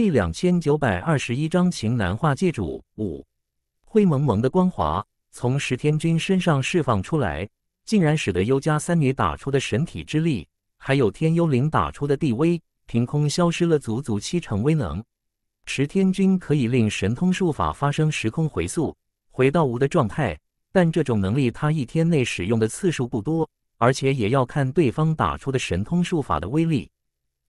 第两千九百二十一章情难化界主五，灰蒙蒙的光华从石天君身上释放出来，竟然使得幽家三女打出的神体之力，还有天幽灵打出的地威，凭空消失了足足七成威能。石天君可以令神通术法发生时空回溯，回到无的状态，但这种能力他一天内使用的次数不多，而且也要看对方打出的神通术法的威力。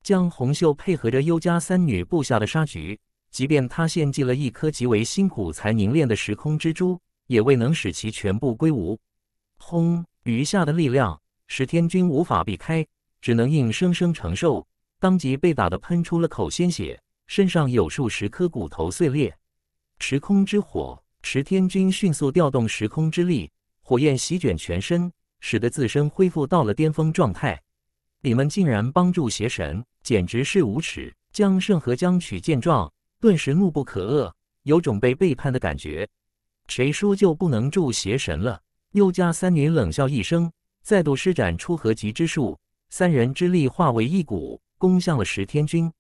将红袖配合着优家三女布下的杀局，即便他献祭了一颗极为辛苦才凝练的时空之珠，也未能使其全部归无。轰！余下的力量，石天君无法避开，只能硬生生承受，当即被打得喷出了口鲜血，身上有数十颗骨头碎裂。时空之火，石天君迅速调动时空之力，火焰席卷全身，使得自身恢复到了巅峰状态。你们竟然帮助邪神！简直是无耻！江胜和江曲见状，顿时怒不可遏，有种被背叛的感觉。谁说就不能助邪神了？又家三女冷笑一声，再度施展出合击之术，三人之力化为一股，攻向了石天君。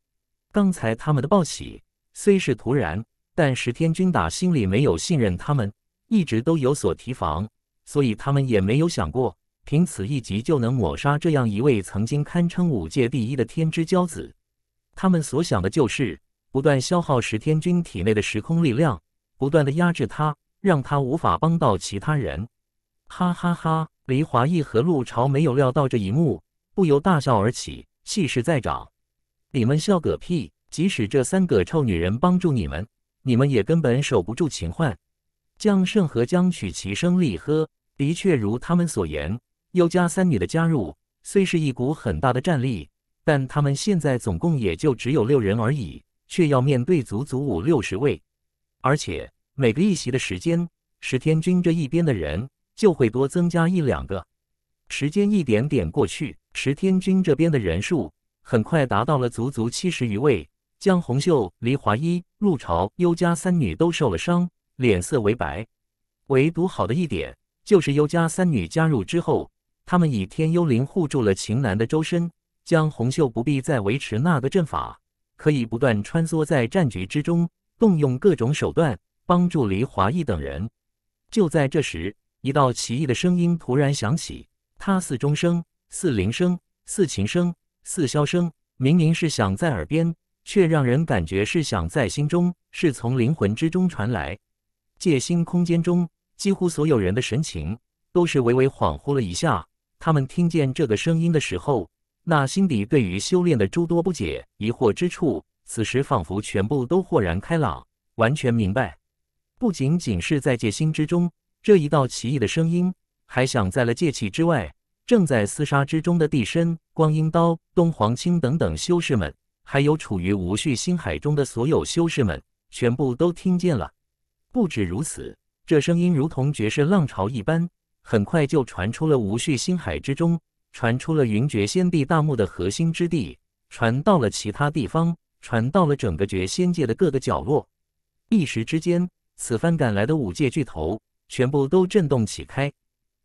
刚才他们的报喜虽是突然，但石天君打心里没有信任他们，一直都有所提防，所以他们也没有想过。凭此一击就能抹杀这样一位曾经堪称五界第一的天之骄子，他们所想的就是不断消耗石天君体内的时空力量，不断的压制他，让他无法帮到其他人。哈哈哈！黎华义和陆潮没有料到这一幕，不由大笑而起，气势在涨。你们笑个屁！即使这三个臭女人帮助你们，你们也根本守不住秦焕。将胜和将曲其声厉喝：“的确如他们所言。”尤家三女的加入虽是一股很大的战力，但他们现在总共也就只有六人而已，却要面对足足五六十位。而且每个一席的时间，石天军这一边的人就会多增加一两个。时间一点点过去，石天军这边的人数很快达到了足足七十余位。江红秀、黎华一、陆朝、尤家三女都受了伤，脸色为白。唯独好的一点就是尤家三女加入之后。他们以天幽灵护住了秦南的周身，将红袖不必再维持那个阵法，可以不断穿梭在战局之中，动用各种手段帮助黎华义等人。就在这时，一道奇异的声音突然响起，他似钟声，似铃声，似琴声，似箫声，明明是响在耳边，却让人感觉是响在心中，是从灵魂之中传来。戒心空间中，几乎所有人的神情都是微微恍惚了一下。他们听见这个声音的时候，那心底对于修炼的诸多不解疑惑之处，此时仿佛全部都豁然开朗，完全明白。不仅仅是在界心之中，这一道奇异的声音还响在了界气之外。正在厮杀之中的地身、光阴刀、东皇青等等修士们，还有处于无序星海中的所有修士们，全部都听见了。不止如此，这声音如同绝世浪潮一般。很快就传出了无序星海之中，传出了云绝仙帝大墓的核心之地，传到了其他地方，传到了整个绝仙界的各个角落。一时之间，此番赶来的五界巨头全部都震动起开。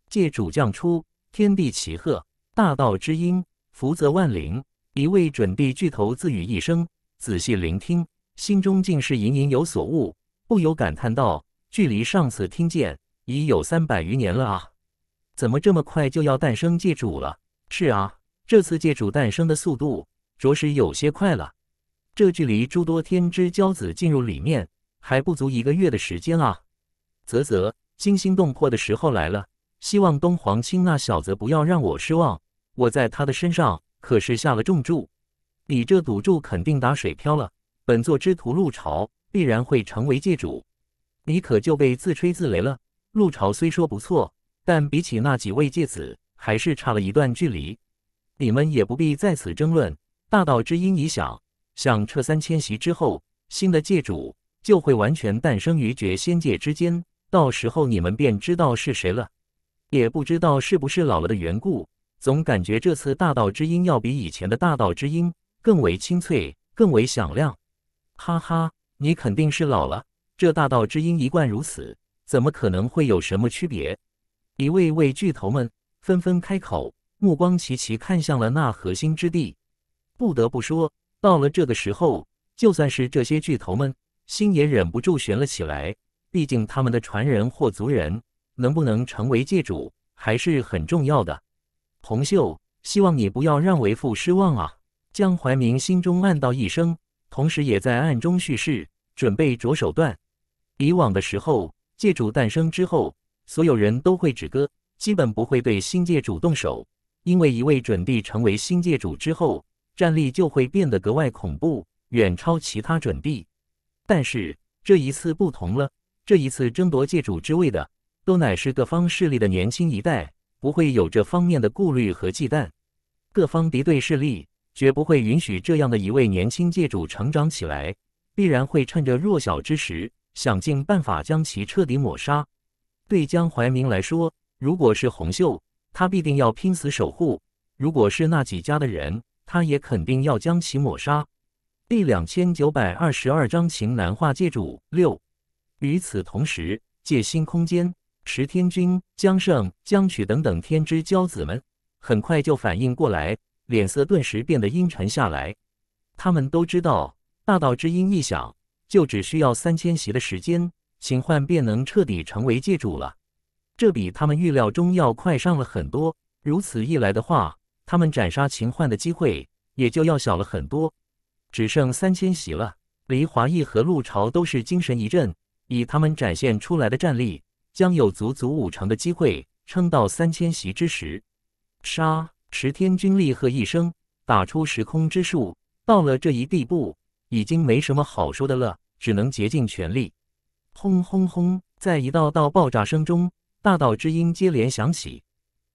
界主将出，天地齐贺，大道之音，福泽万灵。一位准帝巨头自语一声，仔细聆听，心中竟是隐隐有所悟，不由感叹道：“距离上次听见。”已有三百余年了啊！怎么这么快就要诞生界主了？是啊，这次界主诞生的速度着实有些快了。这距离诸多天之骄子进入里面还不足一个月的时间啊！啧啧，惊心动魄的时候来了，希望东皇青那小子不要让我失望。我在他的身上可是下了重注，你这赌注肯定打水漂了。本座之徒陆潮必然会成为界主，你可就被自吹自擂了。陆潮虽说不错，但比起那几位界子，还是差了一段距离。你们也不必在此争论。大道之音已响，响彻三千席之后，新的界主就会完全诞生于绝仙界之间。到时候你们便知道是谁了。也不知道是不是老了的缘故，总感觉这次大道之音要比以前的大道之音更为清脆，更为响亮。哈哈，你肯定是老了。这大道之音一贯如此。怎么可能会有什么区别？一位位巨头们纷纷开口，目光齐齐看向了那核心之地。不得不说，到了这个时候，就算是这些巨头们心也忍不住悬了起来。毕竟他们的传人或族人能不能成为界主，还是很重要的。红秀，希望你不要让为父失望啊！江淮明心中暗道一声，同时也在暗中蓄势，准备着手段。以往的时候。界主诞生之后，所有人都会止戈，基本不会对新界主动手。因为一位准帝成为新界主之后，战力就会变得格外恐怖，远超其他准帝。但是这一次不同了，这一次争夺界主之位的，都乃是各方势力的年轻一代，不会有这方面的顾虑和忌惮。各方敌对势力绝不会允许这样的一位年轻界主成长起来，必然会趁着弱小之时。想尽办法将其彻底抹杀。对江怀明来说，如果是洪秀，他必定要拼死守护；如果是那几家的人，他也肯定要将其抹杀。第两千九百二十二章：情难化界主六。与此同时，界心空间，池天君、江胜、江曲等等天之骄子们，很快就反应过来，脸色顿时变得阴沉下来。他们都知道，大道之音一响。就只需要三千席的时间，秦焕便能彻底成为界主了。这比他们预料中要快上了很多。如此一来的话，他们斩杀秦焕的机会也就要小了很多。只剩三千席了，黎华义和陆潮都是精神一振，以他们展现出来的战力，将有足足五成的机会撑到三千席之时。杀！持天君力喝一声，打出时空之术。到了这一地步。已经没什么好说的了，只能竭尽全力。轰轰轰！在一道道爆炸声中，大道之音接连响起。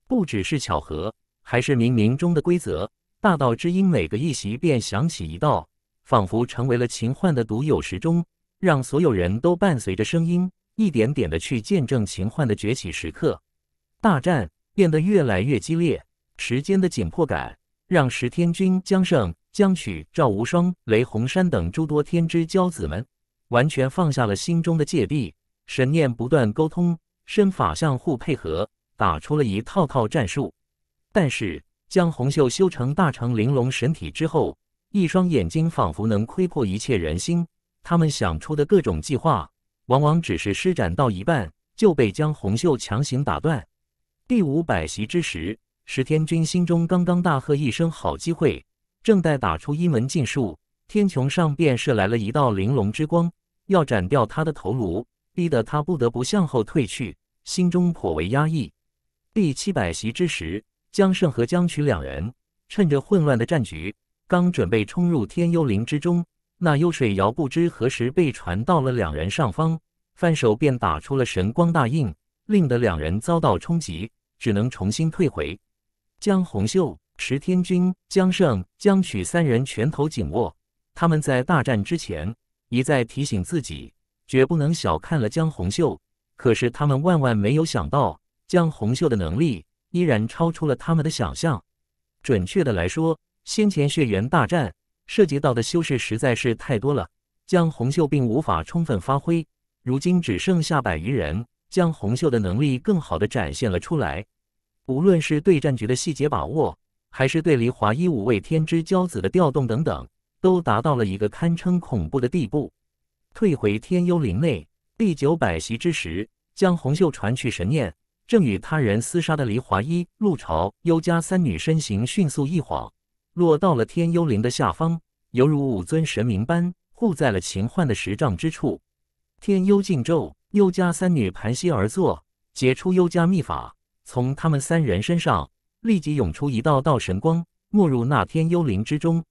不只是巧合，还是冥冥中的规则。大道之音每个一席便响起一道，仿佛成为了秦幻的独有时钟，让所有人都伴随着声音，一点点的去见证秦幻的崛起时刻。大战变得越来越激烈，时间的紧迫感让石天君、江胜。江曲、赵无双、雷洪山等诸多天之骄子们，完全放下了心中的芥蒂，神念不断沟通，身法相互配合，打出了一套套战术。但是，江红秀修成大成玲珑神体之后，一双眼睛仿佛能窥破一切人心。他们想出的各种计划，往往只是施展到一半，就被江红秀强行打断。第五百席之时，石天君心中刚刚大喝一声：“好机会！”正待打出一门禁术，天穹上便射来了一道玲珑之光，要斩掉他的头颅，逼得他不得不向后退去，心中颇为压抑。第七百席之时，江胜和江渠两人趁着混乱的战局，刚准备冲入天幽林之中，那幽水瑶不知何时被传到了两人上方，翻手便打出了神光大印，令得两人遭到冲击，只能重新退回。江红秀。石天军、江胜、江曲三人拳头紧握，他们在大战之前一再提醒自己，绝不能小看了江红秀。可是他们万万没有想到，江红秀的能力依然超出了他们的想象。准确的来说，先前血缘大战涉及到的修士实在是太多了，江红秀并无法充分发挥。如今只剩下百余人，江红秀的能力更好的展现了出来。无论是对战局的细节把握，还是对黎华一五位天之骄子的调动等等，都达到了一个堪称恐怖的地步。退回天幽灵内第九百席之时，将红袖传去神念，正与他人厮杀的黎华一，陆朝、尤家三女身形迅速一晃，落到了天幽灵的下方，犹如五尊神明般护在了秦幻的十丈之处。天幽禁咒，尤家三女盘膝而坐，解出尤家秘法，从他们三人身上。立即涌出一道道神光，没入那天幽灵之中。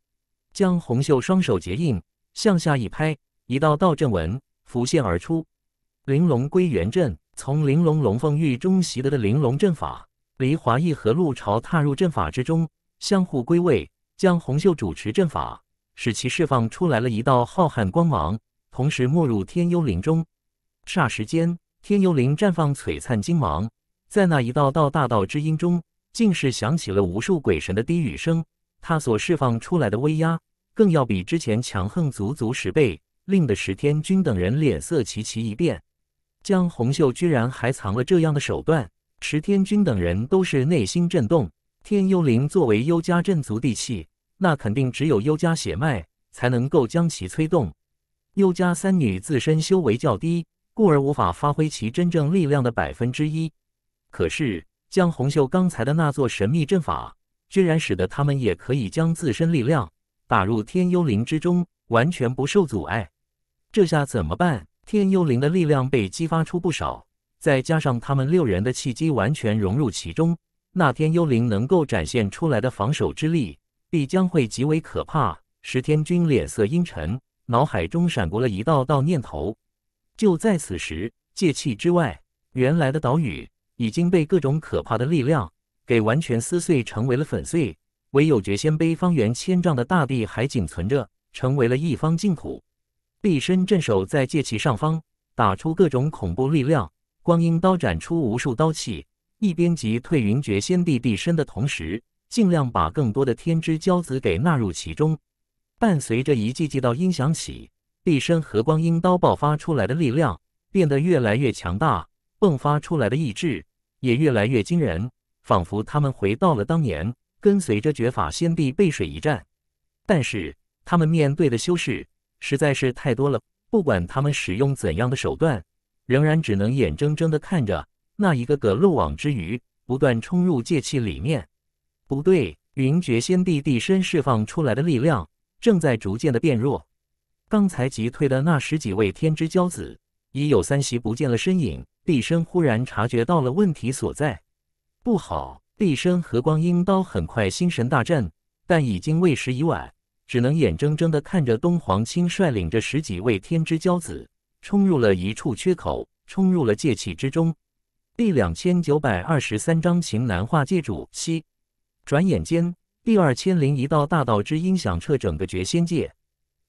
将红袖双手结印，向下一拍，一道道阵纹浮现而出。玲珑归元阵，从玲珑龙凤玉中习得的玲珑阵法。离华义和陆朝踏入阵法之中，相互归位，将红袖主持阵法，使其释放出来了一道浩瀚光芒，同时没入天幽灵中。霎时间，天幽灵绽放璀璨金芒，在那一道道大道之音中。竟是响起了无数鬼神的低语声，他所释放出来的威压，更要比之前强横足足十倍，令得石天君等人脸色齐齐一变。江红秀居然还藏了这样的手段，石天君等人都是内心震动。天幽灵作为幽家镇族地气，那肯定只有幽家血脉才能够将其催动。幽家三女自身修为较低，故而无法发挥其真正力量的百分之一。可是。将红袖刚才的那座神秘阵法，居然使得他们也可以将自身力量打入天幽灵之中，完全不受阻碍。这下怎么办？天幽灵的力量被激发出不少，再加上他们六人的契机完全融入其中，那天幽灵能够展现出来的防守之力，必将会极为可怕。石天君脸色阴沉，脑海中闪过了一道道念头。就在此时，界气之外，原来的岛屿。已经被各种可怕的力量给完全撕碎，成为了粉碎。唯有绝仙碑方圆千丈的大地还仅存着，成为了一方净土。碧身镇守在界旗上方，打出各种恐怖力量。光阴刀斩出无数刀气，一边击退云绝仙帝地身的同时，尽量把更多的天之骄子给纳入其中。伴随着一记记道音响起，碧身和光阴刀爆发出来的力量变得越来越强大，迸发出来的意志。也越来越惊人，仿佛他们回到了当年跟随着绝法先帝背水一战。但是他们面对的修士实在是太多了，不管他们使用怎样的手段，仍然只能眼睁睁的看着那一个个漏网之鱼不断冲入界气里面。不对，云绝先帝帝身释放出来的力量正在逐渐的变弱。刚才急退的那十几位天之骄子，已有三席不见了身影。厉声忽然察觉到了问题所在，不好！厉声和光阴刀很快心神大振，但已经为时已晚，只能眼睁睁地看着东皇青率领着十几位天之骄子冲入了一处缺口，冲入了界气之中。第两千九百二十三章：秦南化界主。七，转眼间，第二千零一道大道之音响彻整个绝仙界，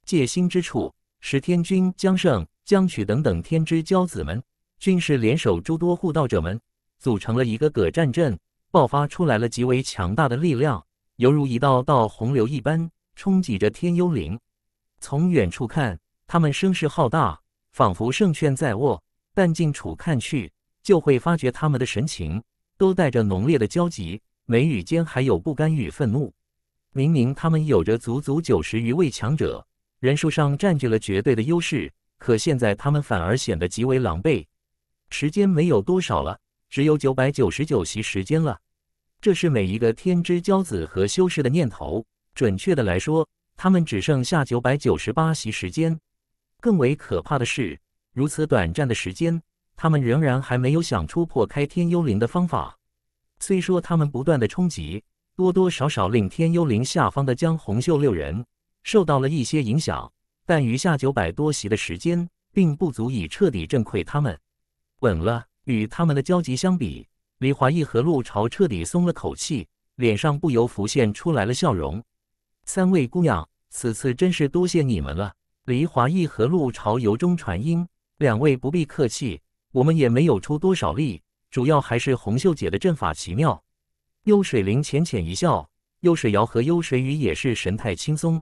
界心之处，十天君江胜、江曲等等天之骄子们。军士联手诸多护道者们，组成了一个个战阵，爆发出来了极为强大的力量，犹如一道道洪流一般冲击着天幽灵。从远处看，他们声势浩大，仿佛胜券在握；但近处看去，就会发觉他们的神情都带着浓烈的焦急，眉宇间还有不甘与愤怒。明明他们有着足足九十余位强者，人数上占据了绝对的优势，可现在他们反而显得极为狼狈。时间没有多少了，只有九百九十九席时间了。这是每一个天之骄子和修士的念头。准确的来说，他们只剩下九百九十八席时间。更为可怕的是，如此短暂的时间，他们仍然还没有想出破开天幽灵的方法。虽说他们不断的冲击，多多少少令天幽灵下方的江红秀六人受到了一些影响，但余下九百多席的时间，并不足以彻底震溃他们。稳了，与他们的交集相比，李华义和陆潮彻底松了口气，脸上不由浮现出来了笑容。三位姑娘，此次真是多谢你们了。李华义和陆潮由衷传音：“两位不必客气，我们也没有出多少力，主要还是洪秀姐的阵法奇妙。”幽水灵浅浅一笑，幽水瑶和幽水雨也是神态轻松。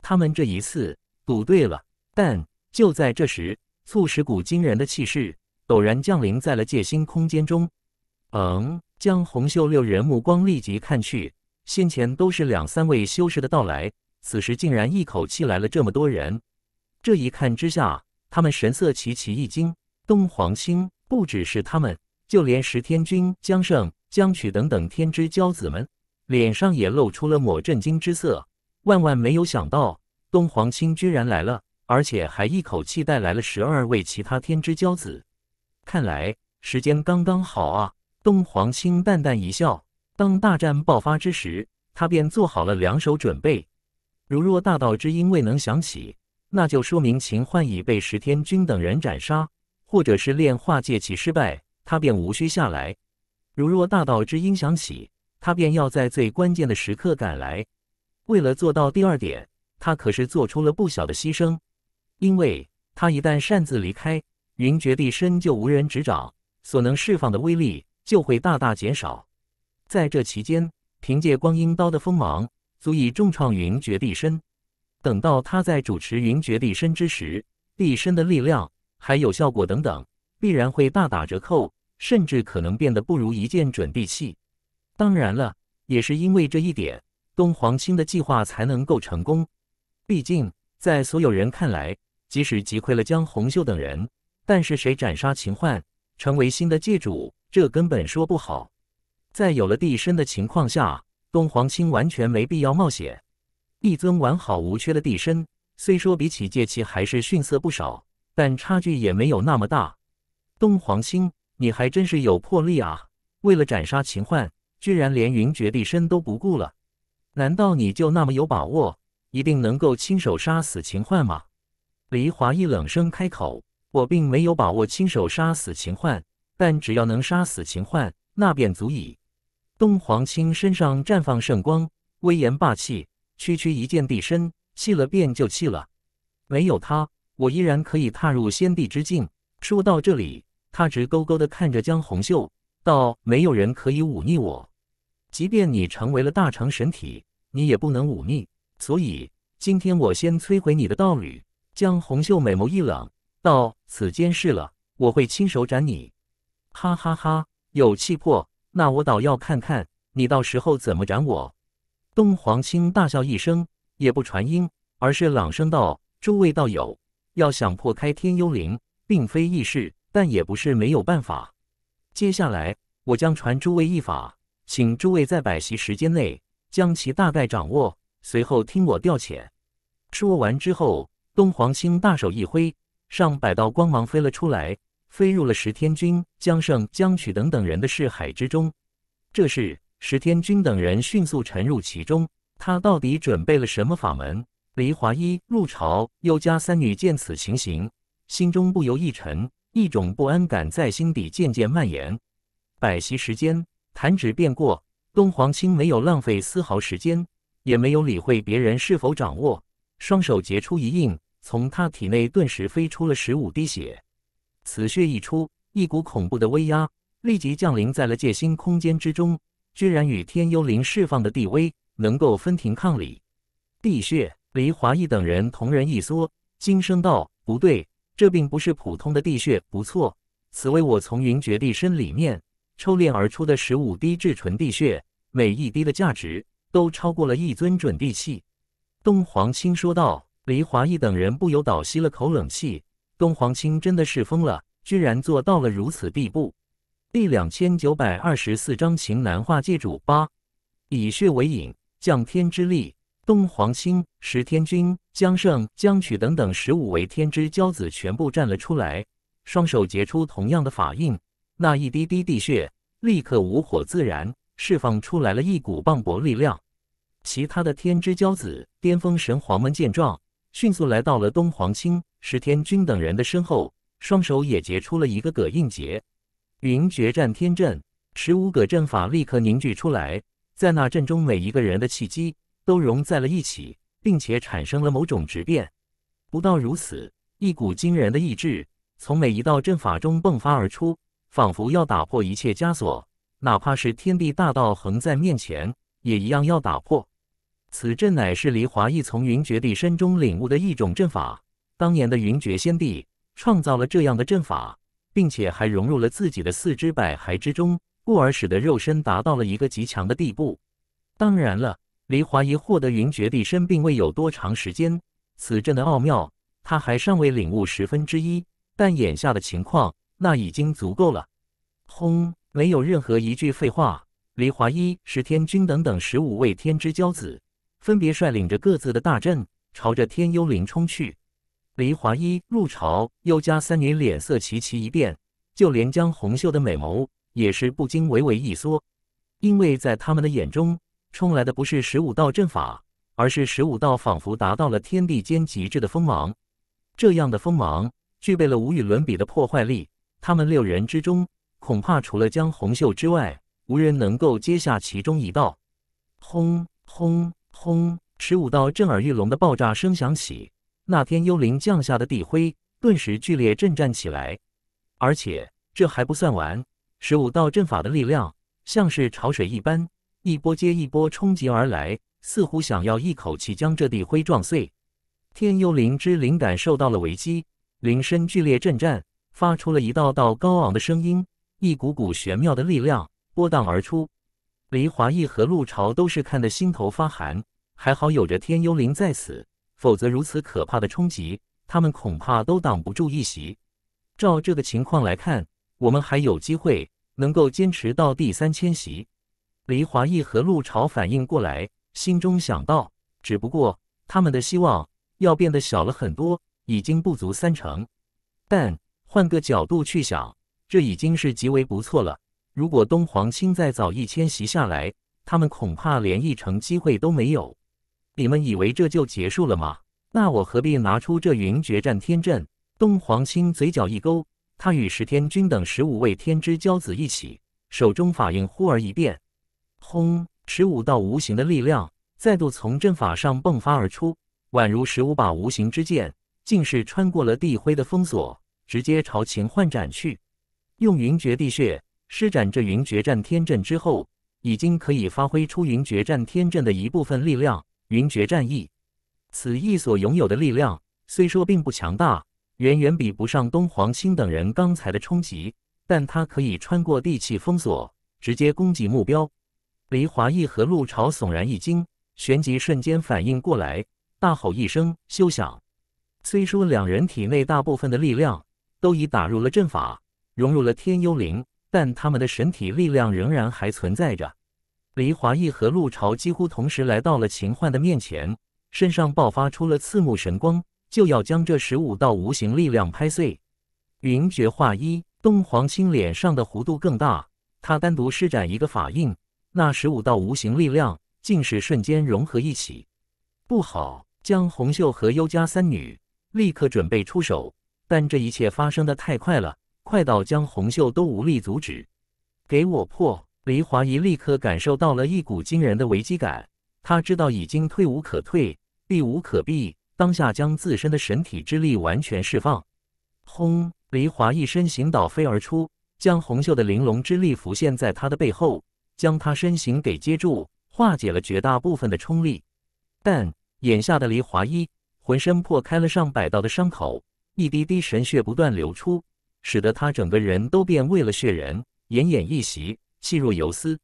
他们这一次赌对了，但就在这时，促使股惊人的气势。陡然降临在了界心空间中，嗯，江红秀六人目光立即看去，先前都是两三位修士的到来，此时竟然一口气来了这么多人。这一看之下，他们神色齐齐一惊。东皇星不只是他们，就连石天君、江胜、江曲等等天之骄子们，脸上也露出了抹震惊之色。万万没有想到，东皇星居然来了，而且还一口气带来了十二位其他天之骄子。看来时间刚刚好啊！东皇星淡淡一笑。当大战爆发之时，他便做好了两手准备。如若大道之音未能响起，那就说明秦幻已被石天君等人斩杀，或者是炼化界起失败，他便无需下来。如若大道之音响起，他便要在最关键的时刻赶来。为了做到第二点，他可是做出了不小的牺牲，因为他一旦擅自离开，云绝地身就无人执掌，所能释放的威力就会大大减少。在这期间，凭借光阴刀的锋芒，足以重创云绝地身。等到他在主持云绝地身之时，地生的力量还有效果等等，必然会大打折扣，甚至可能变得不如一件准地器。当然了，也是因为这一点，东皇青的计划才能够成功。毕竟，在所有人看来，即使击溃了江红秀等人。但是谁斩杀秦焕，成为新的界主，这根本说不好。在有了地身的情况下，东皇青完全没必要冒险。一尊完好无缺的地身，虽说比起界器还是逊色不少，但差距也没有那么大。东皇青，你还真是有魄力啊！为了斩杀秦焕，居然连云绝地身都不顾了。难道你就那么有把握，一定能够亲手杀死秦焕吗？黎华一冷声开口。我并没有把握亲手杀死秦焕，但只要能杀死秦焕，那便足矣。东皇青身上绽放圣光，威严霸气。区区一件帝身，弃了便就弃了。没有他，我依然可以踏入仙帝之境。说到这里，他直勾勾地看着江红秀，道：“没有人可以忤逆我，即便你成为了大成神体，你也不能忤逆。所以今天我先摧毁你的道侣。”江红秀美眸一冷。到此间事了，我会亲手斩你！哈哈哈，有气魄！那我倒要看看你到时候怎么斩我！东皇青大笑一声，也不传音，而是朗声道：“诸位道友，要想破开天幽灵，并非易事，但也不是没有办法。接下来，我将传诸位一法，请诸位在摆席时间内将其大概掌握，随后听我调遣。”说完之后，东皇青大手一挥。上百道光芒飞了出来，飞入了石天君、江胜、江曲等等人的视海之中。这时，石天君等人迅速沉入其中。他到底准备了什么法门？黎华一入朝，又家三女见此情形，心中不由一沉，一种不安感在心底渐渐蔓延。摆席时间弹指便过，东皇青没有浪费丝毫时间，也没有理会别人是否掌握，双手结出一印。从他体内顿时飞出了十五滴血，此血一出，一股恐怖的威压立即降临在了界心空间之中，居然与天幽灵释放的地威能够分庭抗礼。地血！李华义等人同人一缩，惊声道：“不对，这并不是普通的地血，不错，此为我从云绝地身里面抽炼而出的十五滴至纯地血，每一滴的价值都超过了一尊准地器。”东皇青说道。黎华义等人不由倒吸了口冷气，东皇青真的是疯了，居然做到了如此地步。第两千九百二十四章情难化界主八，以血为引，降天之力。东皇青、石天君、江胜、江曲等等十五位天之骄子全部站了出来，双手结出同样的法印，那一滴滴地血立刻无火自燃，释放出来了一股磅礴力量。其他的天之骄子、巅峰神皇们见状。迅速来到了东皇青、石天君等人的身后，双手也结出了一个葛印结。云决战天阵，十五葛阵法立刻凝聚出来，在那阵中，每一个人的气机都融在了一起，并且产生了某种质变。不到如此，一股惊人的意志从每一道阵法中迸发而出，仿佛要打破一切枷锁，哪怕是天地大道横在面前，也一样要打破。此阵乃是黎华一从云绝地身中领悟的一种阵法。当年的云绝先帝创造了这样的阵法，并且还融入了自己的四肢百骸之中，故而使得肉身达到了一个极强的地步。当然了，黎华一获得云绝地身并未有多长时间，此阵的奥妙他还尚未领悟十分之一。但眼下的情况，那已经足够了。轰！没有任何一句废话，黎华一、石天君等等十五位天之骄子。分别率领着各自的大阵，朝着天幽灵冲去。黎华一入朝，幽家三年脸色齐齐一变，就连江红秀的美眸也是不禁微微一缩，因为在他们的眼中，冲来的不是十五道阵法，而是十五道仿佛达到了天地间极致的锋芒。这样的锋芒具备了无与伦比的破坏力，他们六人之中，恐怕除了江红秀之外，无人能够接下其中一道。轰轰！轰！十五道震耳欲聋的爆炸声响起，那天幽灵降下的地灰顿时剧烈震颤起来。而且这还不算完，十五道阵法的力量像是潮水一般，一波接一波冲击而来，似乎想要一口气将这地灰撞碎。天幽灵之灵感受到了危机，灵身剧烈震颤，发出了一道道高昂的声音，一股股玄妙的力量波荡而出。黎华义和陆潮都是看得心头发寒，还好有着天幽灵在此，否则如此可怕的冲击，他们恐怕都挡不住一袭。照这个情况来看，我们还有机会能够坚持到第三千袭。黎华义和陆潮反应过来，心中想到，只不过他们的希望要变得小了很多，已经不足三成。但换个角度去想，这已经是极为不错了。如果东皇青再早一迁徙下来，他们恐怕连一成机会都没有。你们以为这就结束了吗？那我何必拿出这云决战天阵？东皇青嘴角一勾，他与石天君等十五位天之骄子一起，手中法印忽而一变，轰！十五道无形的力量再度从阵法上迸发而出，宛如十五把无形之剑，竟是穿过了帝辉的封锁，直接朝秦幻斩去。用云绝地穴。施展这云决战天阵之后，已经可以发挥出云决战天阵的一部分力量。云决战翼，此翼所拥有的力量虽说并不强大，远远比不上东皇青等人刚才的冲击，但它可以穿过地气封锁，直接攻击目标。黎华义和陆潮悚然一惊，旋即瞬间反应过来，大吼一声：“休想！”虽说两人体内大部分的力量都已打入了阵法，融入了天幽灵。但他们的神体力量仍然还存在着。黎华义和陆潮几乎同时来到了秦焕的面前，身上爆发出了刺目神光，就要将这十五道无形力量拍碎。云绝化一，东皇青脸上的弧度更大，他单独施展一个法印，那十五道无形力量竟是瞬间融合一起。不好！江红秀和优家三女立刻准备出手，但这一切发生的太快了。快到将红袖都无力阻止，给我破！黎华一立刻感受到了一股惊人的危机感，他知道已经退无可退，避无可避，当下将自身的神体之力完全释放。轰！黎华一身形倒飞而出，将红袖的玲珑之力浮现在他的背后，将他身形给接住，化解了绝大部分的冲力。但眼下的黎华一浑身破开了上百道的伤口，一滴滴神血不断流出。使得他整个人都变为了血人，奄奄一息，气若游丝。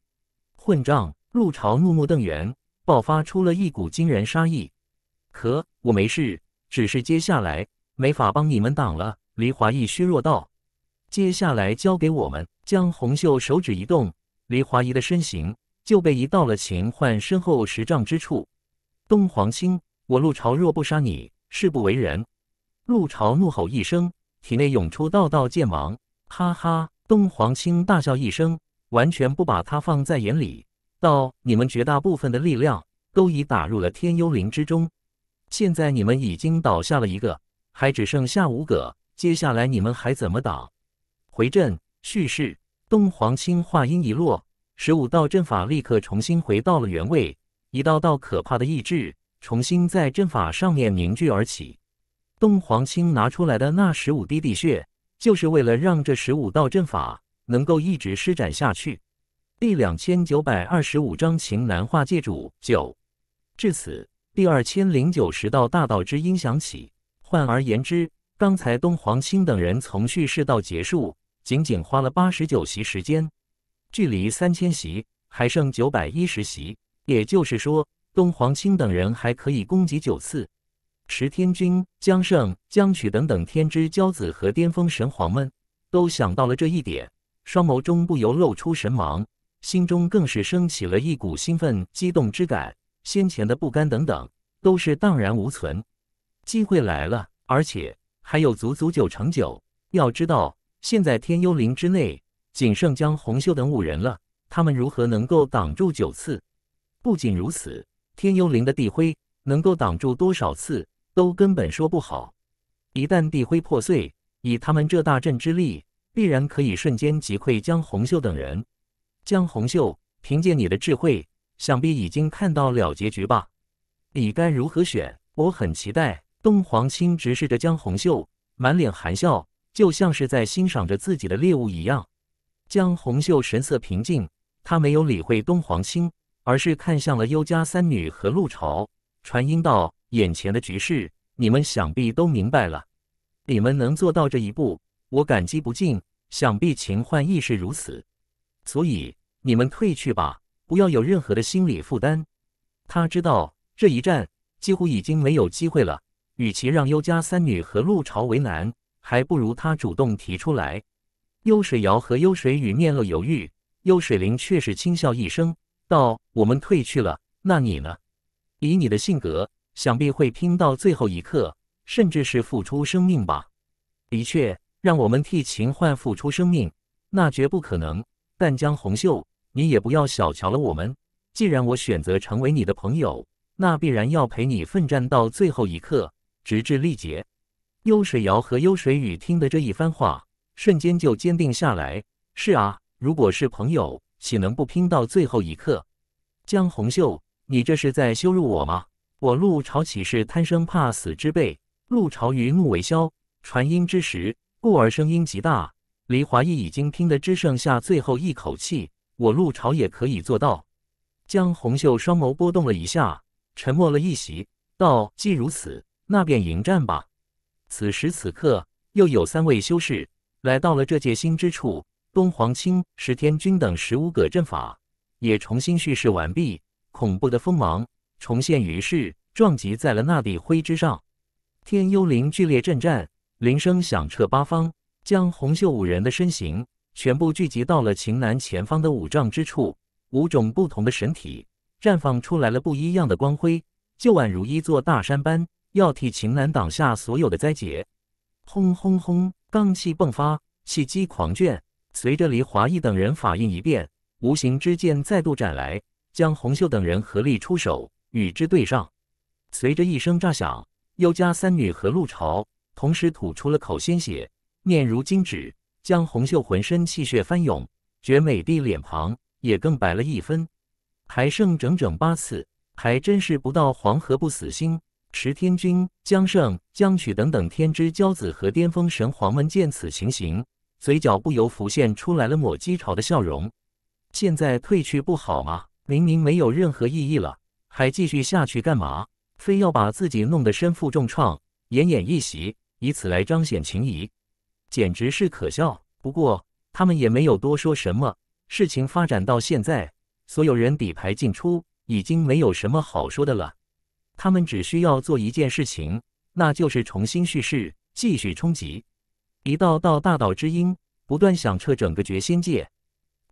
混账！陆潮怒目瞪圆，爆发出了一股惊人杀意。可我没事，只是接下来没法帮你们挡了。黎华义虚弱道：“接下来交给我们。”将红袖手指一动，黎华义的身形就被移到了秦幻身后十丈之处。东皇星，我陆潮若不杀你，誓不为人！陆潮怒吼一声。体内涌出道道剑芒，哈哈！东皇清大笑一声，完全不把他放在眼里，道：“你们绝大部分的力量都已打入了天幽灵之中，现在你们已经倒下了一个，还只剩下五个，接下来你们还怎么打？回阵蓄势！”东皇清话音一落，十五道阵法立刻重新回到了原位，一道道可怕的意志重新在阵法上面凝聚而起。东皇青拿出来的那十五滴地血，就是为了让这十五道阵法能够一直施展下去。第两千九百二十五章情难化界主九。至此，第二千零九十道大道之音响起。换而言之，刚才东皇青等人从叙事到结束，仅仅花了八十九席时间，距离三千席还剩九百一十席。也就是说，东皇青等人还可以攻击九次。石天君、江胜、江曲等等天之骄子和巅峰神皇们，都想到了这一点，双眸中不由露出神芒，心中更是升起了一股兴奋、激动之感。先前的不甘等等，都是荡然无存。机会来了，而且还有足足九成九。要知道，现在天幽灵之内仅剩江红秀等五人了，他们如何能够挡住九次？不仅如此，天幽灵的地灰能够挡住多少次？都根本说不好。一旦地灰破碎，以他们这大阵之力，必然可以瞬间击溃江红秀等人。江红秀，凭借你的智慧，想必已经看到了结局吧？你该如何选？我很期待。东皇青直视着江红秀，满脸含笑，就像是在欣赏着自己的猎物一样。江红秀神色平静，他没有理会东皇青，而是看向了尤家三女和陆潮，传音道。眼前的局势，你们想必都明白了。你们能做到这一步，我感激不尽。想必秦焕亦是如此，所以你们退去吧，不要有任何的心理负担。他知道这一战几乎已经没有机会了，与其让尤家三女和陆朝为难，还不如他主动提出来。优水瑶和优水雨面露犹豫，优水灵却是轻笑一声道：“我们退去了，那你呢？以你的性格。”想必会拼到最后一刻，甚至是付出生命吧。的确，让我们替秦焕付出生命，那绝不可能。但江红秀，你也不要小瞧了我们。既然我选择成为你的朋友，那必然要陪你奋战到最后一刻，直至力竭。幽水瑶和幽水雨听的这一番话，瞬间就坚定下来。是啊，如果是朋友，岂能不拼到最后一刻？江红秀，你这是在羞辱我吗？我陆朝岂是贪生怕死之辈？陆朝于怒未消，传音之时，故而声音极大。黎华义已经听得只剩下最后一口气，我陆朝也可以做到。江红袖双眸波动了一下，沉默了一席，道：“既如此，那便迎战吧。”此时此刻，又有三位修士来到了这界心之处。东皇青、石天君等十五个阵法也重新蓄势完毕，恐怖的锋芒。重现于世，撞击在了那地灰之上。天幽灵剧烈震颤，铃声响彻八方，将红袖五人的身形全部聚集到了秦南前方的五丈之处。五种不同的神体绽放出来了不一样的光辉，就宛如一座大山般，要替秦南挡下所有的灾劫。轰轰轰！罡气迸发，气机狂卷。随着黎华义等人法印一变，无形之剑再度斩来，将红袖等人合力出手。与之对上，随着一声炸响，尤家三女和陆潮同时吐出了口鲜血，面如金纸。江红秀浑身气血翻涌，绝美的脸庞也更白了一分。还剩整整八次，还真是不到黄河不死心。石天君、江胜、江曲等等天之骄子和巅峰神皇们见此情形，嘴角不由浮现出来了抹讥嘲的笑容。现在退去不好吗？明明没有任何意义了。还继续下去干嘛？非要把自己弄得身负重创、奄奄一息，以此来彰显情谊，简直是可笑。不过他们也没有多说什么。事情发展到现在，所有人底牌进出，已经没有什么好说的了。他们只需要做一件事情，那就是重新叙事，继续冲击。一道道大道之音不断响彻整个觉心界，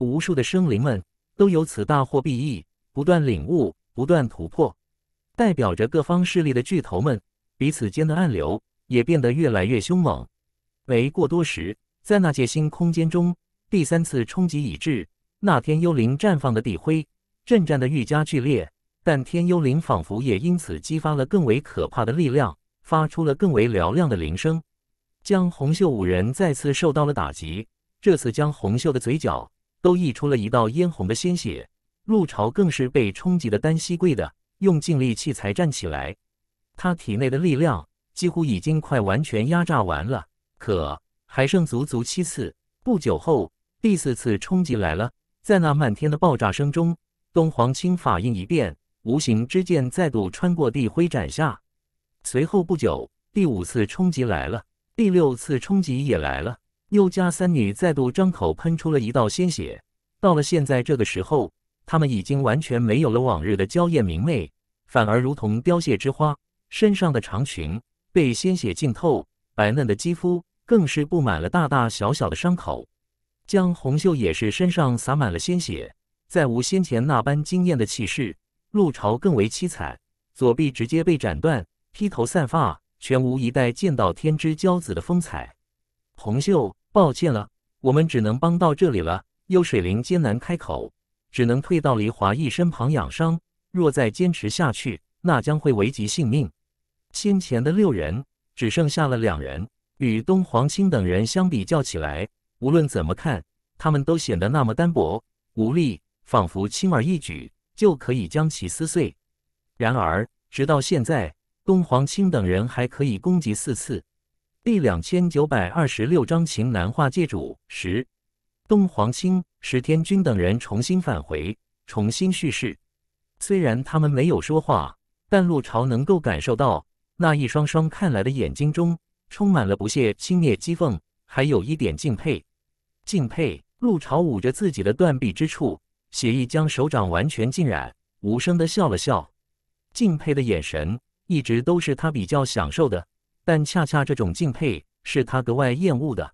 无数的生灵们都由此大获裨益，不断领悟。不断突破，代表着各方势力的巨头们彼此间的暗流也变得越来越凶猛。没过多时，在那界星空间中，第三次冲击已至。那天幽灵绽放的地灰，阵颤的愈加剧烈，但天幽灵仿佛也因此激发了更为可怕的力量，发出了更为嘹亮的铃声，将红袖五人再次受到了打击。这次，将红袖的嘴角都溢出了一道嫣红的鲜血。入朝更是被冲击的单膝跪的，用尽力气才站起来。他体内的力量几乎已经快完全压榨完了，可还剩足足七次。不久后，第四次冲击来了，在那漫天的爆炸声中，东皇青法印一变，无形之剑再度穿过地灰斩下。随后不久，第五次冲击来了，第六次冲击也来了。又加三女再度张口喷出了一道鲜血。到了现在这个时候。他们已经完全没有了往日的娇艳明媚，反而如同凋谢之花。身上的长裙被鲜血浸透，白嫩的肌肤更是布满了大大小小的伤口。江红秀也是身上洒满了鲜血，再无先前那般惊艳的气势。陆潮更为凄惨，左臂直接被斩断，披头散发，全无一代剑道天之骄子的风采。红袖，抱歉了，我们只能帮到这里了。幽水灵艰难开口。只能退到黎华义身旁养伤。若再坚持下去，那将会危及性命。先前的六人只剩下了两人。与东皇青等人相比较起来，无论怎么看，他们都显得那么单薄无力，仿佛轻而易举就可以将其撕碎。然而，直到现在，东皇青等人还可以攻击四次。第两千九百二十六章情难化界主十。东皇星、石天君等人重新返回，重新叙事。虽然他们没有说话，但陆潮能够感受到那一双双看来的眼睛中充满了不屑、轻蔑、讥讽，还有一点敬佩。敬佩。陆潮捂着自己的断臂之处，写意将手掌完全浸染，无声的笑了笑。敬佩的眼神一直都是他比较享受的，但恰恰这种敬佩是他格外厌恶的。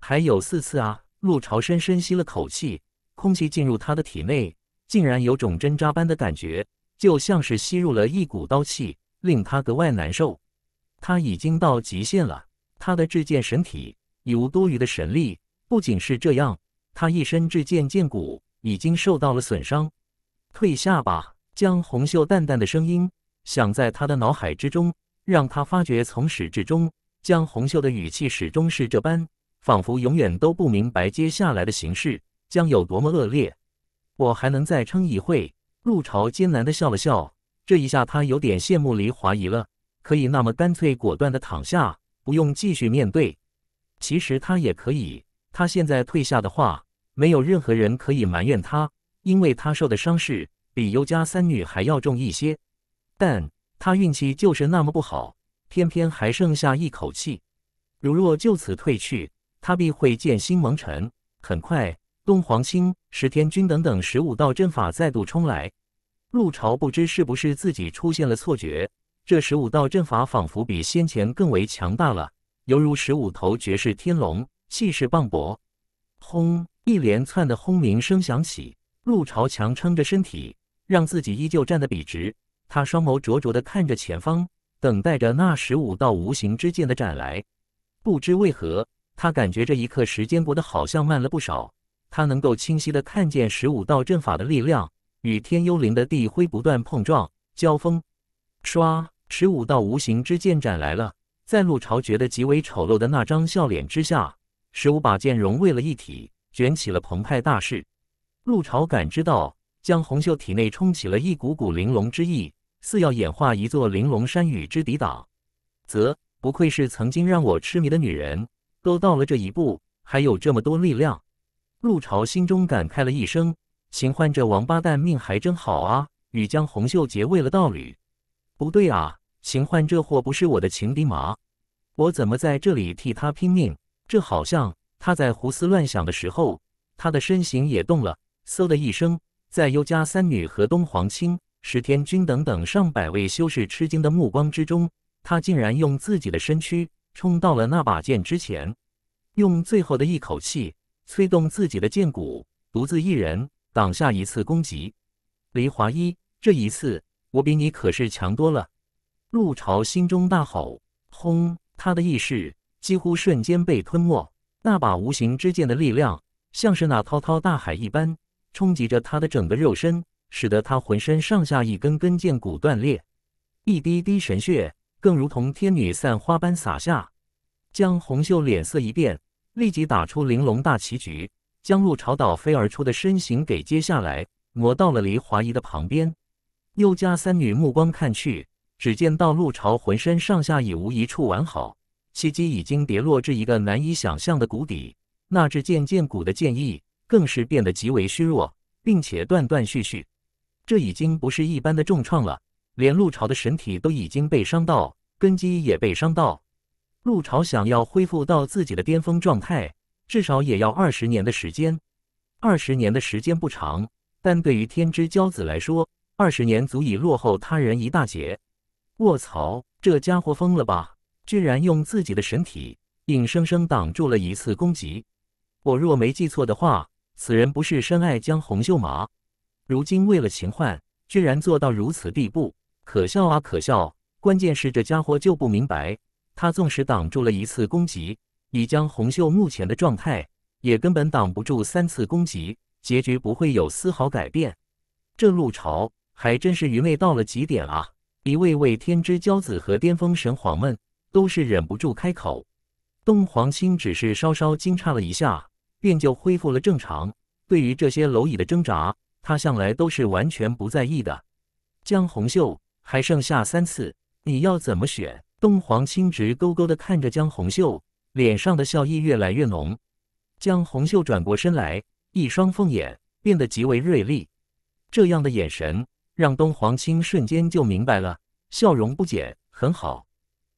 还有四次啊！陆朝深深吸了口气，空气进入他的体内，竟然有种针扎般的感觉，就像是吸入了一股刀气，令他格外难受。他已经到极限了，他的至剑神体已无多余的神力。不仅是这样，他一身至剑剑骨已经受到了损伤。退下吧，江红秀淡淡的声音响在他的脑海之中，让他发觉从始至终，江红秀的语气始终是这般。仿佛永远都不明白接下来的形势将有多么恶劣。我还能再撑一会。陆潮艰难地笑了笑。这一下，他有点羡慕黎华仪了，可以那么干脆果断地躺下，不用继续面对。其实他也可以，他现在退下的话，没有任何人可以埋怨他，因为他受的伤势比尤家三女还要重一些。但他运气就是那么不好，偏偏还剩下一口气。如若就此退去。他必会见新蒙尘。很快，东皇星、石天君等等十五道阵法再度冲来。陆潮不知是不是自己出现了错觉，这十五道阵法仿佛比先前更为强大了，犹如十五头绝世天龙，气势磅礴。轰！一连串的轰鸣声响起，陆潮强撑着身体，让自己依旧站得笔直。他双眸灼灼地看着前方，等待着那十五道无形之剑的斩来。不知为何。他感觉这一刻时间过得好像慢了不少，他能够清晰的看见十五道阵法的力量与天幽灵的地灰不断碰撞交锋。唰！十五道无形之剑斩来了，在陆潮觉得极为丑陋的那张笑脸之下，十五把剑融为了一体，卷起了澎湃大势。陆潮感知到，江红秀体内冲起了一股股玲珑之意，似要演化一座玲珑山与之抵挡。啧，不愧是曾经让我痴迷的女人。都到了这一步，还有这么多力量，陆潮心中感慨了一声：“秦焕这王八蛋命还真好啊！”与江红秀杰为了道侣，不对啊，秦焕这货不是我的情敌吗？我怎么在这里替他拼命？这好像……他在胡思乱想的时候，他的身形也动了，嗖的一声，在尤家三女和东皇青、石天君等等上百位修士吃惊的目光之中，他竟然用自己的身躯。冲到了那把剑之前，用最后的一口气催动自己的剑骨，独自一人挡下一次攻击。黎华一，这一次我比你可是强多了！陆潮心中大吼，轰，他的意识几乎瞬间被吞没。那把无形之剑的力量，像是那滔滔大海一般，冲击着他的整个肉身，使得他浑身上下一根根剑骨断裂，一滴滴神血。更如同天女散花般洒下，江红袖脸色一变，立即打出玲珑大棋局，将陆朝倒飞而出的身形给接下来，挪到了黎华仪的旁边。又加三女目光看去，只见到陆朝浑身上下已无一处完好，气机已经跌落至一个难以想象的谷底，那支剑剑骨的剑意更是变得极为虚弱，并且断断续续。这已经不是一般的重创了。连陆潮的神体都已经被伤到，根基也被伤到。陆潮想要恢复到自己的巅峰状态，至少也要二十年的时间。二十年的时间不长，但对于天之骄子来说，二十年足以落后他人一大截。卧槽，这家伙疯了吧？居然用自己的神体硬生生挡住了一次攻击。我若没记错的话，此人不是深爱江红秀吗？如今为了秦焕，居然做到如此地步。可笑啊！可笑，关键是这家伙就不明白，他纵使挡住了一次攻击，以江红秀目前的状态，也根本挡不住三次攻击，结局不会有丝毫改变。这陆潮还真是愚昧到了极点啊！一位位天之骄子和巅峰神皇们都是忍不住开口。东皇青只是稍稍惊诧了一下，便就恢复了正常。对于这些蝼蚁的挣扎，他向来都是完全不在意的。江红秀。还剩下三次，你要怎么选？东皇青直勾勾的看着江红秀，脸上的笑意越来越浓。江红秀转过身来，一双凤眼变得极为锐利。这样的眼神让东皇青瞬间就明白了，笑容不减，很好。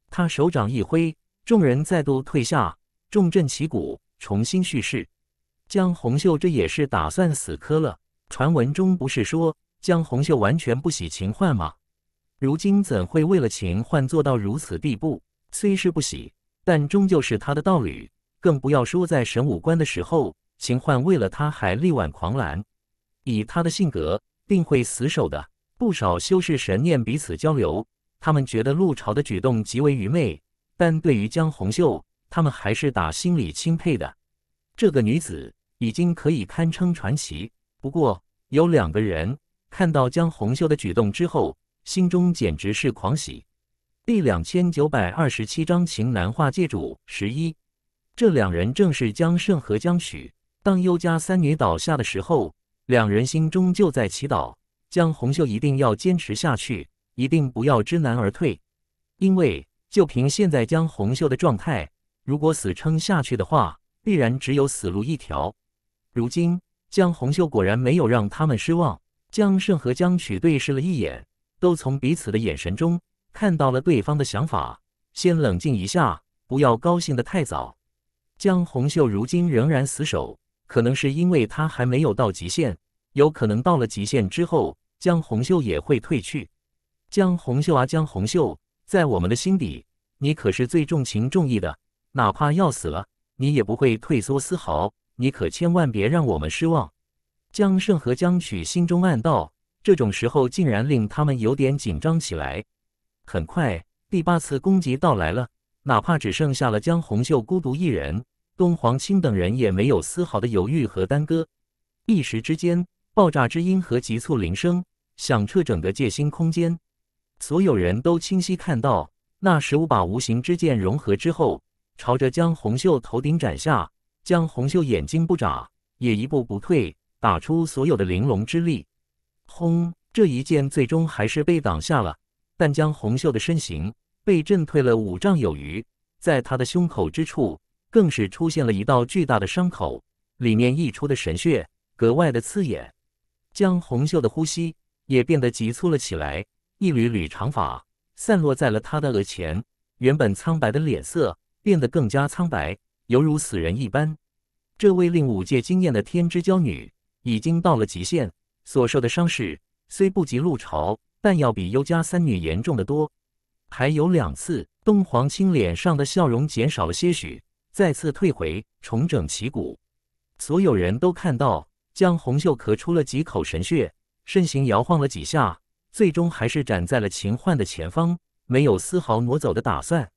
他手掌一挥，众人再度退下，重振旗鼓，重新蓄势。江红秀这也是打算死磕了。传闻中不是说江红秀完全不喜秦焕吗？如今怎会为了秦焕做到如此地步？虽是不喜，但终究是他的道侣，更不要说在神武关的时候，秦焕为了他还力挽狂澜。以他的性格，定会死守的。不少修士神念彼此交流，他们觉得陆朝的举动极为愚昧，但对于江红秀，他们还是打心里钦佩的。这个女子已经可以堪称传奇。不过有两个人看到江红秀的举动之后。心中简直是狂喜。第两千九百二十七章情难化。界主十一，这两人正是江胜和江许。当尤家三女倒下的时候，两人心中就在祈祷：江红秀一定要坚持下去，一定不要知难而退。因为就凭现在江红秀的状态，如果死撑下去的话，必然只有死路一条。如今，江红秀果然没有让他们失望。江胜和江许对视了一眼。都从彼此的眼神中看到了对方的想法，先冷静一下，不要高兴的太早。江红秀如今仍然死守，可能是因为他还没有到极限，有可能到了极限之后，江红秀也会退去。江红秀啊，江红秀，在我们的心底，你可是最重情重义的，哪怕要死了，你也不会退缩丝毫。你可千万别让我们失望。江胜和江曲心中暗道。这种时候竟然令他们有点紧张起来。很快，第八次攻击到来了。哪怕只剩下了江红秀孤独一人，东皇青等人也没有丝毫的犹豫和耽搁。一时之间，爆炸之音和急促铃声响彻整个界心空间。所有人都清晰看到，那十五把无形之剑融合之后，朝着江红秀头顶斩下。江红秀眼睛不眨，也一步不退，打出所有的玲珑之力。轰！这一剑最终还是被挡下了，但江红秀的身形被震退了五丈有余，在他的胸口之处更是出现了一道巨大的伤口，里面溢出的神血格外的刺眼，江红秀的呼吸也变得急促了起来，一缕缕长发散落在了他的额前，原本苍白的脸色变得更加苍白，犹如死人一般。这位令五界惊艳的天之娇女已经到了极限。所受的伤势虽不及陆潮，但要比尤家三女严重的多。还有两次，东皇青脸上的笑容减少了些许，再次退回重整旗鼓。所有人都看到江红秀咳出了几口神血，身形摇晃了几下，最终还是站在了秦焕的前方，没有丝毫挪走的打算。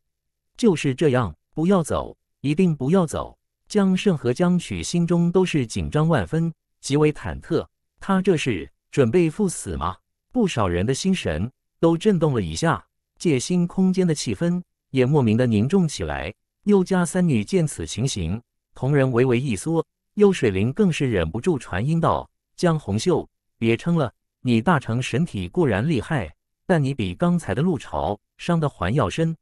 就是这样，不要走，一定不要走。江胜和江曲心中都是紧张万分，极为忐忑。他这是准备赴死吗？不少人的心神都震动了一下，界心空间的气氛也莫名的凝重起来。尤家三女见此情形，瞳仁微微一缩。尤水灵更是忍不住传音道：“江红秀，别撑了。你大成神体固然厉害，但你比刚才的陆潮伤得还要深。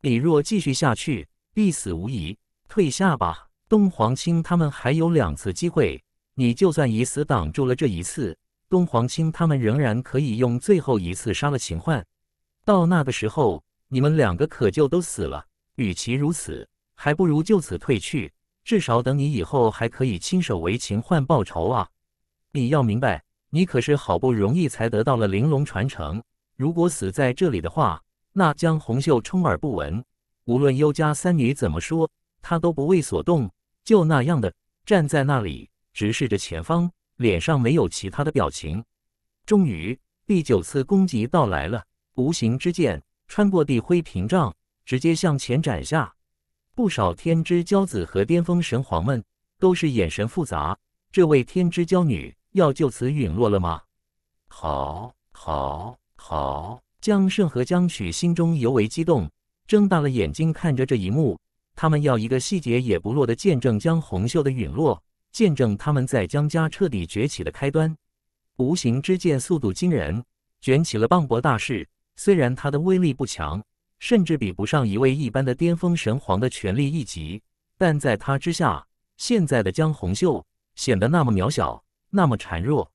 你若继续下去，必死无疑。退下吧，东皇青他们还有两次机会。”你就算以死挡住了这一次，东皇青他们仍然可以用最后一次杀了秦焕。到那个时候，你们两个可就都死了。与其如此，还不如就此退去，至少等你以后还可以亲手为秦焕报仇啊！你要明白，你可是好不容易才得到了玲珑传承，如果死在这里的话，那……江红秀充耳不闻，无论尤家三女怎么说，她都不为所动，就那样的站在那里。直视着前方，脸上没有其他的表情。终于，第九次攻击到来了，无形之剑穿过地灰屏障，直接向前斩下。不少天之骄子和巅峰神皇们都是眼神复杂。这位天之骄女要就此陨落了吗？好，好，好！江胜和江雪心中尤为激动，睁大了眼睛看着这一幕。他们要一个细节也不落的见证江红袖的陨落。见证他们在江家彻底崛起的开端。无形之剑速度惊人，卷起了磅礴大势。虽然它的威力不强，甚至比不上一位一般的巅峰神皇的全力一击，但在他之下，现在的江红秀显得那么渺小，那么孱弱。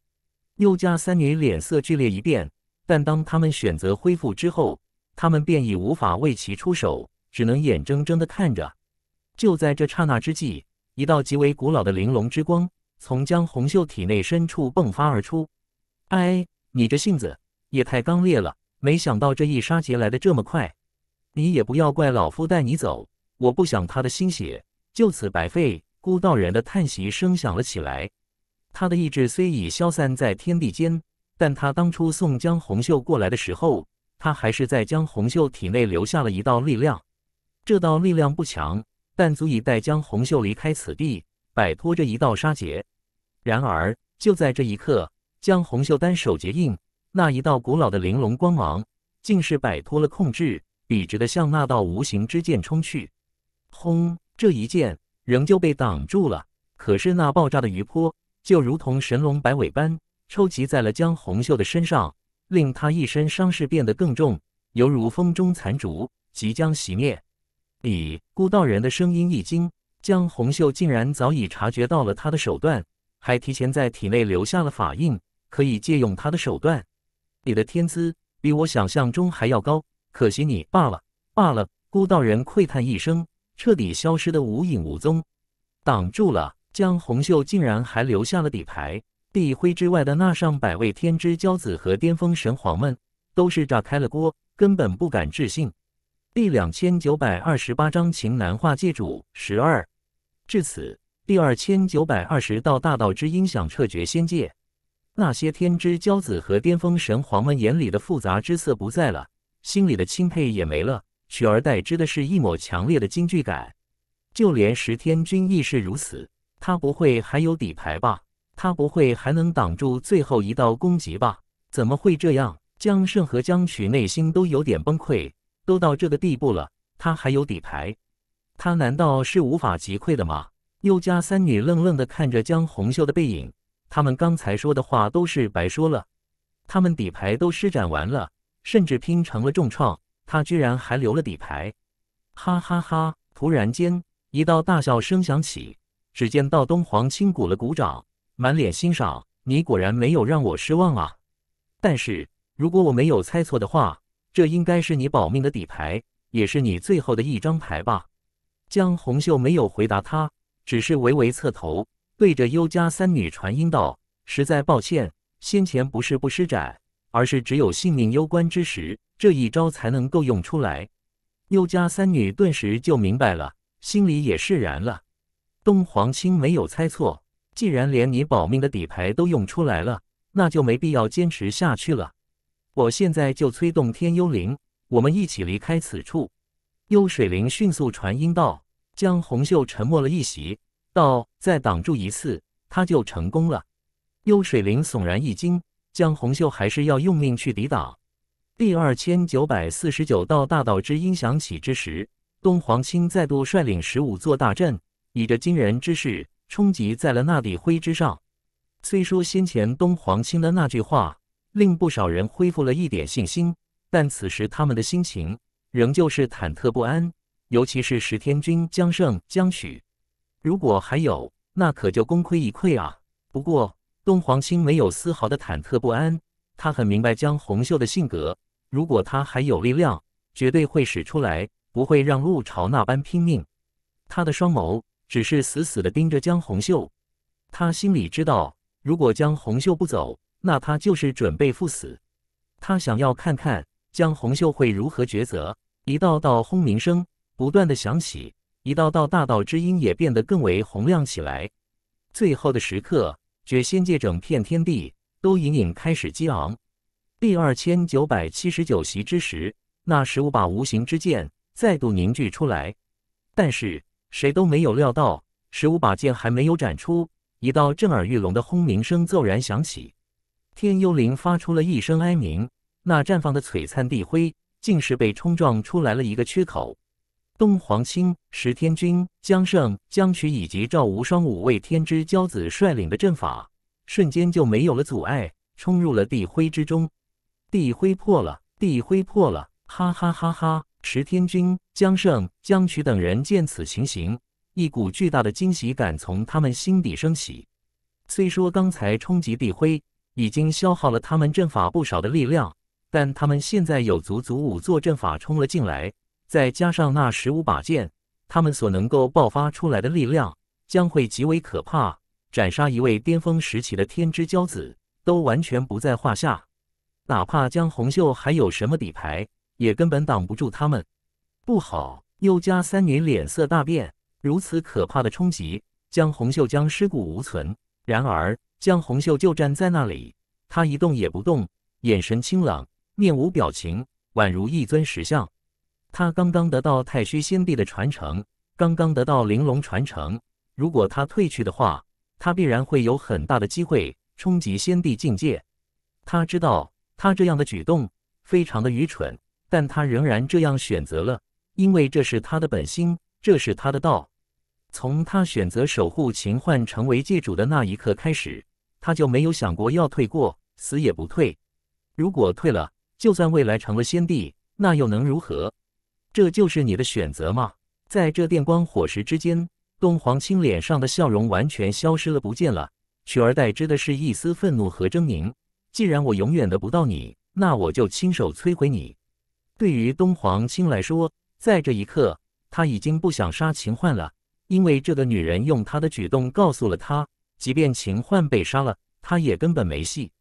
又家三女脸色剧烈一变，但当他们选择恢复之后，他们便已无法为其出手，只能眼睁睁的看着。就在这刹那之际。一道极为古老的玲珑之光从江红秀体内深处迸发而出。哎，你这性子也太刚烈了！没想到这一杀劫来的这么快。你也不要怪老夫带你走，我不想他的心血就此白费。孤道人的叹息声响了起来。他的意志虽已消散在天地间，但他当初送江红秀过来的时候，他还是在江红秀体内留下了一道力量。这道力量不强。但足以带江红秀离开此地，摆脱这一道杀劫。然而就在这一刻，江红秀单手结印，那一道古老的玲珑光芒，竟是摆脱了控制，笔直的向那道无形之剑冲去。轰！这一剑仍旧被挡住了，可是那爆炸的余波，就如同神龙摆尾般，抽击在了江红秀的身上，令他一身伤势变得更重，犹如风中残烛，即将熄灭。你，孤道人的声音一惊，江红秀竟然早已察觉到了他的手段，还提前在体内留下了法印，可以借用他的手段。你的天资比我想象中还要高，可惜你罢了罢了。孤道人喟叹一声，彻底消失的无影无踪。挡住了，江红秀竟然还留下了底牌。地灰之外的那上百位天之骄子和巅峰神皇们，都是炸开了锅，根本不敢置信。第两千九百二十八章情难化界主十二。至此，第二千九百二十道大道之音响彻绝仙界。那些天之骄子和巅峰神皇们眼里的复杂之色不在了，心里的钦佩也没了，取而代之的是一抹强烈的惊惧感。就连石天君亦是如此。他不会还有底牌吧？他不会还能挡住最后一道攻击吧？怎么会这样？江胜和江曲内心都有点崩溃。都到这个地步了，他还有底牌？他难道是无法击溃的吗？又家三女愣愣地看着江红秀的背影，他们刚才说的话都是白说了。他们底牌都施展完了，甚至拼成了重创，他居然还留了底牌！哈哈哈！突然间，一道大笑声响起，只见道东皇轻鼓了鼓掌，满脸欣赏：“你果然没有让我失望啊！”但是如果我没有猜错的话，这应该是你保命的底牌，也是你最后的一张牌吧？江红秀没有回答他，只是微微侧头，对着尤家三女传音道：“实在抱歉，先前不是不施展，而是只有性命攸关之时，这一招才能够用出来。”尤家三女顿时就明白了，心里也释然了。东皇青没有猜错，既然连你保命的底牌都用出来了，那就没必要坚持下去了。我现在就催动天幽灵，我们一起离开此处。幽水灵迅速传音道：“江红秀沉默了一席，道：再挡住一次，他就成功了。”幽水灵悚然一惊，江红秀还是要用命去抵挡。第二千九百四十九道大道之音响起之时，东皇青再度率领十五座大阵，以着惊人之势冲击在了那地灰之上。虽说先前东皇青的那句话。令不少人恢复了一点信心，但此时他们的心情仍旧是忐忑不安。尤其是石天君江胜、江许，如果还有，那可就功亏一篑啊。不过东皇青没有丝毫的忐忑不安，他很明白江红秀的性格，如果他还有力量，绝对会使出来，不会让陆朝那般拼命。他的双眸只是死死地盯着江红秀，他心里知道，如果江红秀不走，那他就是准备赴死，他想要看看江红秀会如何抉择。一道道轰鸣声不断的响起，一道道大道之音也变得更为洪亮起来。最后的时刻，绝仙界整片天地都隐隐开始激昂。第二千九百七十九席之时，那十五把无形之剑再度凝聚出来，但是谁都没有料到，十五把剑还没有展出，一道震耳欲聋的轰鸣声骤然响起。天幽灵发出了一声哀鸣，那绽放的璀璨地辉，竟是被冲撞出来了一个缺口。东皇清、石天君、江胜、江曲以及赵无双五位天之骄子率领的阵法，瞬间就没有了阻碍，冲入了地辉之中。地辉破了，地辉破了！哈哈哈哈！石天君、江胜、江曲等人见此情形，一股巨大的惊喜感从他们心底升起。虽说刚才冲击地辉，已经消耗了他们阵法不少的力量，但他们现在有足足五座阵法冲了进来，再加上那十五把剑，他们所能够爆发出来的力量将会极为可怕，斩杀一位巅峰时期的天之骄子都完全不在话下。哪怕江红秀还有什么底牌，也根本挡不住他们。不好！又家三年脸色大变，如此可怕的冲击，江红秀将尸骨无存。然而。江红秀就站在那里，她一动也不动，眼神清朗，面无表情，宛如一尊石像。他刚刚得到太虚先帝的传承，刚刚得到玲珑传承。如果他退去的话，他必然会有很大的机会冲击先帝境界。他知道他这样的举动非常的愚蠢，但他仍然这样选择了，因为这是他的本心，这是他的道。从他选择守护秦焕成为界主的那一刻开始，他就没有想过要退过，死也不退。如果退了，就算未来成了先帝，那又能如何？这就是你的选择吗？在这电光火石之间，东皇青脸上的笑容完全消失了，不见了，取而代之的是一丝愤怒和狰狞。既然我永远得不到你，那我就亲手摧毁你。对于东皇青来说，在这一刻，他已经不想杀秦焕了。因为这个女人用她的举动告诉了他，即便秦焕被杀了，他也根本没戏。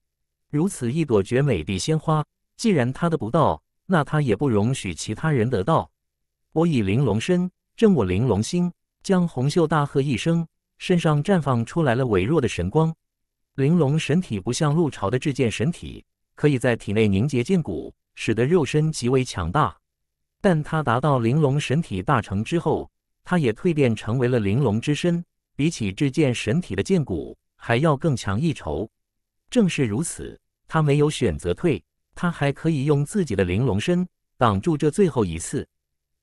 如此一朵绝美的鲜花，既然他得不到，那他也不容许其他人得到。我以玲珑身，正我玲珑心。江红袖大喝一声，身上绽放出来了微弱的神光。玲珑神体不像陆朝的至剑神体，可以在体内凝结剑骨，使得肉身极为强大。但他达到玲珑神体大成之后。他也蜕变成为了玲珑之身，比起制剑神体的剑骨还要更强一筹。正是如此，他没有选择退，他还可以用自己的玲珑身挡住这最后一次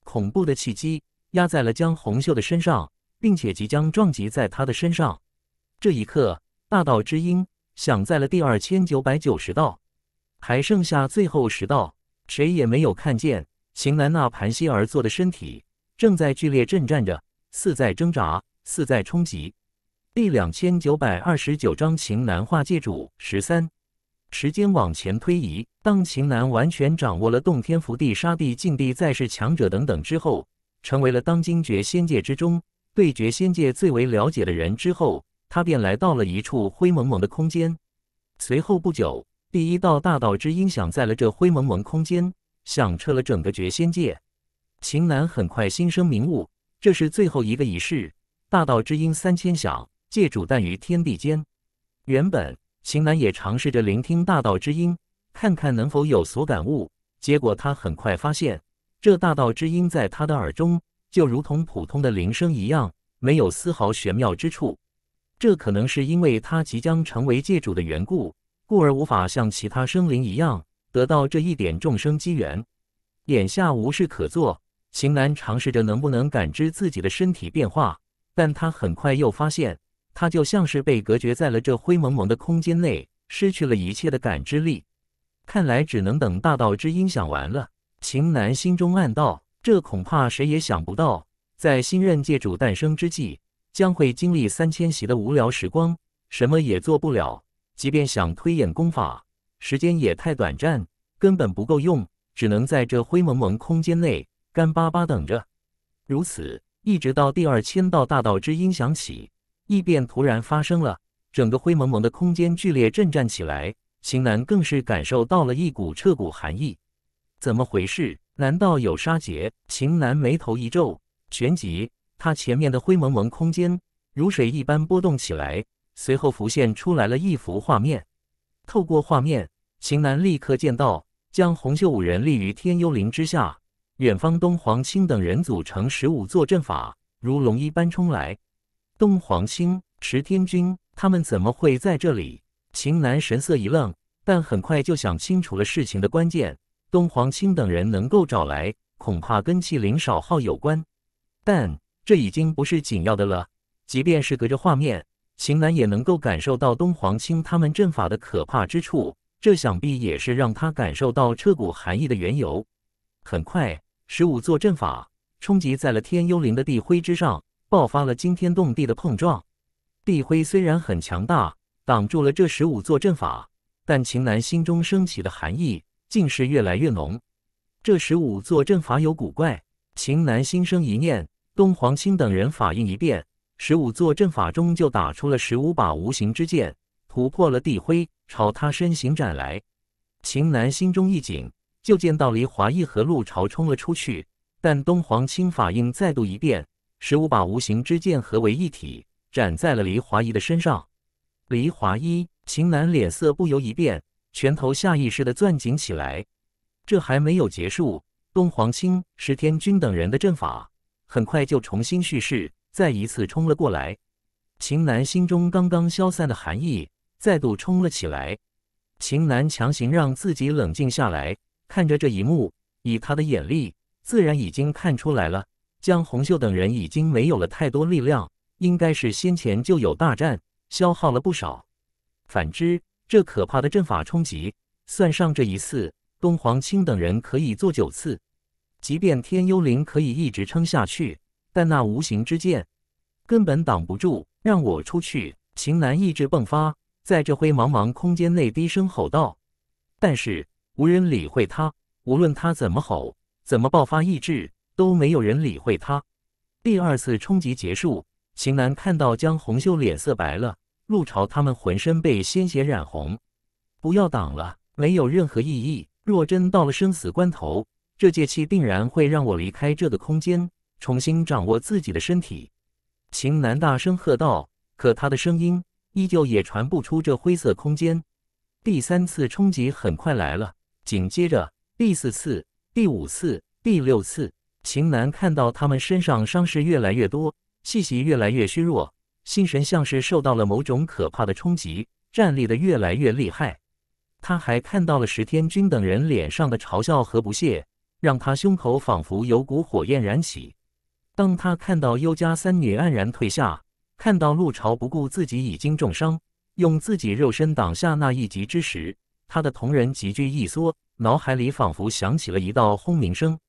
恐怖的契机，压在了江红秀的身上，并且即将撞击在他的身上。这一刻，大道之音响在了第二千九百九十道，还剩下最后十道，谁也没有看见秦楠那盘膝而坐的身体。正在剧烈震战着，似在挣扎，似在冲击。第两千九百二十九章：秦南化界主十三。时间往前推移，当秦南完全掌握了洞天福地、沙地禁地、再世强者等等之后，成为了当今绝仙界之中对绝仙界最为了解的人之后，他便来到了一处灰蒙蒙的空间。随后不久，第一道大道之音响在了这灰蒙蒙空间，响彻了整个绝仙界。秦南很快心生明悟，这是最后一个仪式。大道之音三千响，界主诞于天地间。原本秦南也尝试着聆听大道之音，看看能否有所感悟。结果他很快发现，这大道之音在他的耳中就如同普通的铃声一样，没有丝毫玄妙之处。这可能是因为他即将成为界主的缘故，故而无法像其他生灵一样得到这一点众生机缘。眼下无事可做。秦楠尝试着能不能感知自己的身体变化，但他很快又发现，他就像是被隔绝在了这灰蒙蒙的空间内，失去了一切的感知力。看来只能等大道之音响完了。秦楠心中暗道：这恐怕谁也想不到，在新任界主诞生之际，将会经历三千席的无聊时光，什么也做不了。即便想推演功法，时间也太短暂，根本不够用，只能在这灰蒙蒙空间内。干巴巴等着，如此一直到第二千道大道之音响起，异变突然发生了，整个灰蒙蒙的空间剧烈震颤起来，秦南更是感受到了一股彻骨寒意。怎么回事？难道有杀劫？秦南眉头一皱，旋即他前面的灰蒙蒙空间如水一般波动起来，随后浮现出来了一幅画面。透过画面，秦南立刻见到将红袖五人立于天幽灵之下。远方东皇青等人组成十五座阵法，如龙一般冲来。东皇青、池天君他们怎么会在这里？秦南神色一愣，但很快就想清楚了事情的关键。东皇青等人能够找来，恐怕跟气灵少昊有关。但这已经不是紧要的了。即便是隔着画面，秦南也能够感受到东皇青他们阵法的可怕之处。这想必也是让他感受到彻骨寒意的缘由。很快。十五座阵法冲击在了天幽灵的地灰之上，爆发了惊天动地的碰撞。地灰虽然很强大，挡住了这十五座阵法，但秦南心中升起的寒意竟是越来越浓。这十五座阵法有古怪，秦南心生一念，东皇青等人法印一变，十五座阵法中就打出了十五把无形之剑，突破了地灰，朝他身形斩来。秦南心中一紧。就见到黎华一和陆朝冲了出去，但东皇清法印再度一变，十五把无形之剑合为一体，斩在了黎华一的身上。黎华一，秦南脸色不由一变，拳头下意识的攥紧起来。这还没有结束，东皇青、石天君等人的阵法很快就重新蓄势，再一次冲了过来。秦南心中刚刚消散的寒意再度冲了起来，秦南强行让自己冷静下来。看着这一幕，以他的眼力，自然已经看出来了。江红秀等人已经没有了太多力量，应该是先前就有大战，消耗了不少。反之，这可怕的阵法冲击，算上这一次，东皇青等人可以做九次。即便天幽灵可以一直撑下去，但那无形之剑根本挡不住。让我出去！秦南意志迸发，在这灰茫茫空间内低声吼道。但是。无人理会他，无论他怎么吼，怎么爆发意志，都没有人理会他。第二次冲击结束，秦楠看到江红秀脸色白了，陆朝他们浑身被鲜血染红。不要挡了，没有任何意义。若真到了生死关头，这界气定然会让我离开这个空间，重新掌握自己的身体。秦楠大声喝道，可他的声音依旧也传不出这灰色空间。第三次冲击很快来了。紧接着第四次、第五次、第六次，秦楠看到他们身上伤势越来越多，气息越来越虚弱，心神像是受到了某种可怕的冲击，站立的越来越厉害。他还看到了石天君等人脸上的嘲笑和不屑，让他胸口仿佛有股火焰燃起。当他看到尤家三女黯然退下，看到陆潮不顾自己已经重伤，用自己肉身挡下那一击之时，他的瞳仁急剧一缩，脑海里仿佛响起了一道轰鸣声，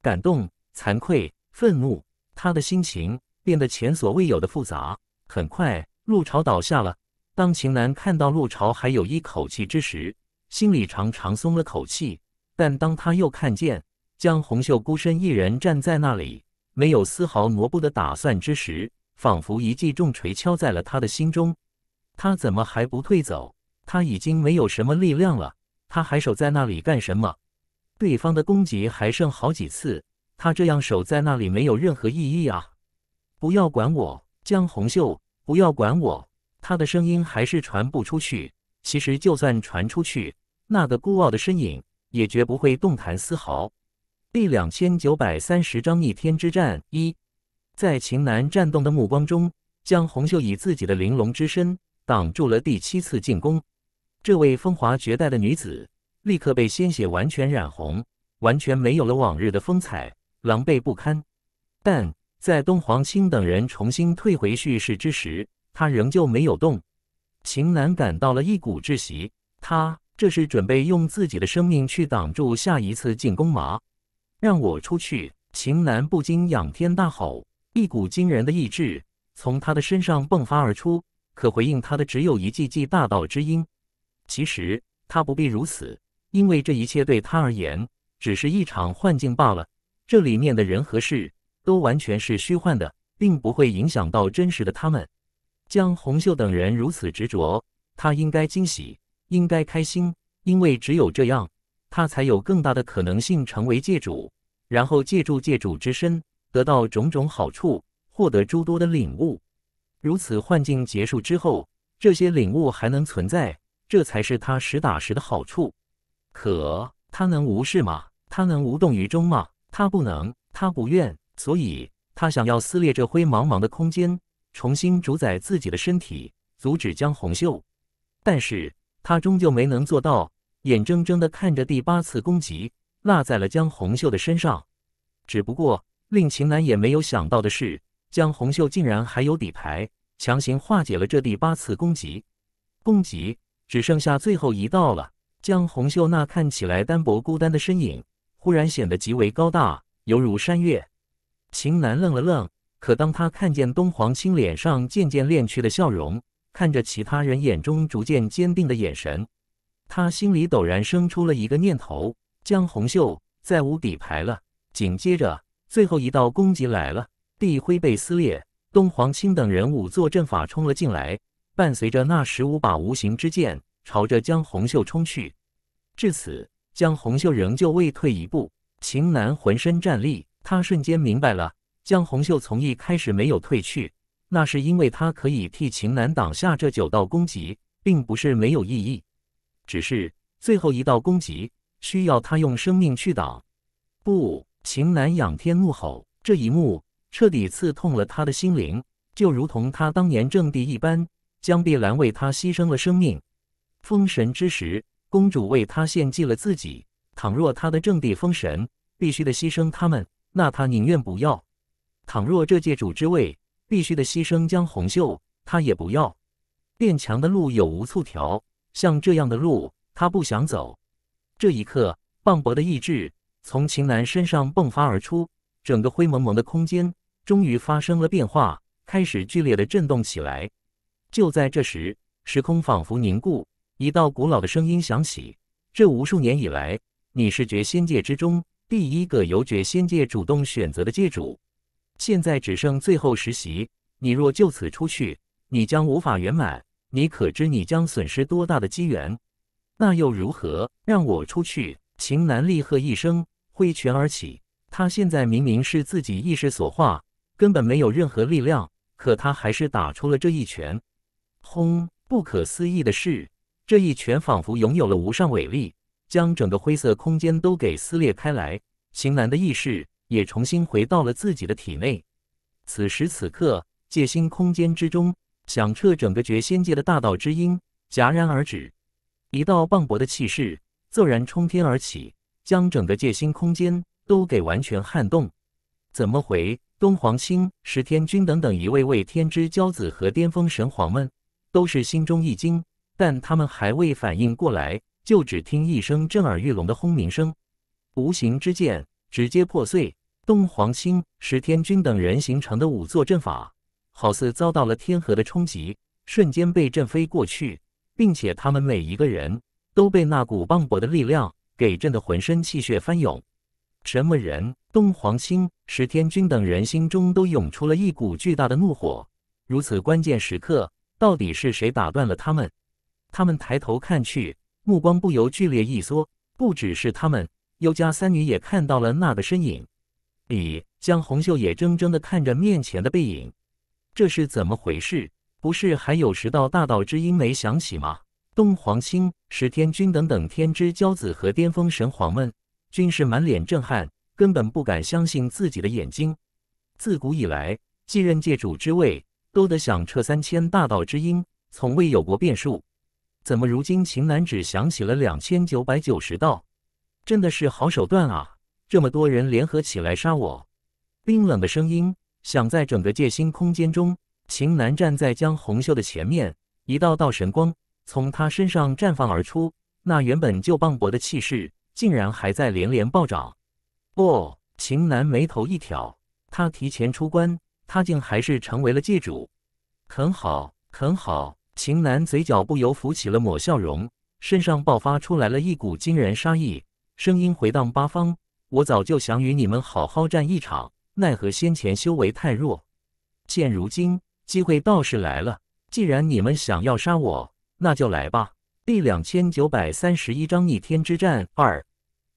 感动、惭愧、愤怒，他的心情变得前所未有的复杂。很快，陆潮倒下了。当秦楠看到陆潮还有一口气之时，心里长长松了口气。但当他又看见江红秀孤身一人站在那里，没有丝毫挪步的打算之时，仿佛一记重锤敲在了他的心中。他怎么还不退走？他已经没有什么力量了，他还守在那里干什么？对方的攻击还剩好几次，他这样守在那里没有任何意义啊！不要管我，江红秀，不要管我！他的声音还是传不出去。其实就算传出去，那个孤傲的身影也绝不会动弹丝毫。第两千九百三十章逆天之战一，在秦南颤动的目光中，江红秀以自己的玲珑之身挡住了第七次进攻。这位风华绝代的女子立刻被鲜血完全染红，完全没有了往日的风采，狼狈不堪。但在东皇青等人重新退回叙事之时，她仍旧没有动。秦楠感到了一股窒息，他这是准备用自己的生命去挡住下一次进攻吗？让我出去！秦楠不禁仰天大吼，一股惊人的意志从他的身上迸发而出，可回应他的只有一记记大道之音。其实他不必如此，因为这一切对他而言只是一场幻境罢了。这里面的人和事都完全是虚幻的，并不会影响到真实的他们。江红秀等人如此执着，他应该惊喜，应该开心，因为只有这样，他才有更大的可能性成为界主，然后借助界主之身得到种种好处，获得诸多的领悟。如此幻境结束之后，这些领悟还能存在。这才是他实打实的好处，可他能无视吗？他能无动于衷吗？他不能，他不愿，所以他想要撕裂这灰茫茫的空间，重新主宰自己的身体，阻止江红秀。但是他终究没能做到，眼睁睁的看着第八次攻击落在了江红秀的身上。只不过令秦楠也没有想到的是，江红秀竟然还有底牌，强行化解了这第八次攻击。攻击。只剩下最后一道了，江红秀那看起来单薄孤单的身影，忽然显得极为高大，犹如山岳。秦楠愣了愣，可当他看见东皇青脸上渐渐敛去的笑容，看着其他人眼中逐渐坚定的眼神，他心里陡然生出了一个念头：江红秀再无底牌了。紧接着，最后一道攻击来了，地灰被撕裂，东皇青等人五座阵法冲了进来。伴随着那十五把无形之剑朝着江红秀冲去，至此江红秀仍旧未退一步。秦南浑身战栗，他瞬间明白了：江红秀从一开始没有退去，那是因为他可以替秦南挡下这九道攻击，并不是没有意义。只是最后一道攻击需要他用生命去挡！不，秦南仰天怒吼，这一幕彻底刺痛了他的心灵，就如同他当年正帝一般。江碧兰为他牺牲了生命，封神之时，公主为他献祭了自己。倘若他的正帝封神，必须的牺牲他们，那他宁愿不要；倘若这界主之位必须的牺牲江红袖，他也不要。变强的路有无数条，像这样的路，他不想走。这一刻，磅礴的意志从秦楠身上迸发而出，整个灰蒙蒙的空间终于发生了变化，开始剧烈的震动起来。就在这时，时空仿佛凝固，一道古老的声音响起：“这无数年以来，你是绝仙界之中第一个由绝仙界主动选择的界主。现在只剩最后十席，你若就此出去，你将无法圆满。你可知你将损失多大的机缘？那又如何？让我出去！”秦南厉喝一声，挥拳而起。他现在明明是自己意识所化，根本没有任何力量，可他还是打出了这一拳。轰！不可思议的是，这一拳仿佛拥有了无上伟力，将整个灰色空间都给撕裂开来。秦岚的意识也重新回到了自己的体内。此时此刻，界心空间之中，响彻整个绝仙界的大道之音戛然而止。一道磅礴的气势骤然冲天而起，将整个界心空间都给完全撼动。怎么回？东皇星、石天君等等一位位天之骄子和巅峰神皇们。都是心中一惊，但他们还未反应过来，就只听一声震耳欲聋的轰鸣声，无形之剑直接破碎。东皇星、石天君等人形成的五座阵法，好似遭到了天河的冲击，瞬间被震飞过去，并且他们每一个人都被那股磅礴的力量给震得浑身气血翻涌。什么人？东皇星、石天君等人心中都涌出了一股巨大的怒火。如此关键时刻。到底是谁打断了他们？他们抬头看去，目光不由剧烈一缩。不只是他们，尤家三女也看到了那个身影。李江红秀也怔怔地看着面前的背影，这是怎么回事？不是还有十道大道之音没响起吗？东皇星、石天君等等天之骄子和巅峰神皇们，均是满脸震撼，根本不敢相信自己的眼睛。自古以来，继任界主之位。都得响彻三千大道之音，从未有过变数。怎么如今秦南只响起了两千九百九十道？真的是好手段啊！这么多人联合起来杀我！冰冷的声音响在整个界心空间中。秦南站在江红秀的前面，一道道神光从他身上绽放而出，那原本就磅礴的气势，竟然还在连连暴涨。不，秦南眉头一挑，他提前出关。他竟还是成为了界主，很好，很好。秦南嘴角不由浮起了抹笑容，身上爆发出来了一股惊人杀意，声音回荡八方：“我早就想与你们好好战一场，奈何先前修为太弱，现如今机会倒是来了。既然你们想要杀我，那就来吧。”第两千九百三十一章逆天之战二。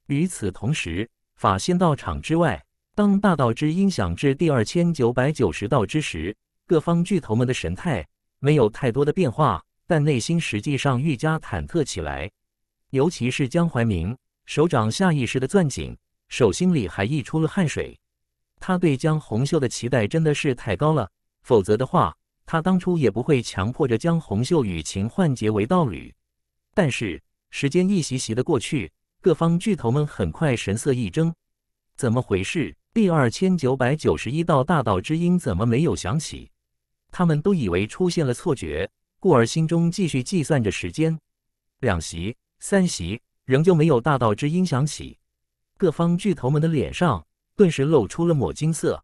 与此同时，法仙道场之外。当大道之音响至第二千九百九十道之时，各方巨头们的神态没有太多的变化，但内心实际上愈加忐忑起来。尤其是江怀明，手掌下意识的攥紧，手心里还溢出了汗水。他对江红秀的期待真的是太高了，否则的话，他当初也不会强迫着江红秀与秦幻结为道侣。但是时间一席席的过去，各方巨头们很快神色一怔，怎么回事？第二千九百九十一道大道之音怎么没有响起？他们都以为出现了错觉，故而心中继续计算着时间。两席、三席仍旧没有大道之音响起。各方巨头们的脸上顿时露出了抹金色。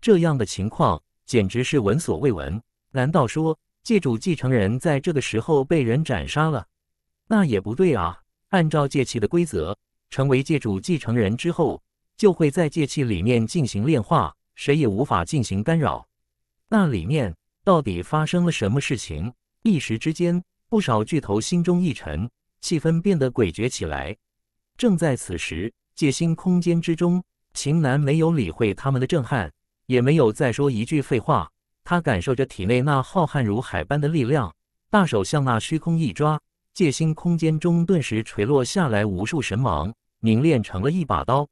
这样的情况简直是闻所未闻。难道说借主继承人在这个时候被人斩杀了？那也不对啊。按照借器的规则，成为借主继承人之后。就会在界气里面进行炼化，谁也无法进行干扰。那里面到底发生了什么事情？一时之间，不少巨头心中一沉，气氛变得诡谲起来。正在此时，界心空间之中，秦南没有理会他们的震撼，也没有再说一句废话。他感受着体内那浩瀚如海般的力量，大手向那虚空一抓，界心空间中顿时垂落下来无数神芒，凝练成了一把刀。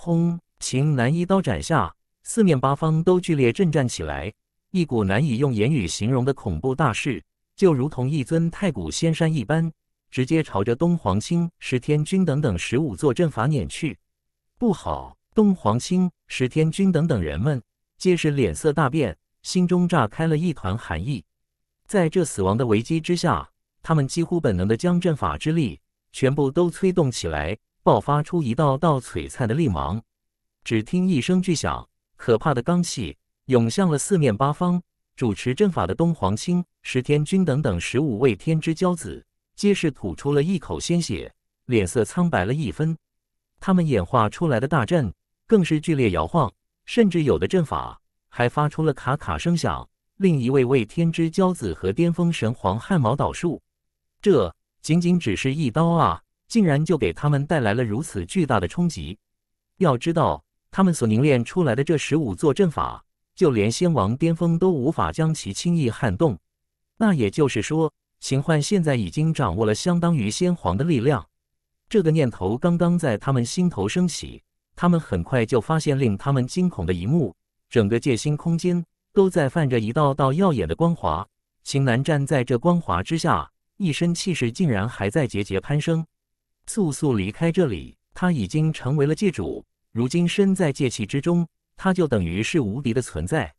轰！秦南一刀斩下，四面八方都剧烈震颤起来，一股难以用言语形容的恐怖大势，就如同一尊太古仙山一般，直接朝着东皇星、石天君等等十五座阵法碾去。不好！东皇星、石天君等等人们皆是脸色大变，心中炸开了一团寒意。在这死亡的危机之下，他们几乎本能的将阵法之力全部都催动起来。爆发出一道道璀璨的利芒，只听一声巨响，可怕的罡气涌向了四面八方。主持阵法的东皇青、石天君等等十五位天之骄子，皆是吐出了一口鲜血，脸色苍白了一分。他们演化出来的大阵更是剧烈摇晃，甚至有的阵法还发出了咔咔声响。另一位位天之骄子和巅峰神皇汗毛倒竖，这仅仅只是一刀啊！竟然就给他们带来了如此巨大的冲击！要知道，他们所凝练出来的这十五座阵法，就连仙王巅峰都无法将其轻易撼动。那也就是说，秦焕现在已经掌握了相当于仙皇的力量。这个念头刚刚在他们心头升起，他们很快就发现令他们惊恐的一幕：整个界心空间都在泛着一道道耀眼的光华。秦南站在这光华之下，一身气势竟然还在节节攀升。速速离开这里！他已经成为了界主，如今身在界气之中，他就等于是无敌的存在。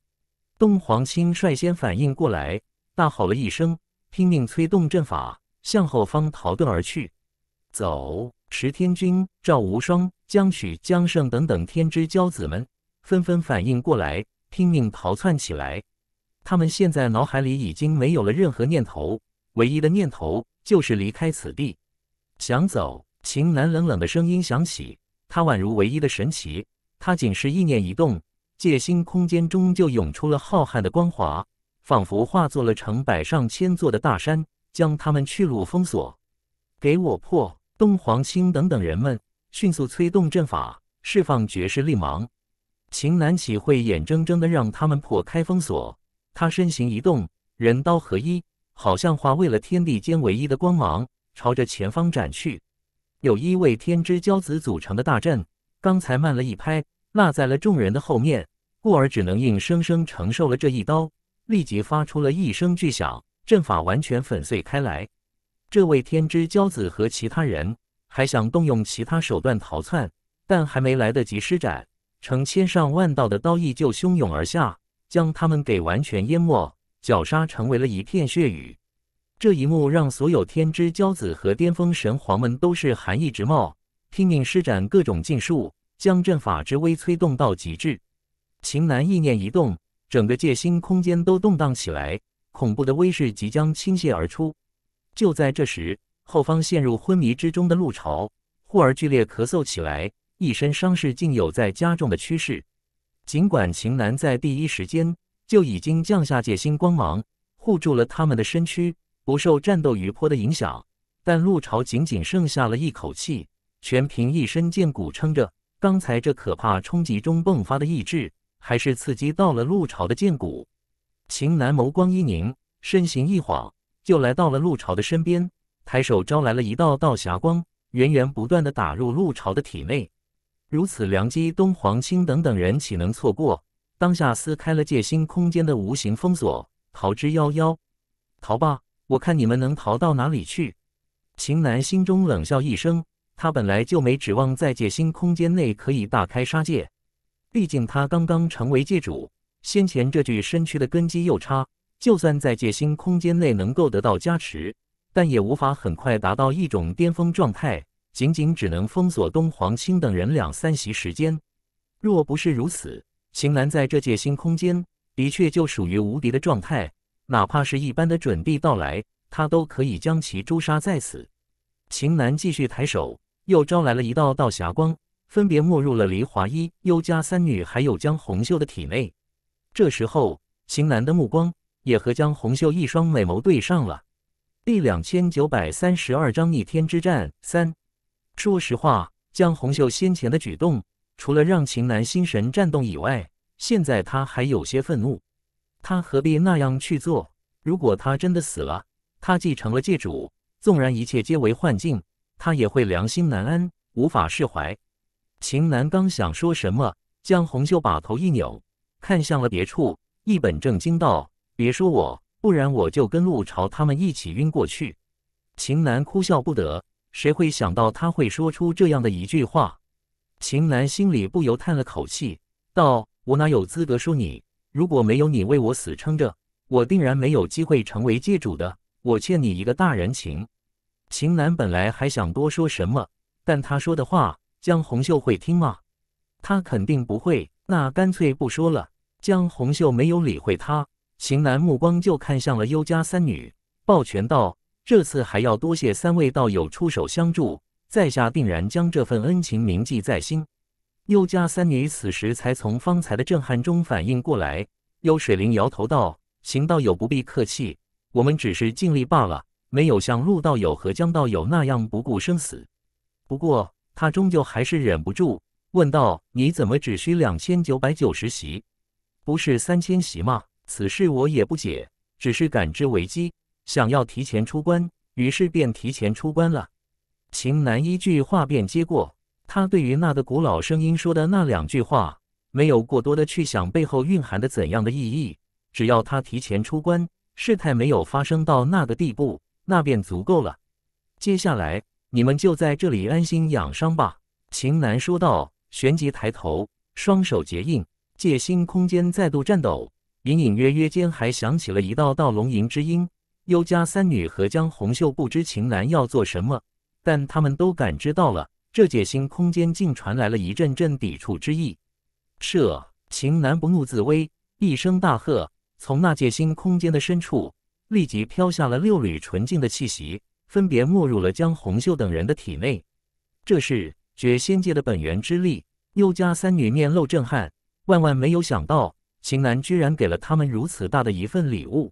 东皇青率先反应过来，大吼了一声，拼命催动阵法，向后方逃遁而去。走！石天君、赵无双、江许、江胜等等天之骄子们纷纷反应过来，拼命逃窜起来。他们现在脑海里已经没有了任何念头，唯一的念头就是离开此地。想走，秦楠冷冷的声音响起，他宛如唯一的神奇，他仅是意念一动，界心空间中就涌出了浩瀚的光华，仿佛化作了成百上千座的大山，将他们去路封锁。给我破！东皇青等等人们迅速催动阵法，释放绝世力芒。秦楠岂会眼睁睁的让他们破开封锁？他身形一动，人刀合一，好像化为了天地间唯一的光芒。朝着前方斩去，有一位天之骄子组成的大阵，刚才慢了一拍，落在了众人的后面，故而只能硬生生承受了这一刀，立即发出了一声巨响，阵法完全粉碎开来。这位天之骄子和其他人还想动用其他手段逃窜，但还没来得及施展，成千上万道的刀意就汹涌而下，将他们给完全淹没，绞杀成为了一片血雨。这一幕让所有天之骄子和巅峰神皇们都是寒意直冒，拼命施展各种禁术，将阵法之威催动到极致。秦南意念一动，整个界心空间都动荡起来，恐怖的威势即将倾泻而出。就在这时，后方陷入昏迷之中的陆潮忽而剧烈咳嗽起来，一身伤势竟有在加重的趋势。尽管秦南在第一时间就已经降下界心光芒护住了他们的身躯。不受战斗余波的影响，但陆潮仅仅剩下了一口气，全凭一身剑骨撑着。刚才这可怕冲击中迸发的意志，还是刺激到了陆潮的剑骨。秦南眸光一凝，身形一晃，就来到了陆潮的身边，抬手招来了一道道霞光，源源不断的打入陆潮的体内。如此良机，东皇青等等人岂能错过？当下撕开了戒心空间的无形封锁，逃之夭夭，逃吧！我看你们能逃到哪里去？秦楠心中冷笑一声。他本来就没指望在界心空间内可以大开杀戒，毕竟他刚刚成为界主，先前这具身躯的根基又差，就算在界心空间内能够得到加持，但也无法很快达到一种巅峰状态，仅仅只能封锁东皇星等人两三席时间。若不是如此，秦岚在这界心空间的确就属于无敌的状态。哪怕是一般的准帝到来，他都可以将其诛杀在此。秦楠继续抬手，又招来了一道道霞光，分别没入了黎华一、尤家三女还有江红秀的体内。这时候，秦楠的目光也和江红秀一双美眸对上了。第两千九百三十二章逆天之战三。说实话，江红秀先前的举动，除了让秦楠心神颤动以外，现在他还有些愤怒。他何必那样去做？如果他真的死了，他继承了界主，纵然一切皆为幻境，他也会良心难安，无法释怀。秦楠刚想说什么，江红就把头一扭，看向了别处，一本正经道：“别说我，不然我就跟陆朝他们一起晕过去。”秦楠哭笑不得，谁会想到他会说出这样的一句话？秦楠心里不由叹了口气，道：“我哪有资格说你？”如果没有你为我死撑着，我定然没有机会成为界主的。我欠你一个大人情。秦楠本来还想多说什么，但他说的话江红秀会听吗？他肯定不会，那干脆不说了。江红秀没有理会他，秦楠目光就看向了尤家三女，抱拳道：“这次还要多谢三位道友出手相助，在下定然将这份恩情铭记在心。”又家三女此时才从方才的震撼中反应过来，又水灵摇头道：“邢道友不必客气，我们只是尽力罢了，没有像陆道友和江道友那样不顾生死。”不过他终究还是忍不住问道：“你怎么只需两千九百九十席，不是三千席吗？”此事我也不解，只是感知危机，想要提前出关，于是便提前出关了。秦南一句话便接过。他对于那个古老声音说的那两句话没有过多的去想背后蕴含的怎样的意义，只要他提前出关，事态没有发生到那个地步，那便足够了。接下来你们就在这里安心养伤吧。”秦楠说道，旋即抬头，双手结印，界心空间再度颤抖，隐隐约约间还响起了一道道龙吟之音。尤家三女和江红秀不知秦楠要做什么，但他们都感知到了。这界心空间竟传来了一阵阵抵触之意。摄秦南不怒自威，一声大喝，从那界心空间的深处立即飘下了六缕纯净的气息，分别没入了江红秀等人的体内。这是绝仙界的本源之力，又加三女面露震撼，万万没有想到秦南居然给了他们如此大的一份礼物。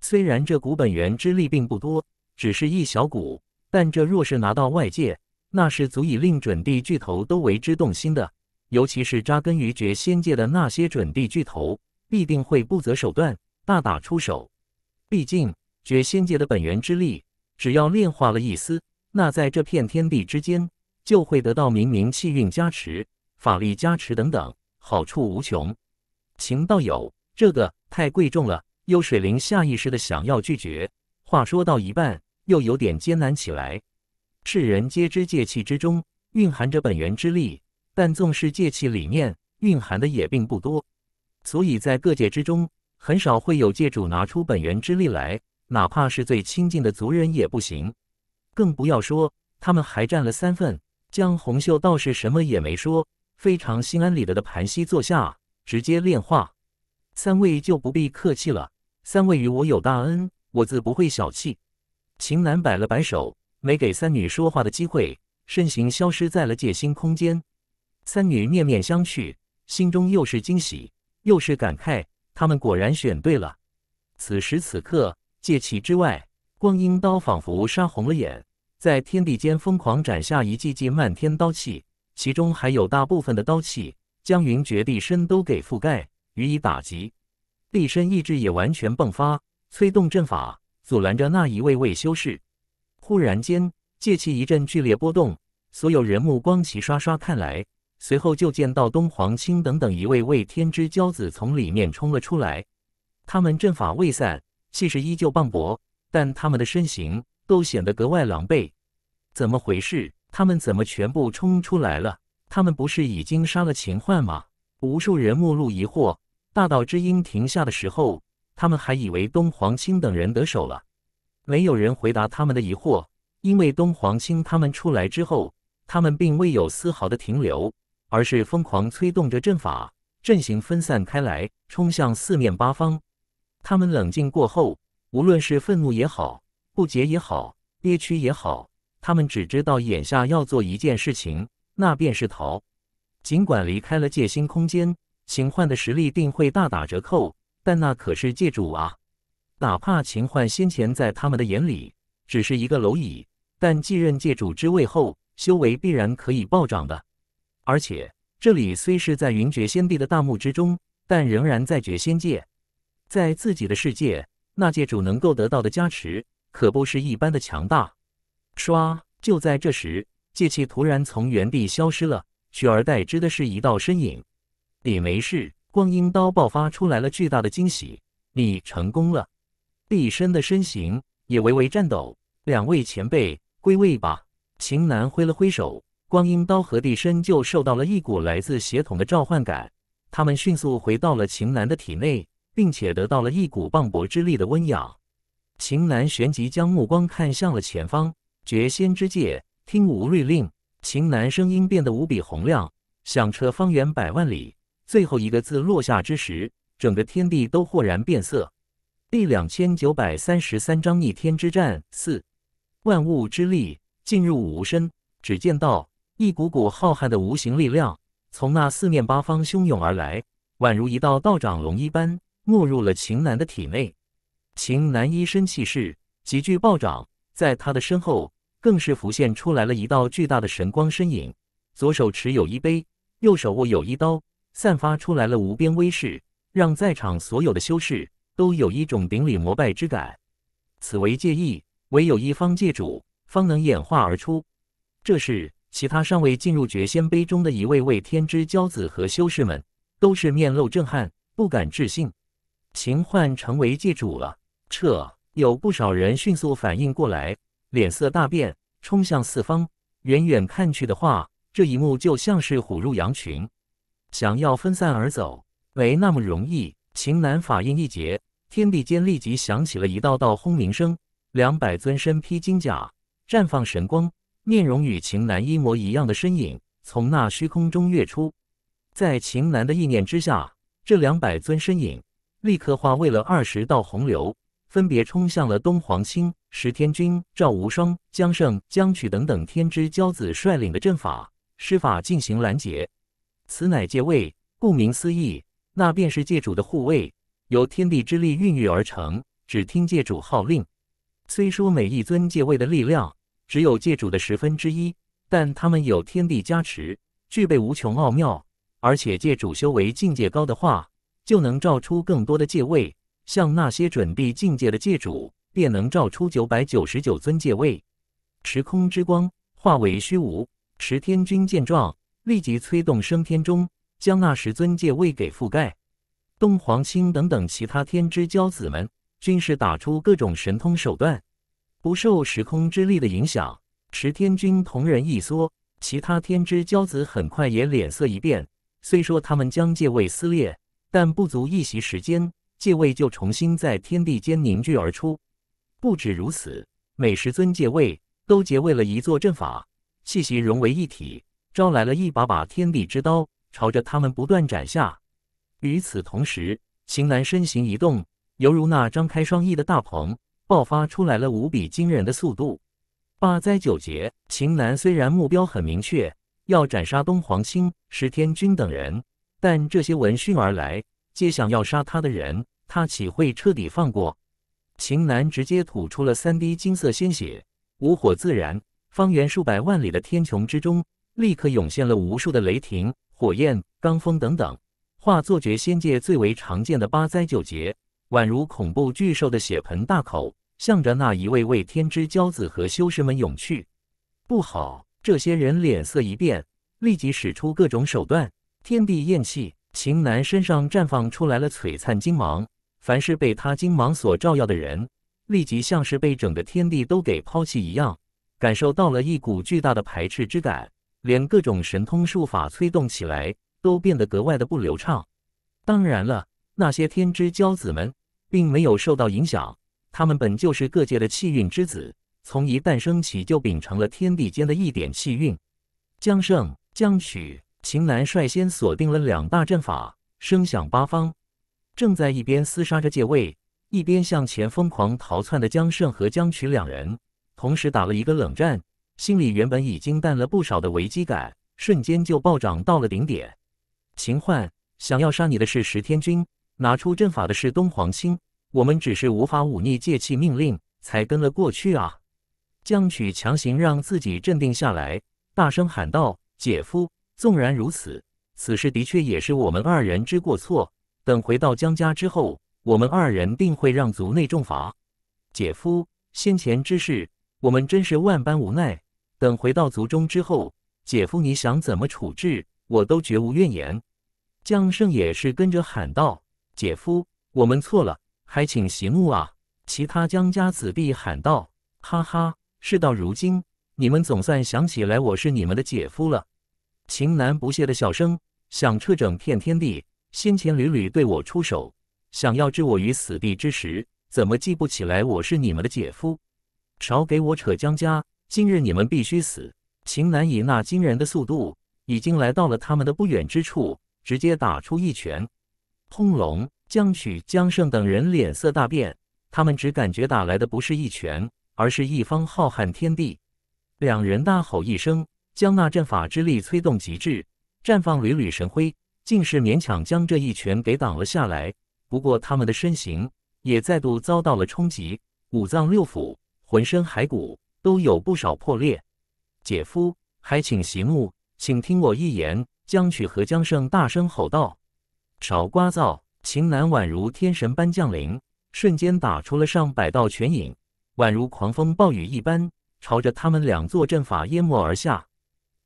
虽然这股本源之力并不多，只是一小股，但这若是拿到外界，那是足以令准地巨头都为之动心的，尤其是扎根于绝仙界的那些准地巨头，必定会不择手段，大打出手。毕竟绝仙界的本源之力，只要炼化了一丝，那在这片天地之间就会得到冥冥气运加持、法力加持等等，好处无穷。秦道友，这个太贵重了。幽水灵下意识的想要拒绝，话说到一半，又有点艰难起来。世人皆知，界气之中蕴含着本源之力，但纵是界气里面蕴含的也并不多，所以在各界之中，很少会有界主拿出本源之力来，哪怕是最亲近的族人也不行，更不要说他们还占了三份。江红秀倒是什么也没说，非常心安理得的盘膝坐下，直接炼化。三位就不必客气了，三位与我有大恩，我自不会小气。秦南摆了摆手。没给三女说话的机会，身形消失在了界心空间。三女面面相觑，心中又是惊喜又是感慨，他们果然选对了。此时此刻，界旗之外，光阴刀仿佛杀红了眼，在天地间疯狂斩下一记记漫天刀气，其中还有大部分的刀气将云绝地身都给覆盖，予以打击。地身意志也完全迸发，催动阵法，阻拦着那一位位修士。忽然间，界气一阵剧烈波动，所有人目光齐刷刷看来。随后就见到东皇青等等一位位天之骄子从里面冲了出来。他们阵法未散，气势依旧磅礴，但他们的身形都显得格外狼狈。怎么回事？他们怎么全部冲出来了？他们不是已经杀了秦幻吗？无数人目露疑惑。大道之音停下的时候，他们还以为东皇青等人得手了。没有人回答他们的疑惑，因为东皇星他们出来之后，他们并未有丝毫的停留，而是疯狂催动着阵法，阵型分散开来，冲向四面八方。他们冷静过后，无论是愤怒也好，不解也好，憋屈也好，他们只知道眼下要做一件事情，那便是逃。尽管离开了界心空间，秦幻的实力定会大打折扣，但那可是界主啊！哪怕秦幻先前在他们的眼里只是一个蝼蚁，但继任界主之位后，修为必然可以暴涨的。而且这里虽是在云绝仙帝的大墓之中，但仍然在绝仙界，在自己的世界，那界主能够得到的加持可不是一般的强大。唰！就在这时，界气突然从原地消失了，取而代之的是一道身影。你没事？光阴刀爆发出来了，巨大的惊喜！你成功了！帝身的身形也微微颤抖。两位前辈归位吧！秦南挥了挥手，光阴刀和地身就受到了一股来自血统的召唤感，他们迅速回到了秦南的体内，并且得到了一股磅礴之力的温养。秦南旋即将目光看向了前方，绝仙之界，听吾律令！秦南声音变得无比洪亮，响彻方圆百万里。最后一个字落下之时，整个天地都豁然变色。第两千九百三十三章逆天之战四，万物之力进入无身，只见到一股股浩瀚的无形力量从那四面八方汹涌而来，宛如一道道长龙一般没入了秦南的体内。秦南一身气势急剧暴涨，在他的身后更是浮现出来了一道巨大的神光身影，左手持有一杯，右手握有一刀，散发出来了无边威势，让在场所有的修士。都有一种顶礼膜拜之感，此为戒意，唯有一方界主，方能演化而出。这是其他尚未进入绝仙碑中的一位位天之骄子和修士们，都是面露震撼，不敢置信。秦幻成为界主了，彻，有不少人迅速反应过来，脸色大变，冲向四方。远远看去的话，这一幕就像是虎入羊群，想要分散而走，没那么容易。秦南法印一结。天地间立即响起了一道道轰鸣声，两百尊身披金甲、绽放神光、面容与秦南一模一样的身影从那虚空中跃出。在秦南的意念之下，这两百尊身影立刻化为了二十道洪流，分别冲向了东皇星、石天君、赵无双、江胜、江曲等等天之骄子率领的阵法施法进行拦截。此乃借位，顾名思义，那便是界主的护卫。由天地之力孕育而成，只听借主号令。虽说每一尊界位的力量只有借主的十分之一，但他们有天地加持，具备无穷奥妙。而且借主修为境界高的话，就能照出更多的界位。像那些准地境界的界主，便能照出九百九十九尊界位。时空之光化为虚无，石天君见状，立即催动升天钟，将那十尊界位给覆盖。东皇青等等其他天之骄子们，均是打出各种神通手段，不受时空之力的影响。持天君瞳仁一缩，其他天之骄子很快也脸色一变。虽说他们将界位撕裂，但不足一席时间，界位就重新在天地间凝聚而出。不止如此，每十尊界位都结为了一座阵法，气息融为一体，招来了一把把天地之刀，朝着他们不断斩下。与此同时，秦楠身形一动，犹如那张开双翼的大鹏，爆发出来了无比惊人的速度。八灾九劫，秦楠虽然目标很明确，要斩杀东皇星、石天君等人，但这些闻讯而来，皆想要杀他的人，他岂会彻底放过？秦楠直接吐出了三滴金色鲜血，无火自燃，方圆数百万里的天穹之中，立刻涌现了无数的雷霆、火焰、罡风等等。化作绝仙界最为常见的八灾九劫，宛如恐怖巨兽的血盆大口，向着那一位位天之骄子和修士们涌去。不好！这些人脸色一变，立即使出各种手段。天地厌气，秦南身上绽放出来了璀璨金芒。凡是被他金芒所照耀的人，立即像是被整个天地都给抛弃一样，感受到了一股巨大的排斥之感，连各种神通术法催动起来。都变得格外的不流畅。当然了，那些天之骄子们并没有受到影响，他们本就是各界的气运之子，从一诞生起就秉承了天地间的一点气运。江胜、江曲、秦岚率先锁定了两大阵法，声响八方。正在一边厮杀着借位，一边向前疯狂逃窜的江胜和江曲两人，同时打了一个冷战，心里原本已经淡了不少的危机感，瞬间就暴涨到了顶点。秦焕想要杀你的是石天君，拿出阵法的是东皇青，我们只是无法忤逆借气命令，才跟了过去啊！江曲强行让自己镇定下来，大声喊道：“姐夫，纵然如此，此事的确也是我们二人之过错。等回到江家之后，我们二人定会让族内重罚。姐夫，先前之事，我们真是万般无奈。等回到族中之后，姐夫你想怎么处置？”我都绝无怨言。江胜也是跟着喊道：“姐夫，我们错了，还请息怒啊！”其他江家子弟喊道：“哈哈，事到如今，你们总算想起来我是你们的姐夫了。”秦南不屑的笑声响彻整片天地。先前屡屡对我出手，想要置我于死地之时，怎么记不起来我是你们的姐夫？少给我扯江家！今日你们必须死！秦南以那惊人的速度。已经来到了他们的不远之处，直接打出一拳。通龙、江许、江胜等人脸色大变，他们只感觉打来的不是一拳，而是一方浩瀚天地。两人大吼一声，将那阵法之力催动极致，绽放缕缕神辉，竟是勉强将这一拳给挡了下来。不过他们的身形也再度遭到了冲击，五脏六腑、浑身骸骨都有不少破裂。姐夫，还请息怒。请听我一言！江曲和江胜大声吼道：“少聒噪！”秦南宛如天神般降临，瞬间打出了上百道拳影，宛如狂风暴雨一般，朝着他们两座阵法淹没而下。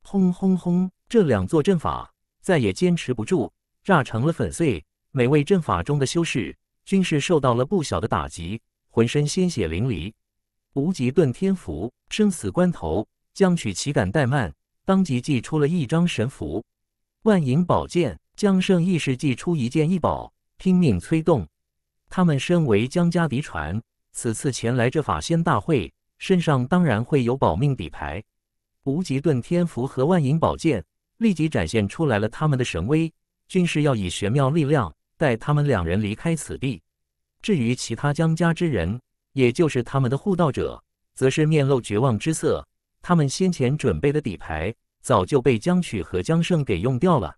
轰轰轰！这两座阵法再也坚持不住，炸成了粉碎。每位阵法中的修士均是受到了不小的打击，浑身鲜血淋漓。无极遁天符，生死关头，江曲岂敢怠慢？当即祭出了一张神符，万影宝剑，江胜亦是祭出一件一宝，拼命催动。他们身为江家嫡传，此次前来这法仙大会，身上当然会有保命底牌。无极遁天符和万影宝剑立即展现出来了他们的神威，均是要以玄妙力量带他们两人离开此地。至于其他江家之人，也就是他们的护道者，则是面露绝望之色。他们先前准备的底牌早就被江曲和江胜给用掉了，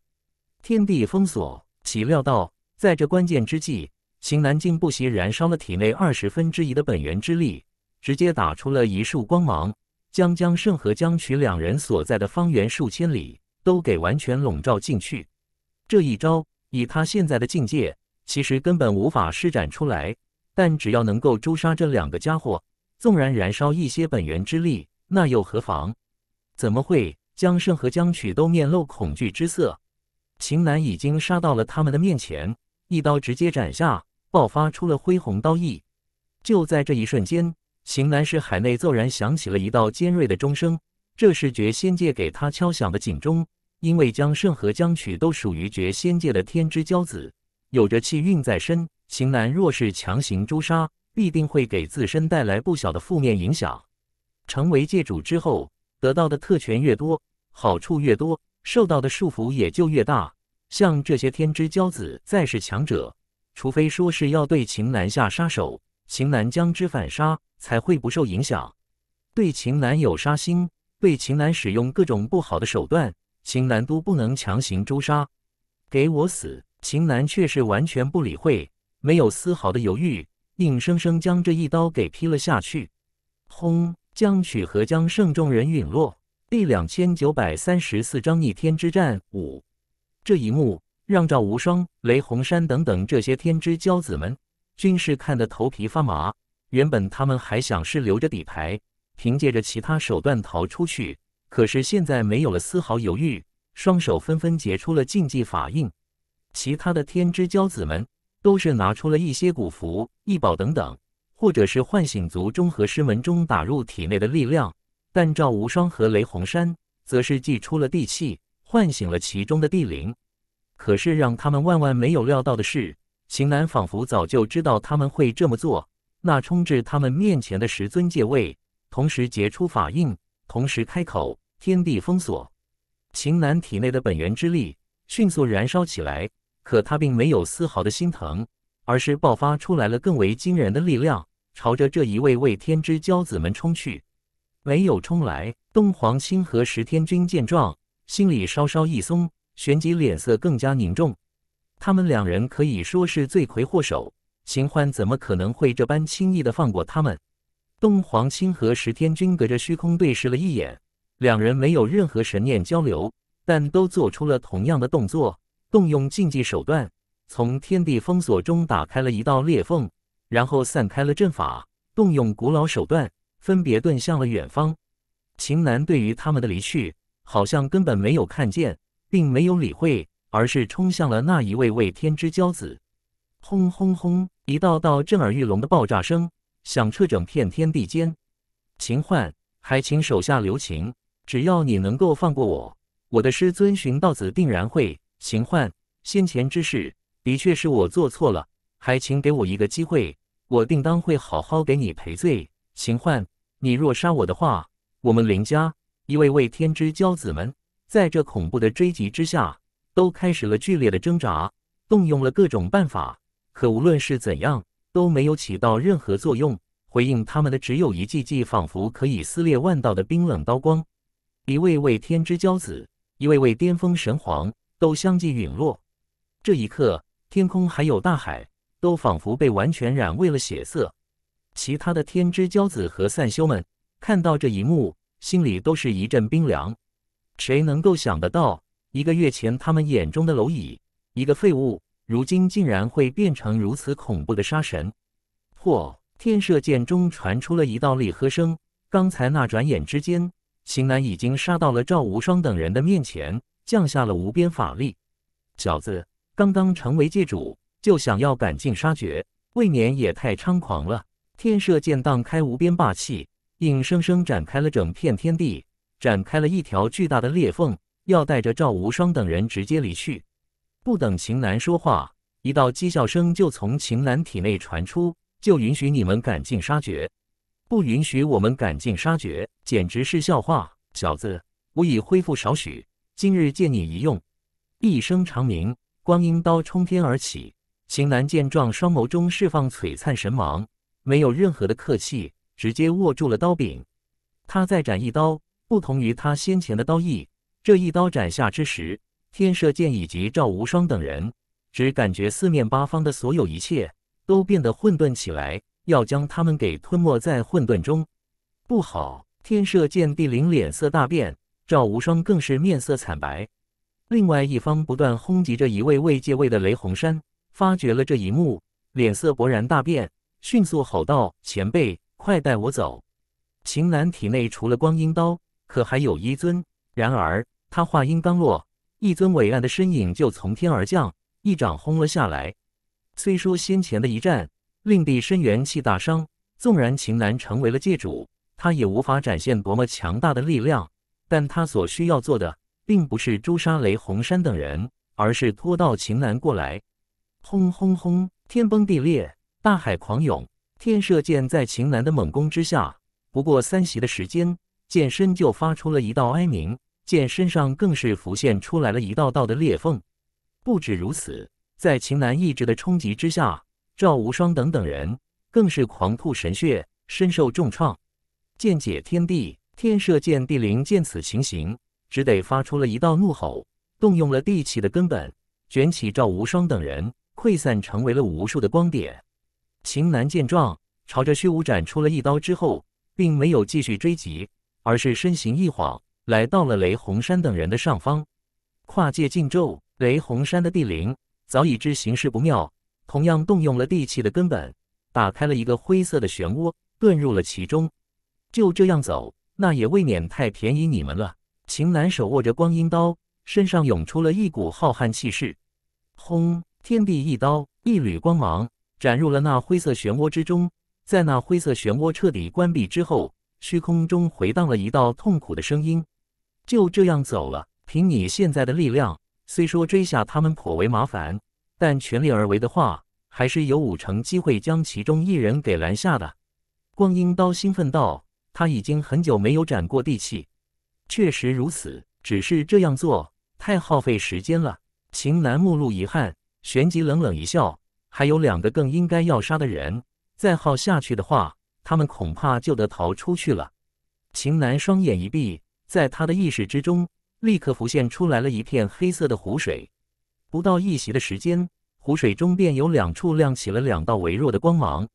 天地封锁。岂料到，在这关键之际，秦南竟不惜燃烧了体内二十分之一的本源之力，直接打出了一束光芒，将江胜和江曲两人所在的方圆数千里都给完全笼罩进去。这一招以他现在的境界，其实根本无法施展出来。但只要能够诛杀这两个家伙，纵然燃烧一些本源之力。那又何妨？怎么会？江胜和江曲都面露恐惧之色。秦南已经杀到了他们的面前，一刀直接斩下，爆发出了恢宏刀意。就在这一瞬间，秦南是海内骤然响起了一道尖锐的钟声，这是绝仙界给他敲响的警钟。因为江胜和江曲都属于绝仙界的天之骄子，有着气运在身。秦南若是强行诛杀，必定会给自身带来不小的负面影响。成为界主之后，得到的特权越多，好处越多，受到的束缚也就越大。像这些天之骄子，再是强者，除非说是要对秦南下杀手，秦南将之反杀才会不受影响。对秦南有杀心，对秦南使用各种不好的手段，秦南都不能强行诛杀。给我死！秦南却是完全不理会，没有丝毫的犹豫，硬生生将这一刀给劈了下去。轰！江曲和江胜众人陨落，第两千九百三十四章逆天之战五。这一幕让赵无双、雷洪山等等这些天之骄子们，均是看得头皮发麻。原本他们还想是留着底牌，凭借着其他手段逃出去，可是现在没有了丝毫犹豫，双手纷纷结出了禁忌法印。其他的天之骄子们，都是拿出了一些古符、异宝等等。或者是唤醒族中和师门中打入体内的力量，但赵无双和雷洪山则是祭出了地气，唤醒了其中的地灵。可是让他们万万没有料到的是，秦南仿佛早就知道他们会这么做，那冲至他们面前的十尊界位，同时结出法印，同时开口，天地封锁。秦南体内的本源之力迅速燃烧起来，可他并没有丝毫的心疼，而是爆发出来了更为惊人的力量。朝着这一位位天之骄子们冲去，没有冲来。东皇青和石天君见状，心里稍稍一松，旋即脸色更加凝重。他们两人可以说是罪魁祸首，秦欢怎么可能会这般轻易的放过他们？东皇青和石天君隔着虚空对视了一眼，两人没有任何神念交流，但都做出了同样的动作，动用禁忌手段，从天地封锁中打开了一道裂缝。然后散开了阵法，动用古老手段，分别遁向了远方。秦南对于他们的离去，好像根本没有看见，并没有理会，而是冲向了那一位位天之骄子。轰轰轰！一道道震耳欲聋的爆炸声响彻整片天地间。秦幻，还请手下留情，只要你能够放过我，我的师尊寻道子定然会。秦幻，先前之事的确是我做错了，还请给我一个机会。我定当会好好给你赔罪，秦焕。你若杀我的话，我们林家一位位天之骄子们，在这恐怖的追击之下，都开始了剧烈的挣扎，动用了各种办法，可无论是怎样，都没有起到任何作用。回应他们的只有一记记仿佛可以撕裂万道的冰冷刀光。一位位天之骄子，一位位巅峰神皇，都相继陨落。这一刻，天空还有大海。都仿佛被完全染为了血色。其他的天之骄子和散修们看到这一幕，心里都是一阵冰凉。谁能够想得到，一个月前他们眼中的蝼蚁，一个废物，如今竟然会变成如此恐怖的杀神？嚯！天射剑中传出了一道厉喝声。刚才那转眼之间，秦南已经杀到了赵无双等人的面前，降下了无边法力。小子，刚刚成为界主。就想要赶尽杀绝，未免也太猖狂了。天射剑荡开无边霸气，硬生生展开了整片天地，展开了一条巨大的裂缝，要带着赵无双等人直接离去。不等秦岚说话，一道讥笑声就从秦岚体内传出：“就允许你们赶尽杀绝，不允许我们赶尽杀绝，简直是笑话。”小子，我已恢复少许，今日借你一用。一声长鸣，光阴刀冲天而起。秦楠见状，双眸中释放璀璨神芒，没有任何的客气，直接握住了刀柄。他再斩一刀，不同于他先前的刀意，这一刀斩下之时，天射剑以及赵无双等人只感觉四面八方的所有一切都变得混沌起来，要将他们给吞没在混沌中。不好！天射剑帝灵脸色大变，赵无双更是面色惨白。另外一方不断轰击着一位未界位的雷洪山。发觉了这一幕，脸色勃然大变，迅速吼道：“前辈，快带我走！”秦岚体内除了光阴刀，可还有一尊。然而他话音刚落，一尊伟岸的身影就从天而降，一掌轰了下来。虽说先前的一战令帝深元气大伤，纵然秦岚成为了界主，他也无法展现多么强大的力量。但他所需要做的，并不是诛杀雷洪山等人，而是拖到秦岚过来。轰轰轰！天崩地裂，大海狂涌。天射剑在秦岚的猛攻之下，不过三息的时间，剑身就发出了一道哀鸣，剑身上更是浮现出来了一道道的裂缝。不止如此，在秦南意志的冲击之下，赵无双等等人更是狂吐神血，深受重创。剑解天地，天射剑地灵见此情形，只得发出了一道怒吼，动用了地气的根本，卷起赵无双等人。溃散成为了无数的光点。秦南见状，朝着虚无斩出了一刀之后，并没有继续追击，而是身形一晃，来到了雷洪山等人的上方。跨界禁咒，雷洪山的地灵早已知形势不妙，同样动用了地气的根本，打开了一个灰色的漩涡，遁入了其中。就这样走，那也未免太便宜你们了。秦南手握着光阴刀，身上涌出了一股浩瀚气势，轰！天地一刀，一缕光芒斩入了那灰色漩涡之中。在那灰色漩涡彻底关闭之后，虚空中回荡了一道痛苦的声音。就这样走了。凭你现在的力量，虽说追下他们颇为麻烦，但全力而为的话，还是有五成机会将其中一人给拦下的。光阴刀兴奋道：“他已经很久没有斩过地气，确实如此。只是这样做太耗费时间了。”秦楠目露遗憾。旋即冷冷一笑，还有两个更应该要杀的人，再耗下去的话，他们恐怕就得逃出去了。秦南双眼一闭，在他的意识之中，立刻浮现出来了一片黑色的湖水。不到一息的时间，湖水中便有两处亮起了两道微弱的光芒。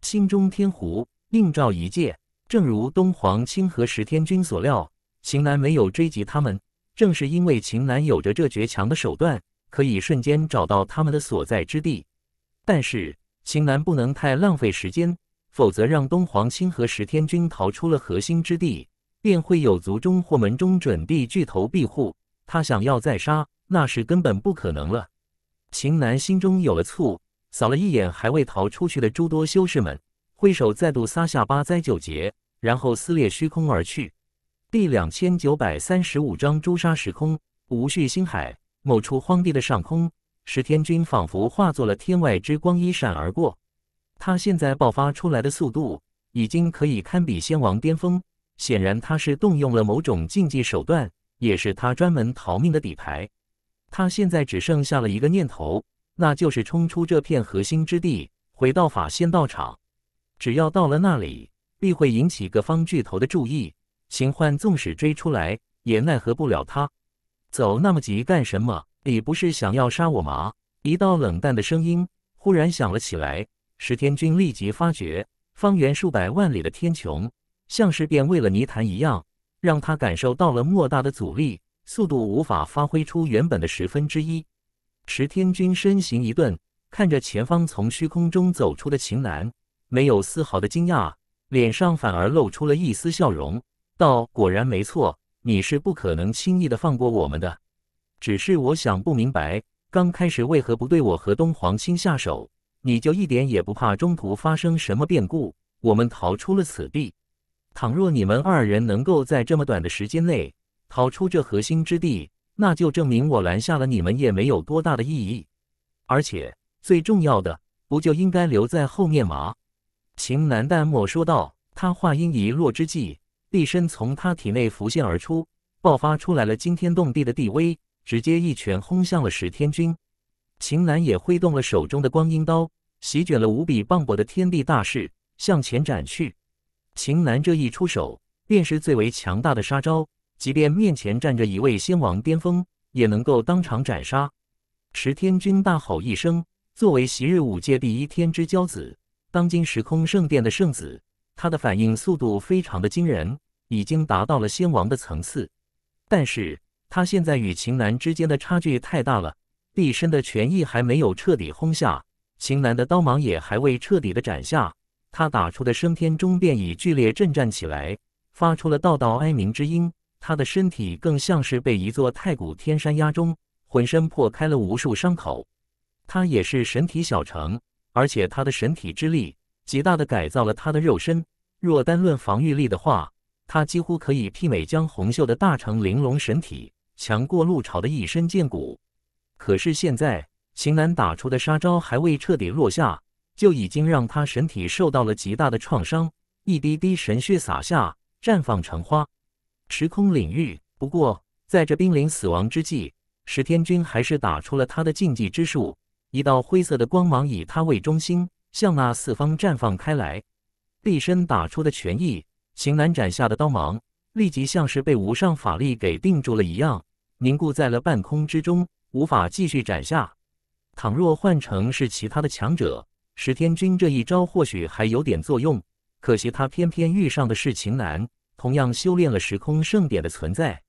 心中天湖映照一界，正如东皇青河石天君所料，秦南没有追及他们，正是因为秦南有着这绝强的手段。可以瞬间找到他们的所在之地，但是秦南不能太浪费时间，否则让东皇星和石天君逃出了核心之地，便会有族中或门中准地巨头庇护。他想要再杀，那是根本不可能了。秦南心中有了醋，扫了一眼还未逃出去的诸多修士们，挥手再度撒下八灾九劫，然后撕裂虚空而去。第两千九百三十五章：诛杀时空，无序星海。某处荒地的上空，石天君仿佛化作了天外之光，一闪而过。他现在爆发出来的速度，已经可以堪比仙王巅峰。显然，他是动用了某种禁忌手段，也是他专门逃命的底牌。他现在只剩下了一个念头，那就是冲出这片核心之地，回到法仙道场。只要到了那里，必会引起各方巨头的注意。秦幻纵使追出来，也奈何不了他。走那么急干什么？你不是想要杀我吗？一道冷淡的声音忽然响了起来。石天军立即发觉，方圆数百万里的天穹像是变为了泥潭一样，让他感受到了莫大的阻力，速度无法发挥出原本的十分之一。石天军身形一顿，看着前方从虚空中走出的秦岚，没有丝毫的惊讶，脸上反而露出了一丝笑容，道：“果然没错。”你是不可能轻易的放过我们的，只是我想不明白，刚开始为何不对我和东皇亲下手，你就一点也不怕中途发生什么变故？我们逃出了此地，倘若你们二人能够在这么短的时间内逃出这核心之地，那就证明我拦下了你们也没有多大的意义。而且最重要的，不就应该留在后面吗？秦南淡漠说道。他话音一落之际。一身从他体内浮现而出，爆发出来了惊天动地的地威，直接一拳轰向了石天君。秦楠也挥动了手中的光阴刀，席卷了无比磅礴的天地大势，向前斩去。秦楠这一出手，便是最为强大的杀招，即便面前站着一位仙王巅峰，也能够当场斩杀。石天君大吼一声，作为昔日五界第一天之骄子，当今时空圣殿的圣子，他的反应速度非常的惊人。已经达到了仙王的层次，但是他现在与秦南之间的差距太大了，毕生的权益还没有彻底轰下，秦南的刀芒也还未彻底的斩下，他打出的升天钟便已剧烈震颤起来，发出了道道哀鸣之音，他的身体更像是被一座太古天山压中，浑身破开了无数伤口。他也是神体小成，而且他的神体之力极大的改造了他的肉身，若单论防御力的话。他几乎可以媲美江红秀的大成玲珑神体，强过陆朝的一身剑骨。可是现在，秦楠打出的杀招还未彻底落下，就已经让他身体受到了极大的创伤。一滴滴神血洒下，绽放成花。时空领域。不过，在这濒临死亡之际，石天君还是打出了他的禁忌之术。一道灰色的光芒以他为中心，向那四方绽放开来。毕生打出的拳意秦楠斩下的刀芒，立即像是被无上法力给定住了一样，凝固在了半空之中，无法继续斩下。倘若换成是其他的强者，石天君这一招或许还有点作用，可惜他偏偏遇上的是秦岚，同样修炼了时空圣典的存在，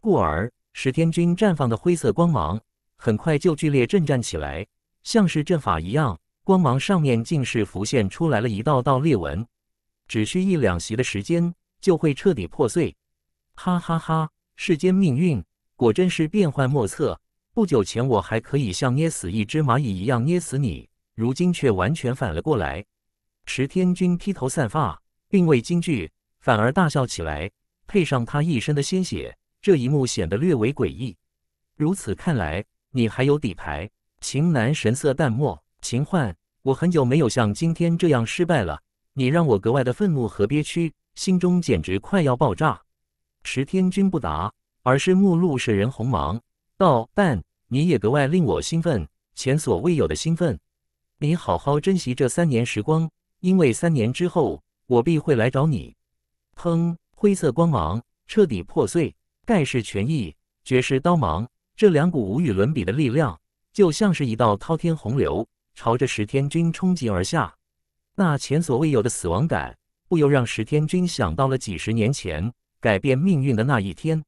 故而石天君绽放的灰色光芒，很快就剧烈震颤起来，像是阵法一样，光芒上面竟是浮现出来了一道道裂纹。只需一两席的时间，就会彻底破碎。哈哈哈！世间命运果真是变幻莫测。不久前我还可以像捏死一只蚂蚁一样捏死你，如今却完全反了过来。池天君披头散发，并未惊惧，反而大笑起来，配上他一身的鲜血，这一幕显得略为诡异。如此看来，你还有底牌。秦南神色淡漠。秦焕，我很久没有像今天这样失败了。你让我格外的愤怒和憋屈，心中简直快要爆炸。石天君不答，而是目露使人红芒，道：“但你也格外令我兴奋，前所未有的兴奋。你好好珍惜这三年时光，因为三年之后，我必会来找你。”砰！灰色光芒彻底破碎，盖世权意、绝世刀芒这两股无与伦比的力量，就像是一道滔天洪流，朝着石天君冲击而下。那前所未有的死亡感，不由让石天君想到了几十年前改变命运的那一天。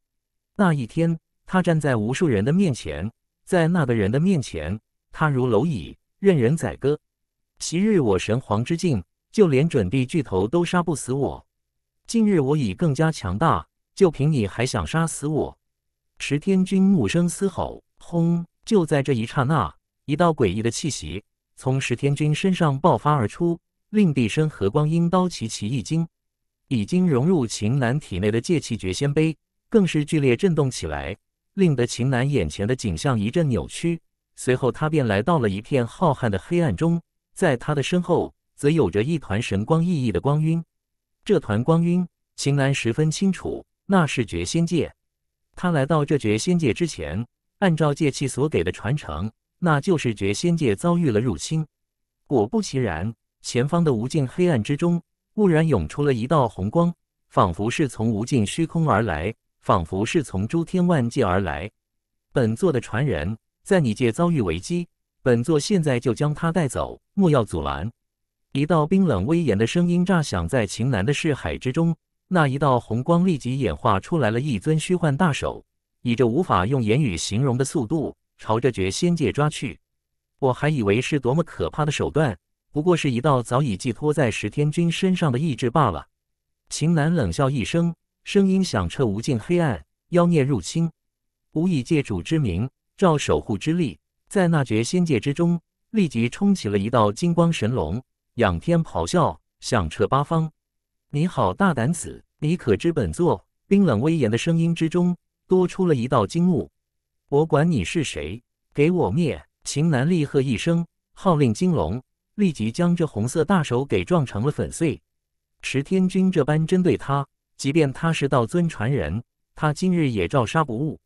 那一天，他站在无数人的面前，在那个人的面前，他如蝼蚁，任人宰割。昔日我神皇之境，就连准帝巨头都杀不死我。今日我已更加强大，就凭你还想杀死我？石天君怒声嘶吼，轰！就在这一刹那，一道诡异的气息从石天君身上爆发而出。令地生和光阴刀齐齐一惊，已经融入秦南体内的界气绝仙碑更是剧烈震动起来，令得秦南眼前的景象一阵扭曲。随后，他便来到了一片浩瀚的黑暗中，在他的身后则有着一团神光熠熠的光晕。这团光晕，秦南十分清楚，那是绝仙界。他来到这绝仙界之前，按照界气所给的传承，那就是绝仙界遭遇了入侵。果不其然。前方的无尽黑暗之中，忽然涌出了一道红光，仿佛是从无尽虚空而来，仿佛是从诸天万界而来。本座的传人在你界遭遇危机，本座现在就将他带走，莫要阻拦！一道冰冷威严的声音炸响在秦南的视海之中。那一道红光立即演化出来了一尊虚幻大手，以着无法用言语形容的速度朝着绝仙界抓去。我还以为是多么可怕的手段。不过是一道早已寄托在石天君身上的意志罢了。秦楠冷笑一声，声音响彻无尽黑暗：“妖孽入侵，吾以借主之名，召守护之力，在那绝仙界之中，立即冲起了一道金光神龙，仰天咆哮，响彻八方。你好大胆子，你可知本座？”冰冷威严的声音之中，多出了一道金雾。“我管你是谁，给我灭！”秦楠厉喝一声，号令金龙。立即将这红色大手给撞成了粉碎。石天君这般针对他，即便他是道尊传人，他今日也照杀不误。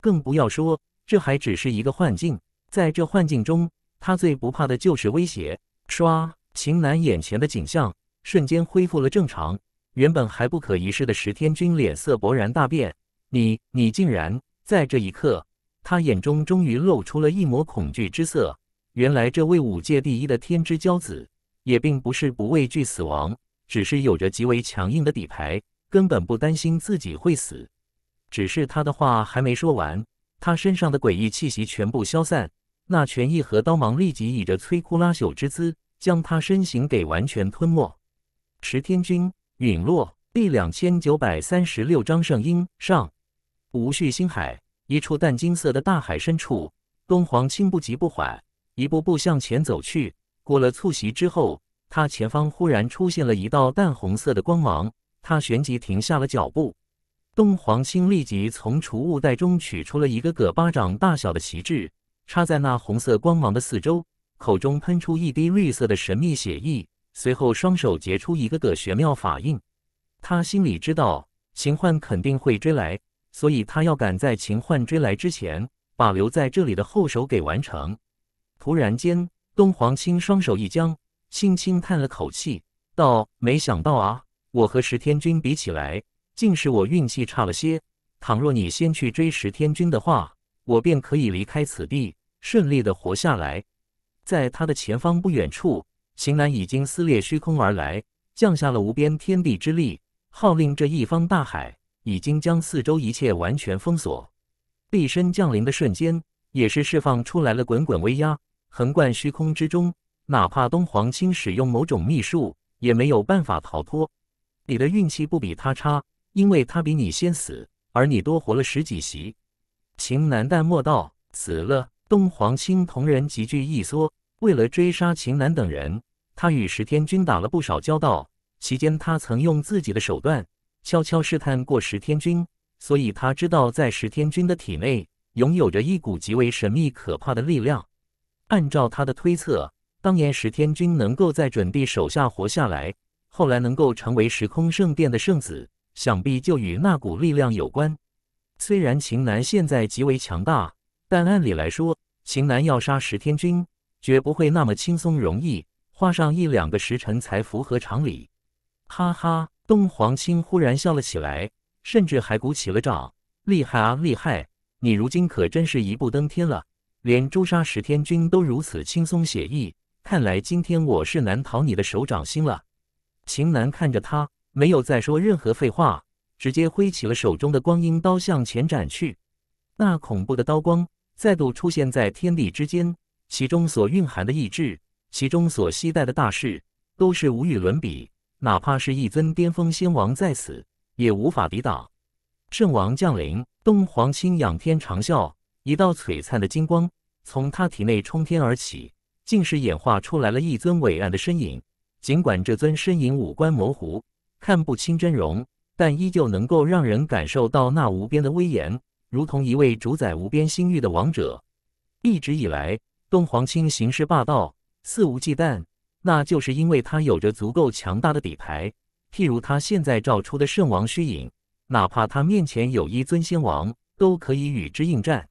更不要说，这还只是一个幻境。在这幻境中，他最不怕的就是威胁。唰！秦南眼前的景象瞬间恢复了正常。原本还不可一世的石天君脸色勃然大变：“你……你竟然在这一刻……”他眼中终于露出了一抹恐惧之色。原来这位五界第一的天之骄子，也并不是不畏惧死亡，只是有着极为强硬的底牌，根本不担心自己会死。只是他的话还没说完，他身上的诡异气息全部消散，那拳意和刀芒立即以着摧枯拉朽之姿，将他身形给完全吞没。《池天君陨落》第两千九百三十六章圣婴上，无序星海一处淡金色的大海深处，东皇青不急不缓。一步步向前走去，过了促席之后，他前方忽然出现了一道淡红色的光芒，他旋即停下了脚步。东皇青立即从储物袋中取出了一个个巴掌大小的旗帜，插在那红色光芒的四周，口中喷出一滴绿色的神秘血液，随后双手结出一个个玄妙法印。他心里知道秦焕肯定会追来，所以他要赶在秦焕追来之前，把留在这里的后手给完成。突然间，东皇青双手一僵，轻轻叹了口气，道：“没想到啊，我和石天君比起来，竟是我运气差了些。倘若你先去追石天君的话，我便可以离开此地，顺利的活下来。”在他的前方不远处，行岚已经撕裂虚空而来，降下了无边天地之力，号令这一方大海已经将四周一切完全封锁。立身降临的瞬间，也是释放出来了滚滚威压。横贯虚空之中，哪怕东皇青使用某种秘术，也没有办法逃脱。你的运气不比他差，因为他比你先死，而你多活了十几息。秦南淡漠道：“死了。”东皇青同人急剧一缩。为了追杀秦南等人，他与石天君打了不少交道。期间，他曾用自己的手段悄悄试探过石天君，所以他知道，在石天君的体内拥有着一股极为神秘可怕的力量。按照他的推测，当年石天君能够在准帝手下活下来，后来能够成为时空圣殿的圣子，想必就与那股力量有关。虽然秦南现在极为强大，但按理来说，秦南要杀石天君，绝不会那么轻松容易，花上一两个时辰才符合常理。哈哈，东皇青忽然笑了起来，甚至还鼓起了掌。厉害啊，厉害！你如今可真是一步登天了。连诛杀十天君都如此轻松写意，看来今天我是难逃你的手掌心了。秦南看着他，没有再说任何废话，直接挥起了手中的光阴刀向前斩去。那恐怖的刀光再度出现在天地之间，其中所蕴含的意志，其中所期待的大事，都是无与伦比。哪怕是一尊巅峰仙王在此，也无法抵挡。圣王降临，东皇青仰天长啸，一道璀璨的金光。从他体内冲天而起，竟是演化出来了一尊伟岸的身影。尽管这尊身影五官模糊，看不清真容，但依旧能够让人感受到那无边的威严，如同一位主宰无边星域的王者。一直以来，东皇青行事霸道、肆无忌惮，那就是因为他有着足够强大的底牌，譬如他现在照出的圣王虚影，哪怕他面前有一尊仙王，都可以与之应战。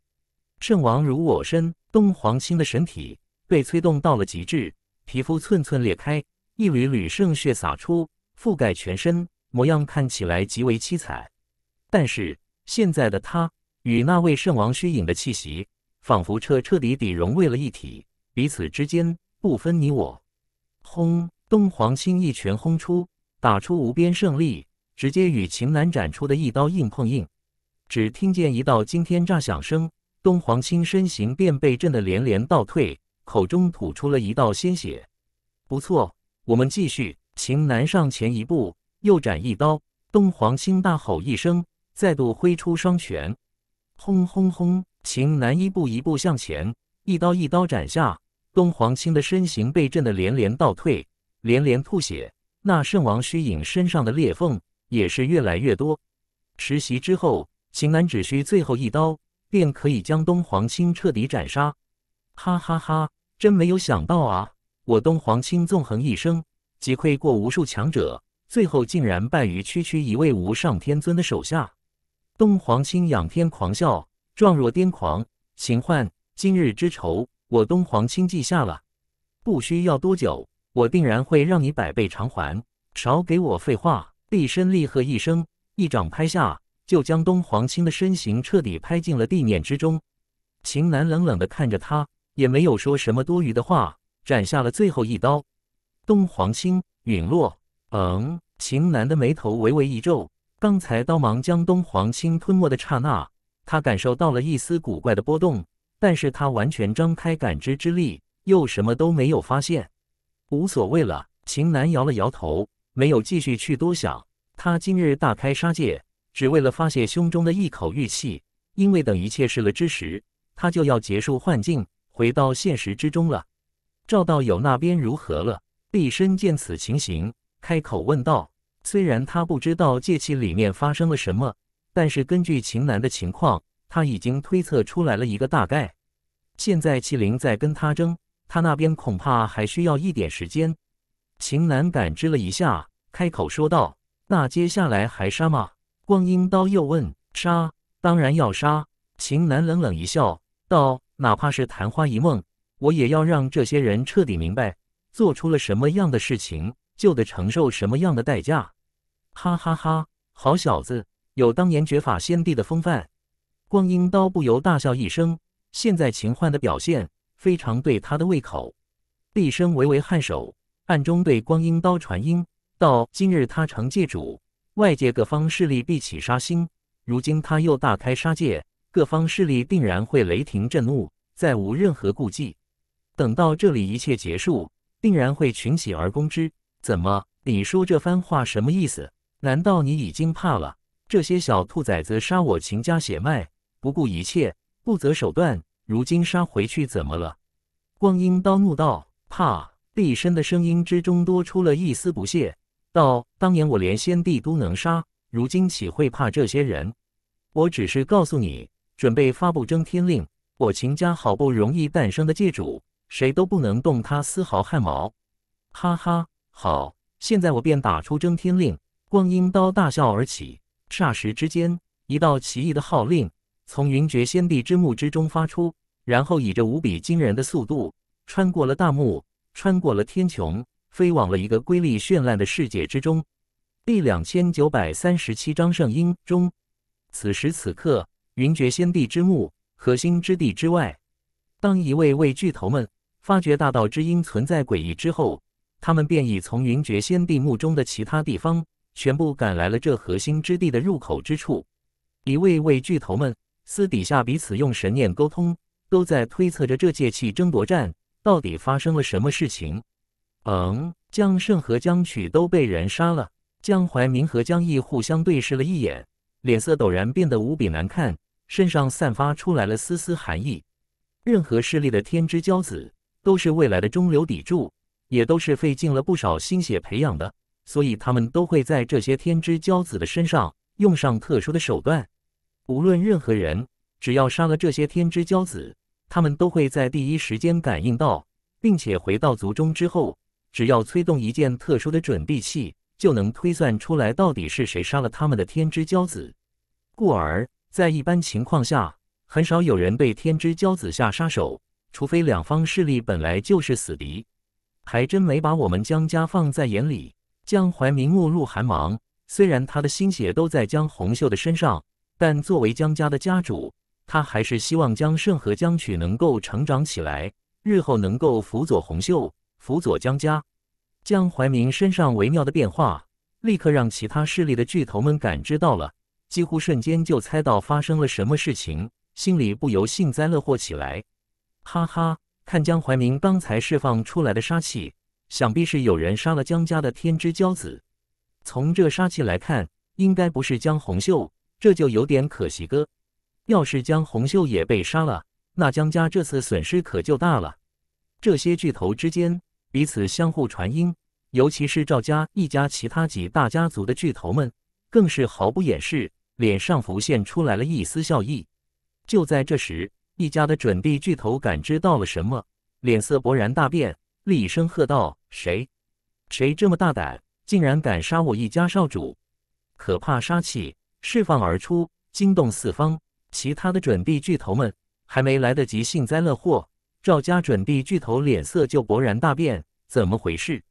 圣王如我身。东皇青的神体被催动到了极致，皮肤寸寸裂开，一缕缕圣血洒出，覆盖全身，模样看起来极为凄惨。但是现在的他与那位圣王虚影的气息仿佛彻彻底底融为了一体，彼此之间不分你我。轰！东皇青一拳轰出，打出无边胜利，直接与秦岚斩出的一刀硬碰硬，只听见一道惊天炸响声。东皇青身形便被震得连连倒退，口中吐出了一道鲜血。不错，我们继续。秦南上前一步，又斩一刀。东皇青大吼一声，再度挥出双拳。轰轰轰！秦南一步一步向前，一刀一刀斩下。东皇青的身形被震得连连倒退，连连吐血。那圣王虚影身上的裂缝也是越来越多。实袭之后，秦南只需最后一刀。便可以将东皇青彻底斩杀！哈哈哈，真没有想到啊！我东皇青纵横一生，击溃过无数强者，最后竟然败于区区一位无上天尊的手下！东皇青仰天狂笑，状若癫狂。秦焕，今日之仇，我东皇青记下了，不需要多久，我定然会让你百倍偿还！少给我废话！立身厉喝一声，一掌拍下。就将东皇青的身形彻底拍进了地面之中。秦南冷冷地看着他，也没有说什么多余的话，斩下了最后一刀。东皇青陨落。嗯，秦南的眉头微微一皱。刚才刀芒将东皇青吞没的刹那，他感受到了一丝古怪的波动，但是他完全张开感知之力，又什么都没有发现。无所谓了，秦南摇了摇头，没有继续去多想。他今日大开杀戒。只为了发泄胸中的一口郁气，因为等一切事了之时，他就要结束幻境，回到现实之中了。赵道友那边如何了？毕生见此情形，开口问道。虽然他不知道界气里面发生了什么，但是根据秦南的情况，他已经推测出来了一个大概。现在麒灵在跟他争，他那边恐怕还需要一点时间。秦南感知了一下，开口说道：“那接下来还杀吗？”光阴刀又问：“杀，当然要杀。”秦南冷冷一笑，道：“哪怕是昙花一梦，我也要让这些人彻底明白，做出了什么样的事情，就得承受什么样的代价。”哈哈哈！好小子，有当年绝法先帝的风范。光阴刀不由大笑一声。现在秦焕的表现非常对他的胃口。毕生微微颔首，暗中对光阴刀传音道：“今日他成界主。”外界各方势力必起杀心，如今他又大开杀戒，各方势力定然会雷霆震怒，再无任何顾忌。等到这里一切结束，定然会群起而攻之。怎么，你说这番话什么意思？难道你已经怕了？这些小兔崽子杀我秦家血脉，不顾一切，不择手段，如今杀回去怎么了？光阴刀怒道：“怕。”厉声的声音之中多出了一丝不屑。道：“当年我连先帝都能杀，如今岂会怕这些人？我只是告诉你，准备发布征天令。我秦家好不容易诞生的界主，谁都不能动他丝毫汗毛。”哈哈，好！现在我便打出征天令。光阴刀大笑而起，霎时之间，一道奇异的号令从云绝先帝之墓之中发出，然后以着无比惊人的速度，穿过了大墓，穿过了天穹。飞往了一个瑰丽绚烂的世界之中。第两千九百三十七章圣婴中，此时此刻，云绝先帝之墓核心之地之外，当一位位巨头们发觉大道之音存在诡异之后，他们便已从云绝先帝墓中的其他地方全部赶来了这核心之地的入口之处。一位位巨头们私底下彼此用神念沟通，都在推测着这界气争夺战到底发生了什么事情。嗯，江胜和江曲都被人杀了。江淮明和江毅互相对视了一眼，脸色陡然变得无比难看，身上散发出来了丝丝寒意。任何势力的天之骄子，都是未来的中流砥柱，也都是费尽了不少心血培养的，所以他们都会在这些天之骄子的身上用上特殊的手段。无论任何人，只要杀了这些天之骄子，他们都会在第一时间感应到，并且回到族中之后。只要催动一件特殊的准地器，就能推算出来到底是谁杀了他们的天之骄子。故而，在一般情况下，很少有人对天之骄子下杀手，除非两方势力本来就是死敌。还真没把我们江家放在眼里。江淮明目露寒芒，虽然他的心血都在江红秀的身上，但作为江家的家主，他还是希望江胜和江曲能够成长起来，日后能够辅佐红秀。辅佐江家，江怀明身上微妙的变化，立刻让其他势力的巨头们感知到了，几乎瞬间就猜到发生了什么事情，心里不由幸灾乐祸起来。哈哈，看江怀明刚才释放出来的杀气，想必是有人杀了江家的天之骄子。从这杀气来看，应该不是江红秀，这就有点可惜哥。要是江红秀也被杀了，那江家这次损失可就大了。这些巨头之间。彼此相互传音，尤其是赵家一家其他几大家族的巨头们，更是毫不掩饰，脸上浮现出来了一丝笑意。就在这时，一家的准地巨头感知到了什么，脸色勃然大变，厉声喝道：“谁？谁这么大胆，竟然敢杀我一家少主？”可怕杀气释放而出，惊动四方。其他的准地巨头们还没来得及幸灾乐祸。赵家准地巨头脸色就勃然大变，怎么回事？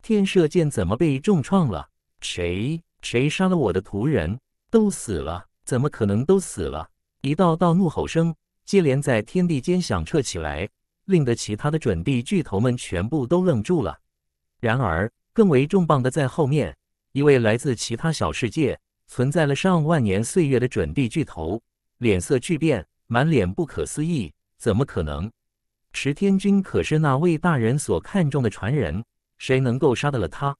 天射剑怎么被重创了？谁谁杀了我的徒人？都死了？怎么可能都死了？一道道怒吼声接连在天地间响彻起来，令得其他的准地巨头们全部都愣住了。然而，更为重磅的在后面，一位来自其他小世界、存在了上万年岁月的准地巨头，脸色巨变，满脸不可思议：怎么可能？池天君可是那位大人所看重的传人，谁能够杀得了他？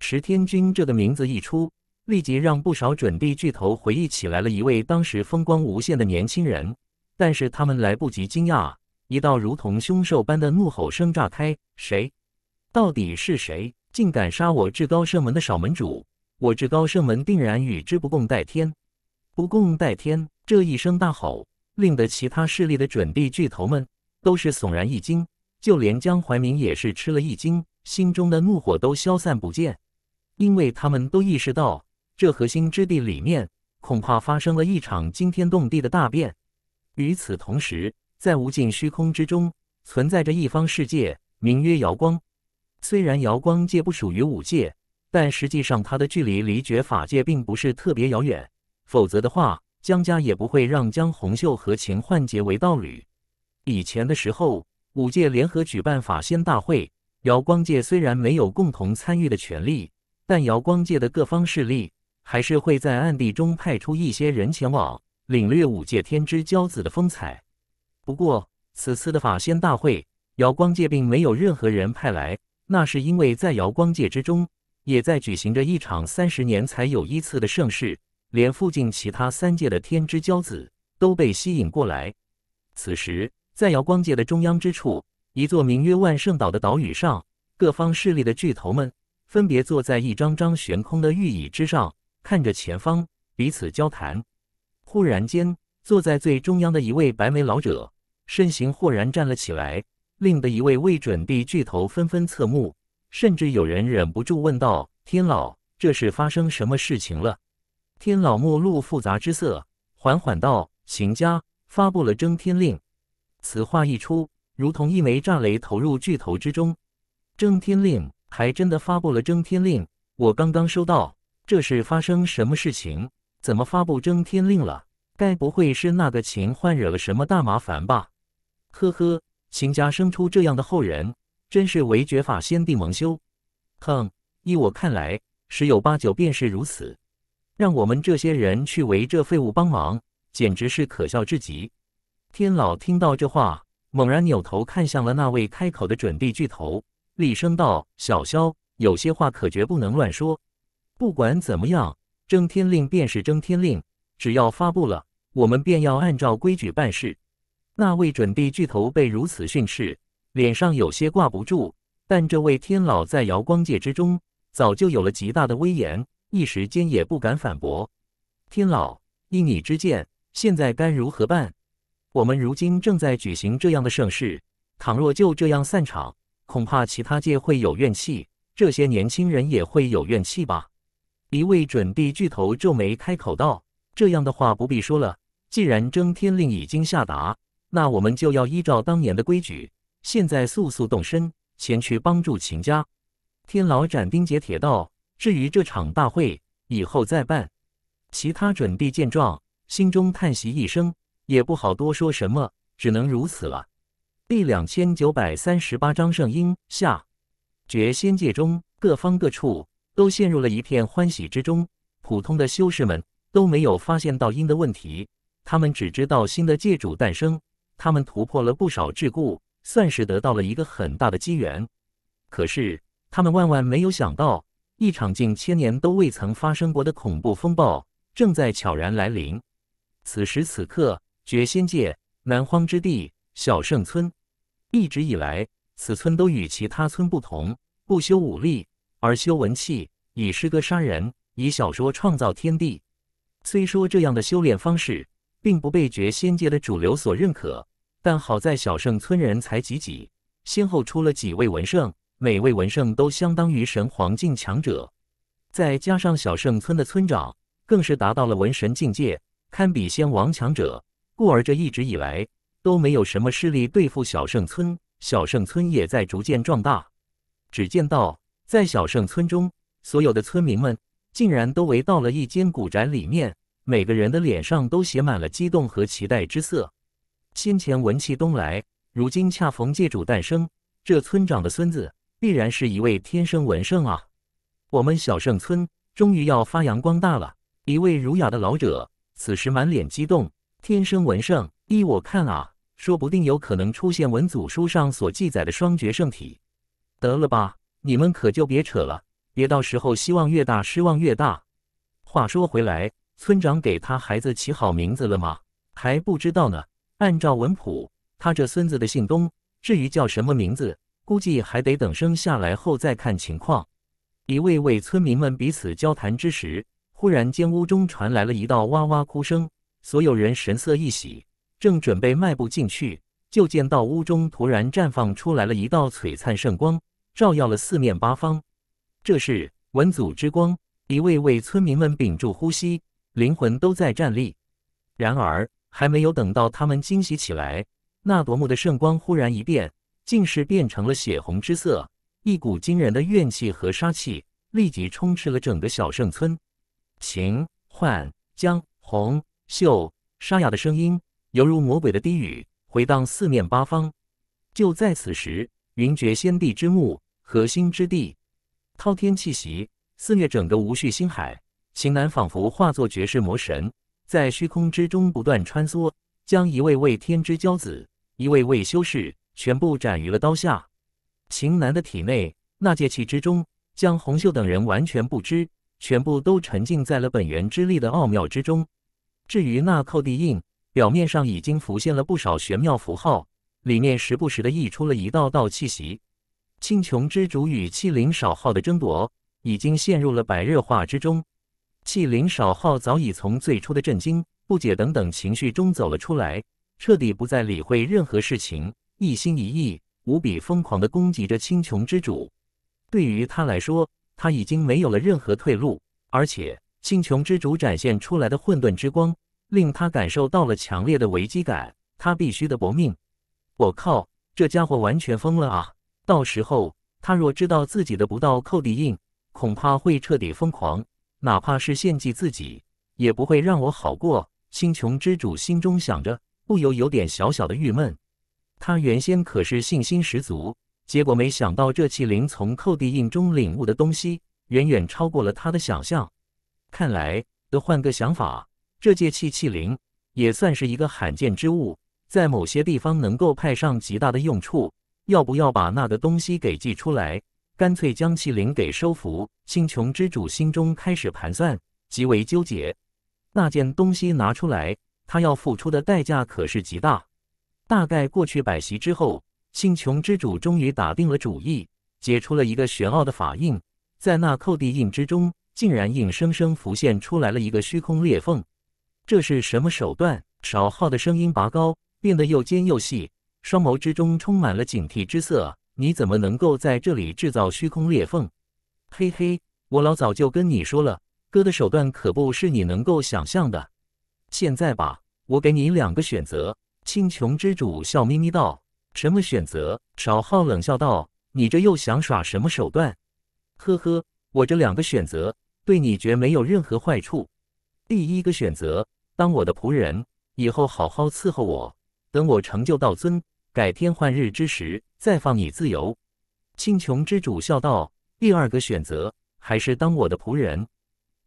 池天君这个名字一出，立即让不少准地巨头回忆起来了一位当时风光无限的年轻人。但是他们来不及惊讶，一道如同凶兽般的怒吼声炸开：“谁？到底是谁？竟敢杀我至高圣门的少门主？我至高圣门定然与之不共戴天！”不共戴天！这一声大吼，令得其他势力的准地巨头们。都是悚然一惊，就连江怀民也是吃了一惊，心中的怒火都消散不见，因为他们都意识到，这核心之地里面恐怕发生了一场惊天动地的大变。与此同时，在无尽虚空之中，存在着一方世界，名曰瑶光。虽然瑶光界不属于五界，但实际上它的距离离绝法界并不是特别遥远，否则的话，江家也不会让江红秀和秦幻结为道侣。以前的时候，五界联合举办法仙大会，瑶光界虽然没有共同参与的权利，但瑶光界的各方势力还是会在暗地中派出一些人前往，领略五界天之骄子的风采。不过，此次的法仙大会，瑶光界并没有任何人派来，那是因为在瑶光界之中，也在举行着一场三十年才有一次的盛世，连附近其他三界的天之骄子都被吸引过来。此时。在瑶光界的中央之处，一座名曰万圣岛的岛屿上，各方势力的巨头们分别坐在一张张悬空的玉椅之上，看着前方，彼此交谈。忽然间，坐在最中央的一位白眉老者身形豁然站了起来，令得一位未准地巨头纷纷侧目，甚至有人忍不住问道：“天老，这是发生什么事情了？”天老目露复杂之色，缓缓道：“邢家发布了征天令。”此话一出，如同一枚炸雷投入巨头之中。征天令，还真的发布了征天令！我刚刚收到，这是发生什么事情？怎么发布征天令了？该不会是那个秦幻惹了什么大麻烦吧？呵呵，秦家生出这样的后人，真是为绝法先帝蒙羞。哼，依我看来，十有八九便是如此。让我们这些人去为这废物帮忙，简直是可笑至极。天老听到这话，猛然扭头看向了那位开口的准地巨头，厉声道：“小肖，有些话可绝不能乱说。不管怎么样，征天令便是征天令，只要发布了，我们便要按照规矩办事。”那位准地巨头被如此训斥，脸上有些挂不住，但这位天老在瑶光界之中早就有了极大的威严，一时间也不敢反驳。天老，依你之见，现在该如何办？我们如今正在举行这样的盛事，倘若就这样散场，恐怕其他界会有怨气，这些年轻人也会有怨气吧？一位准帝巨头皱眉开口道：“这样的话不必说了，既然征天令已经下达，那我们就要依照当年的规矩，现在速速动身，前去帮助秦家。”天牢斩钉截铁道：“至于这场大会，以后再办。”其他准帝见状，心中叹息一声。也不好多说什么，只能如此了。第两千九百三十八章圣婴下，绝仙界中，各方各处都陷入了一片欢喜之中。普通的修士们都没有发现到阴的问题，他们只知道新的界主诞生，他们突破了不少桎梏，算是得到了一个很大的机缘。可是他们万万没有想到，一场近千年都未曾发生过的恐怖风暴正在悄然来临。此时此刻。绝仙界南荒之地小圣村，一直以来此村都与其他村不同，不修武力，而修文气，以诗歌杀人，以小说创造天地。虽说这样的修炼方式并不被绝仙界的主流所认可，但好在小圣村人才济济，先后出了几位文圣，每位文圣都相当于神皇境强者。再加上小圣村的村长，更是达到了文神境界，堪比仙王强者。故而，这一直以来都没有什么势力对付小圣村。小圣村也在逐渐壮大。只见到，在小圣村中，所有的村民们竟然都围到了一间古宅里面，每个人的脸上都写满了激动和期待之色。先前文气东来，如今恰逢界主诞生，这村长的孙子必然是一位天生文圣啊！我们小圣村终于要发扬光大了！一位儒雅的老者此时满脸激动。天生文圣，依我看啊，说不定有可能出现文祖书上所记载的双绝圣体。得了吧，你们可就别扯了，别到时候希望越大，失望越大。话说回来，村长给他孩子起好名字了吗？还不知道呢。按照文谱，他这孙子的姓东，至于叫什么名字，估计还得等生下来后再看情况。一位位村民们彼此交谈之时，忽然间屋中传来了一道哇哇哭声。所有人神色一喜，正准备迈步进去，就见到屋中突然绽放出来了一道璀璨圣光，照耀了四面八方。这是文祖之光，一位位村民们屏住呼吸，灵魂都在颤栗。然而，还没有等到他们惊喜起来，那夺目的圣光忽然一变，竟是变成了血红之色，一股惊人的怨气和杀气立即充斥了整个小圣村。秦幻江红。秀沙哑的声音犹如魔鬼的低语，回荡四面八方。就在此时，云绝仙帝之墓核心之地，滔天气息肆虐整个无序星海。秦南仿佛化作绝世魔神，在虚空之中不断穿梭，将一位位天之骄子、一位位修士全部斩于了刀下。秦南的体内那界气之中，将红秀等人完全不知，全部都沉浸在了本源之力的奥妙之中。至于那扣地印，表面上已经浮现了不少玄妙符号，里面时不时的溢出了一道道气息。青琼之主与气灵少昊的争夺已经陷入了白热化之中。气灵少昊早已从最初的震惊、不解等等情绪中走了出来，彻底不再理会任何事情，一心一意、无比疯狂的攻击着青琼之主。对于他来说，他已经没有了任何退路，而且。星穹之主展现出来的混沌之光，令他感受到了强烈的危机感。他必须的搏命！我靠，这家伙完全疯了啊！到时候他若知道自己的不到寇地印，恐怕会彻底疯狂，哪怕是献祭自己，也不会让我好过。星穹之主心中想着，不由有点小小的郁闷。他原先可是信心十足，结果没想到这气灵从寇地印中领悟的东西，远远超过了他的想象。看来得换个想法，这界气气灵也算是一个罕见之物，在某些地方能够派上极大的用处。要不要把那个东西给祭出来？干脆将气灵给收服。星穹之主心中开始盘算，极为纠结。那件东西拿出来，他要付出的代价可是极大。大概过去百席之后，星穹之主终于打定了主意，解出了一个玄奥的法印，在那扣地印之中。竟然硬生生浮现出来了一个虚空裂缝，这是什么手段？少昊的声音拔高，变得又尖又细，双眸之中充满了警惕之色。你怎么能够在这里制造虚空裂缝？嘿嘿，我老早就跟你说了，哥的手段可不是你能够想象的。现在吧，我给你两个选择。青琼之主笑眯眯道：“什么选择？”少昊冷笑道：“你这又想耍什么手段？”呵呵，我这两个选择。对你绝没有任何坏处。第一个选择，当我的仆人，以后好好伺候我。等我成就道尊，改天换日之时，再放你自由。青琼之主笑道：“第二个选择，还是当我的仆人。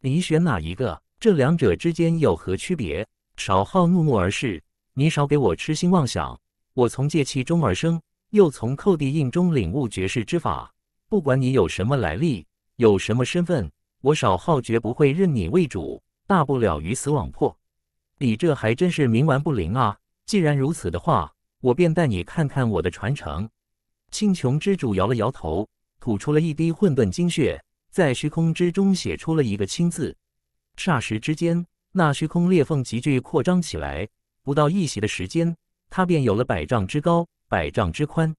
你选哪一个？这两者之间有何区别？”少昊怒目而视，你少给我痴心妄想！我从戒气中而生，又从叩地印中领悟绝世之法。不管你有什么来历，有什么身份。我少昊绝不会认你为主，大不了鱼死网破。你这还真是冥顽不灵啊！既然如此的话，我便带你看看我的传承。青琼之主摇了摇头，吐出了一滴混沌精血，在虚空之中写出了一个“青”字。霎时之间，那虚空裂缝急剧扩张起来，不到一息的时间，他便有了百丈之高、百丈之宽。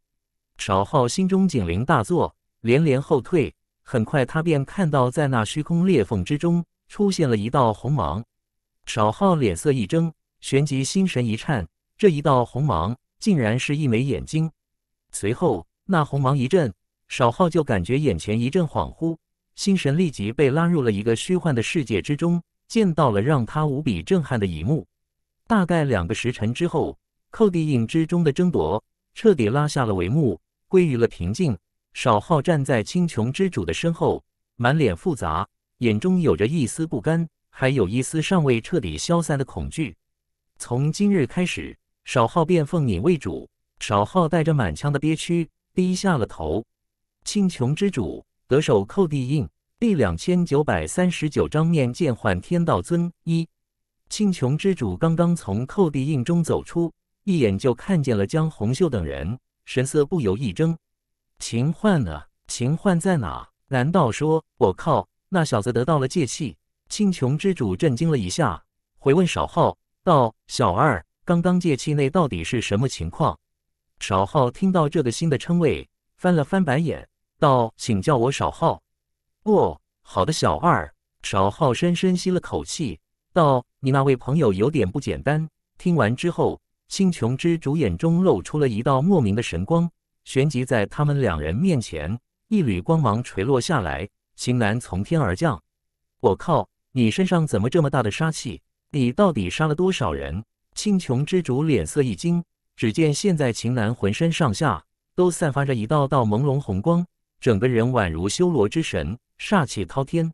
少昊心中警铃大作，连连后退。很快，他便看到，在那虚空裂缝之中出现了一道红芒。少昊脸色一怔，旋即心神一颤。这一道红芒，竟然是一枚眼睛。随后，那红芒一震，少昊就感觉眼前一阵恍惚，心神立即被拉入了一个虚幻的世界之中，见到了让他无比震撼的一幕。大概两个时辰之后，寇地印之中的争夺彻底拉下了帷幕，归于了平静。少昊站在青琼之主的身后，满脸复杂，眼中有着一丝不甘，还有一丝尚未彻底消散的恐惧。从今日开始，少昊便奉你为主。少昊带着满腔的憋屈，低下了头。青琼之主得手叩地印，第两千九百三十九章面见幻天道尊一。青琼之主刚刚从叩地印中走出，一眼就看见了江红秀等人，神色不由一怔。秦焕呢？秦焕在哪？难道说……我靠！那小子得到了戒气。青琼之主震惊了一下，回问少昊道：“小二，刚刚戒气内到底是什么情况？”少昊听到这个新的称谓，翻了翻白眼，道：“请叫我少昊。”“哦，好的，小二。”少昊深深吸了口气，道：“你那位朋友有点不简单。”听完之后，青琼之主眼中露出了一道莫名的神光。旋即在他们两人面前，一缕光芒垂落下来，秦楠从天而降。我靠，你身上怎么这么大的杀气？你到底杀了多少人？青琼之主脸色一惊，只见现在秦楠浑身上下都散发着一道道朦胧红光，整个人宛如修罗之神，煞气滔天。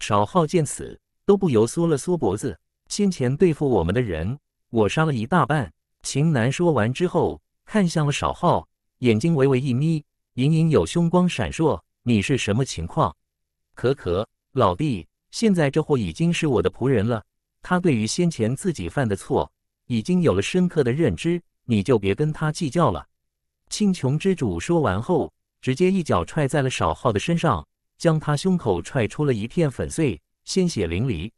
少昊见此，都不由缩了缩脖子。先前对付我们的人，我杀了一大半。秦楠说完之后，看向了少昊。眼睛微微一眯，隐隐有凶光闪烁。你是什么情况？可可老弟，现在这货已经是我的仆人了。他对于先前自己犯的错已经有了深刻的认知，你就别跟他计较了。青琼之主说完后，直接一脚踹在了少昊的身上，将他胸口踹出了一片粉碎，鲜血淋漓。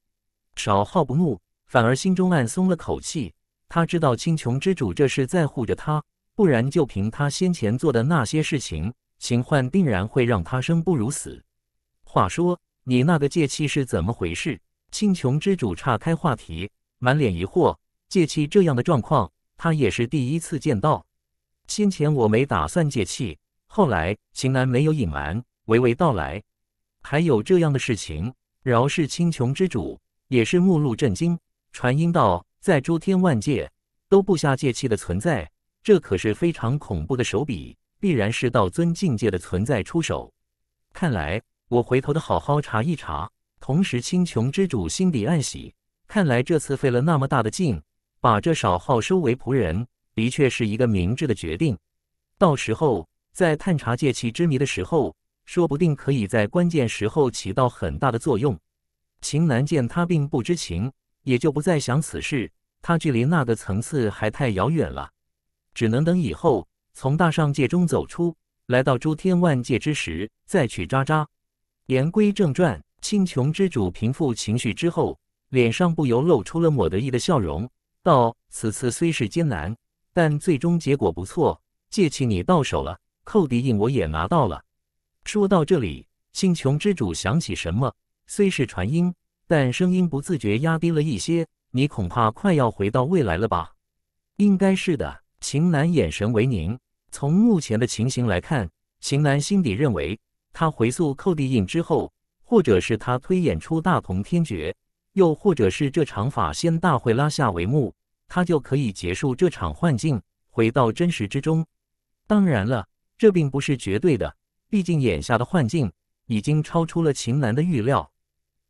少昊不怒，反而心中暗松了口气。他知道青琼之主这是在护着他。不然，就凭他先前做的那些事情，秦焕定然会让他生不如死。话说，你那个借气是怎么回事？青琼之主岔开话题，满脸疑惑。借气这样的状况，他也是第一次见到。先前我没打算借气，后来秦南没有隐瞒，娓娓道来。还有这样的事情，饶是青琼之主，也是目露震惊，传音道：“在诸天万界，都布下借气的存在。”这可是非常恐怖的手笔，必然是道尊境界的存在出手。看来我回头得好好查一查。同时，青琼之主心底暗喜，看来这次费了那么大的劲，把这少昊收为仆人，的确是一个明智的决定。到时候在探查界气之谜的时候，说不定可以在关键时候起到很大的作用。秦南见他并不知情，也就不再想此事。他距离那个层次还太遥远了。只能等以后从大上界中走出来到诸天万界之时，再取渣渣。言归正传，青琼之主平复情绪之后，脸上不由露出了抹得意的笑容，道：“此次虽是艰难，但最终结果不错，借器你到手了，叩地印我也拿到了。”说到这里，青琼之主想起什么，虽是传音，但声音不自觉压低了一些：“你恐怕快要回到未来了吧？”“应该是的。”秦南眼神为凝，从目前的情形来看，秦南心底认为，他回溯寇地印之后，或者是他推演出大同天诀，又或者是这场法仙大会拉下帷幕，他就可以结束这场幻境，回到真实之中。当然了，这并不是绝对的，毕竟眼下的幻境已经超出了秦南的预料。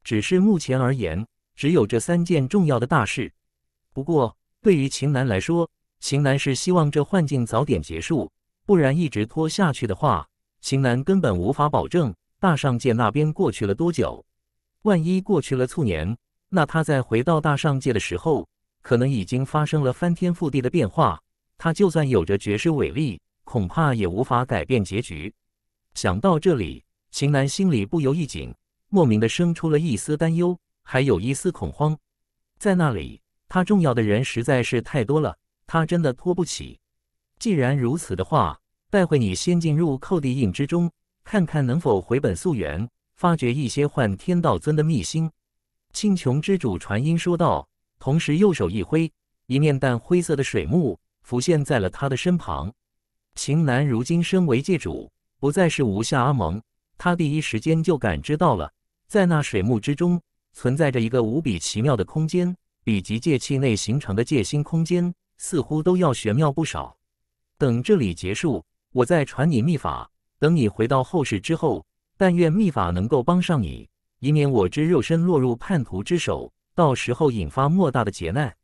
只是目前而言，只有这三件重要的大事。不过，对于秦南来说，秦南是希望这幻境早点结束，不然一直拖下去的话，秦南根本无法保证大上界那边过去了多久。万一过去了卒年，那他在回到大上界的时候，可能已经发生了翻天覆地的变化。他就算有着绝世伟力，恐怕也无法改变结局。想到这里，秦南心里不由一紧，莫名的生出了一丝担忧，还有一丝恐慌。在那里，他重要的人实在是太多了。他真的拖不起。既然如此的话，待会你先进入叩地印之中，看看能否回本溯源，发掘一些换天道尊的秘辛。青琼之主传音说道，同时右手一挥，一面淡灰色的水幕浮现在了他的身旁。秦南如今身为界主，不再是无下阿蒙，他第一时间就感知到了，在那水幕之中存在着一个无比奇妙的空间，以及界气内形成的界心空间。似乎都要玄妙不少。等这里结束，我再传你秘法。等你回到后世之后，但愿秘法能够帮上你，以免我之肉身落入叛徒之手，到时候引发莫大的劫难。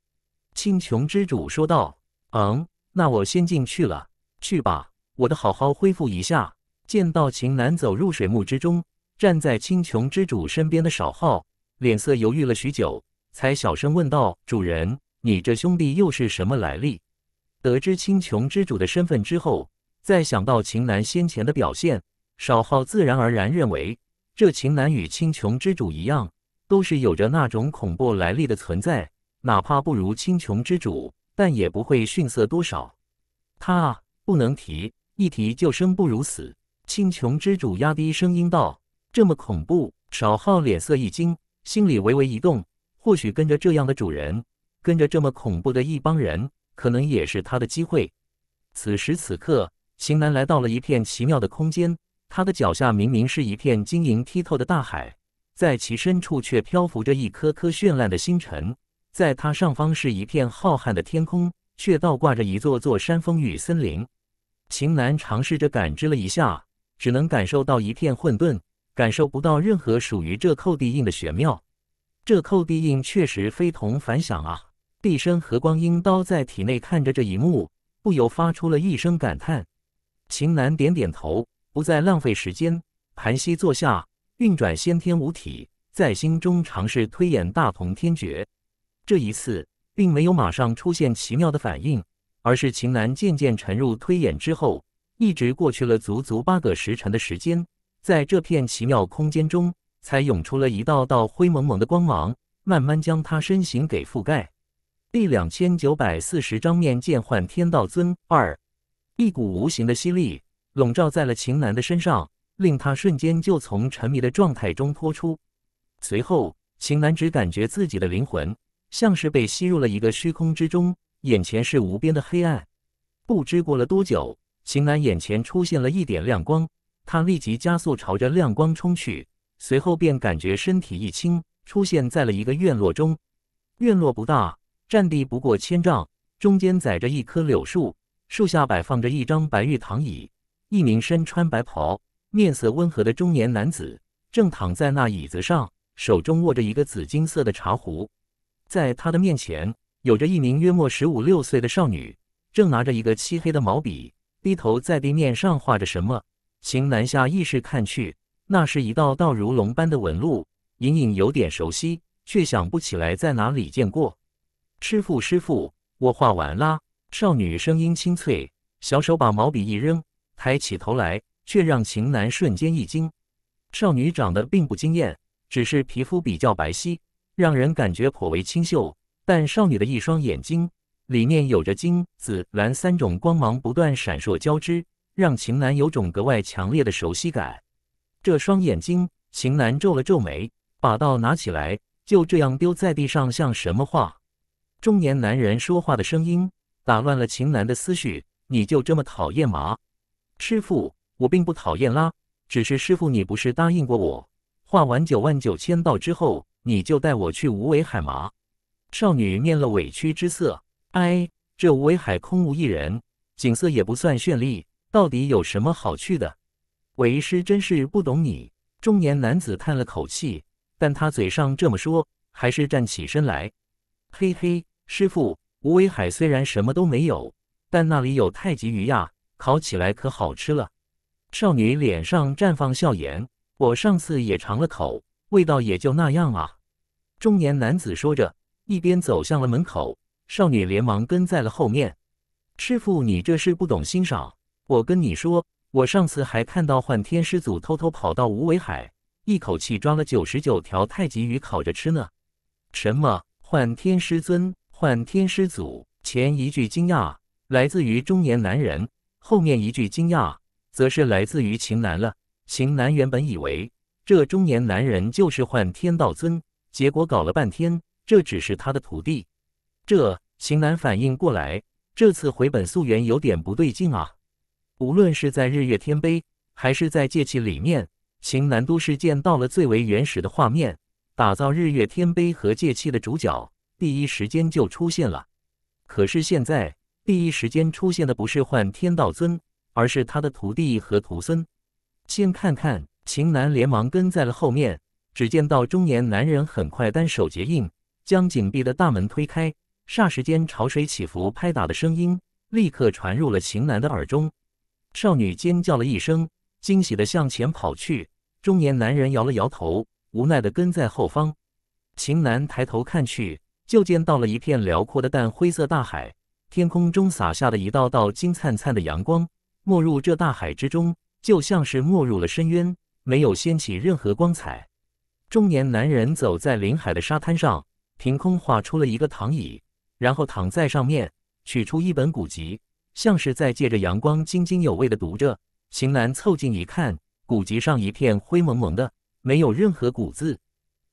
青琼之主说道：“嗯，那我先进去了。去吧，我得好好恢复一下。”见到秦南走入水幕之中，站在青琼之主身边的少昊脸色犹豫了许久，才小声问道：“主人。”你这兄弟又是什么来历？得知青琼之主的身份之后，再想到秦南先前的表现，少昊自然而然认为，这秦南与青琼之主一样，都是有着那种恐怖来历的存在。哪怕不如青琼之主，但也不会逊色多少。他不能提，一提就生不如死。青琼之主压低声音道：“这么恐怖！”少昊脸色一惊，心里微微一动，或许跟着这样的主人。跟着这么恐怖的一帮人，可能也是他的机会。此时此刻，秦楠来到了一片奇妙的空间，他的脚下明明是一片晶莹剔透的大海，在其深处却漂浮着一颗颗绚烂的星辰，在它上方是一片浩瀚的天空，却倒挂着一座座山峰与森林。秦楠尝试着感知了一下，只能感受到一片混沌，感受不到任何属于这扣地印的玄妙。这扣地印确实非同凡响啊！毕生和光阴刀在体内看着这一幕，不由发出了一声感叹。秦南点点头，不再浪费时间，盘膝坐下，运转先天五体，在心中尝试推演大同天诀。这一次，并没有马上出现奇妙的反应，而是秦南渐渐沉入推演之后，一直过去了足足八个时辰的时间，在这片奇妙空间中，才涌出了一道道灰蒙蒙的光芒，慢慢将他身形给覆盖。第两千九百四十章面见幻天道尊二，一股无形的吸力笼罩在了秦南的身上，令他瞬间就从沉迷的状态中脱出。随后，秦南只感觉自己的灵魂像是被吸入了一个虚空之中，眼前是无边的黑暗。不知过了多久，秦南眼前出现了一点亮光，他立即加速朝着亮光冲去，随后便感觉身体一轻，出现在了一个院落中。院落不大。占地不过千丈，中间栽着一棵柳树，树下摆放着一张白玉躺椅，一名身穿白袍、面色温和的中年男子正躺在那椅子上，手中握着一个紫金色的茶壶。在他的面前，有着一名约莫十五六岁的少女，正拿着一个漆黑的毛笔，低头在地面上画着什么。秦南下意识看去，那是一道道如龙般的纹路，隐隐有点熟悉，却想不起来在哪里见过。师傅，师傅，我画完啦！少女声音清脆，小手把毛笔一扔，抬起头来，却让秦楠瞬间一惊。少女长得并不惊艳，只是皮肤比较白皙，让人感觉颇为清秀。但少女的一双眼睛里面有着金、紫、蓝三种光芒不断闪烁交织，让秦楠有种格外强烈的熟悉感。这双眼睛，秦楠皱了皱眉，把刀拿起来，就这样丢在地上，像什么话？中年男人说话的声音打乱了秦岚的思绪。你就这么讨厌吗，师傅？我并不讨厌啦，只是师傅，你不是答应过我，画完九万九千道之后，你就带我去无为海吗？少女面露委屈之色。哎，这无为海空无一人，景色也不算绚丽，到底有什么好去的？为师真是不懂你。中年男子叹了口气，但他嘴上这么说，还是站起身来。嘿嘿。师傅，无为海虽然什么都没有，但那里有太极鱼呀，烤起来可好吃了。少女脸上绽放笑颜，我上次也尝了口，味道也就那样啊。中年男子说着，一边走向了门口，少女连忙跟在了后面。师傅，你这是不懂欣赏。我跟你说，我上次还看到幻天师祖偷偷跑到无为海，一口气抓了九十九条太极鱼烤着吃呢。什么？幻天师尊？换天师祖前一句惊讶来自于中年男人，后面一句惊讶则是来自于秦南了。秦南原本以为这中年男人就是换天道尊，结果搞了半天这只是他的徒弟。这秦南反应过来，这次回本溯源有点不对劲啊！无论是在日月天碑还是在界气里面，秦南都是见到了最为原始的画面，打造日月天碑和界气的主角。第一时间就出现了，可是现在第一时间出现的不是幻天道尊，而是他的徒弟和徒孙。先看看，秦南连忙跟在了后面。只见到中年男人很快单手结印，将紧闭的大门推开。霎时间，潮水起伏拍打的声音立刻传入了秦南的耳中。少女尖叫了一声，惊喜的向前跑去。中年男人摇了摇头，无奈的跟在后方。秦南抬头看去。就见到了一片辽阔的淡灰色大海，天空中洒下了一道道金灿灿的阳光，没入这大海之中，就像是没入了深渊，没有掀起任何光彩。中年男人走在临海的沙滩上，凭空画出了一个躺椅，然后躺在上面，取出一本古籍，像是在借着阳光津津有味的读着。秦男凑近一看，古籍上一片灰蒙蒙的，没有任何古字。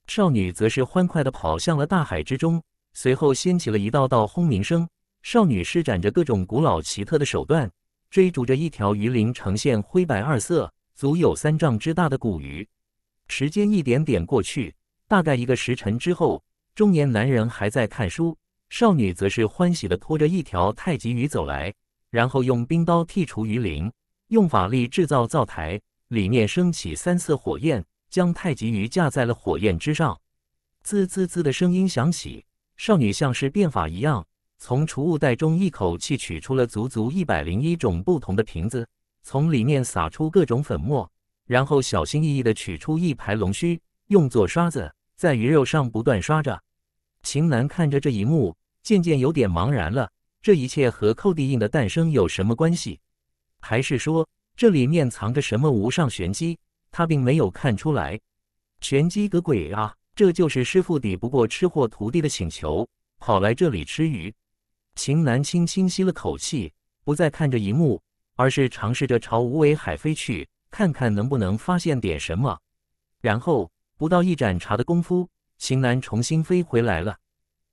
少女则是欢快的跑向了大海之中。随后掀起了一道道轰鸣声，少女施展着各种古老奇特的手段，追逐着一条鱼鳞呈现灰白二色、足有三丈之大的古鱼。时间一点点过去，大概一个时辰之后，中年男人还在看书，少女则是欢喜地拖着一条太极鱼走来，然后用冰刀剔除鱼鳞，用法力制造灶台，里面升起三色火焰，将太极鱼架在了火焰之上，滋滋滋的声音响起。少女像是变法一样，从储物袋中一口气取出了足足一百零一种不同的瓶子，从里面撒出各种粉末，然后小心翼翼地取出一排龙须，用作刷子，在鱼肉上不断刷着。秦楠看着这一幕，渐渐有点茫然了。这一切和寇地印的诞生有什么关系？还是说这里面藏着什么无上玄机？他并没有看出来，玄机个鬼啊！这就是师傅抵不过吃货徒弟的请求，跑来这里吃鱼。秦南轻轻吸了口气，不再看着一幕，而是尝试着朝无尾海飞去，看看能不能发现点什么。然后不到一盏茶的功夫，秦南重新飞回来了。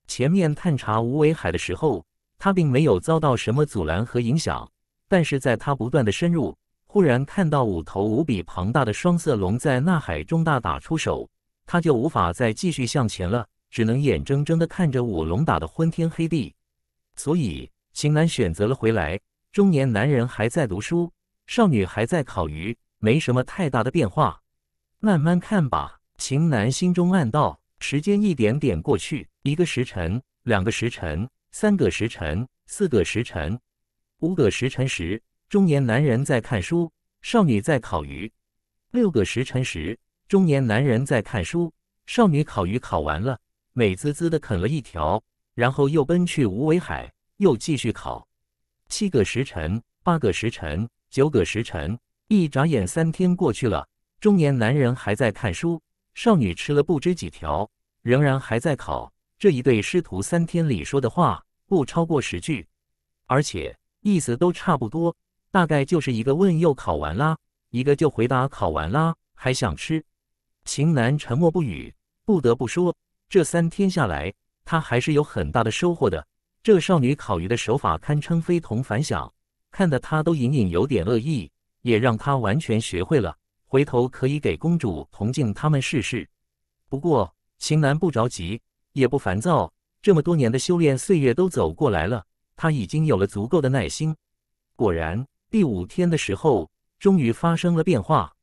前面探查无尾海的时候，他并没有遭到什么阻拦和影响，但是在他不断的深入，忽然看到五头无比庞大的双色龙在那海中大打出手。他就无法再继续向前了，只能眼睁睁地看着武龙打得昏天黑地。所以秦楠选择了回来。中年男人还在读书，少女还在烤鱼，没什么太大的变化。慢慢看吧，秦楠心中暗道。时间一点点过去，一个时辰，两个时辰，三个时辰，四个时辰，五个时辰时，中年男人在看书，少女在烤鱼。六个时辰时。中年男人在看书，少女烤鱼烤完了，美滋滋的啃了一条，然后又奔去无为海，又继续烤。七个时辰，八个时辰，九个时辰，一眨眼三天过去了。中年男人还在看书，少女吃了不知几条，仍然还在烤。这一对师徒三天里说的话不超过十句，而且意思都差不多，大概就是一个问又烤完啦，一个就回答烤完啦，还想吃。秦楠沉默不语。不得不说，这三天下来，他还是有很大的收获的。这少女烤鱼的手法堪称非同凡响，看得他都隐隐有点乐意，也让他完全学会了，回头可以给公主、铜镜他们试试。不过，秦楠不着急，也不烦躁，这么多年的修炼岁月都走过来了，他已经有了足够的耐心。果然，第五天的时候，终于发生了变化。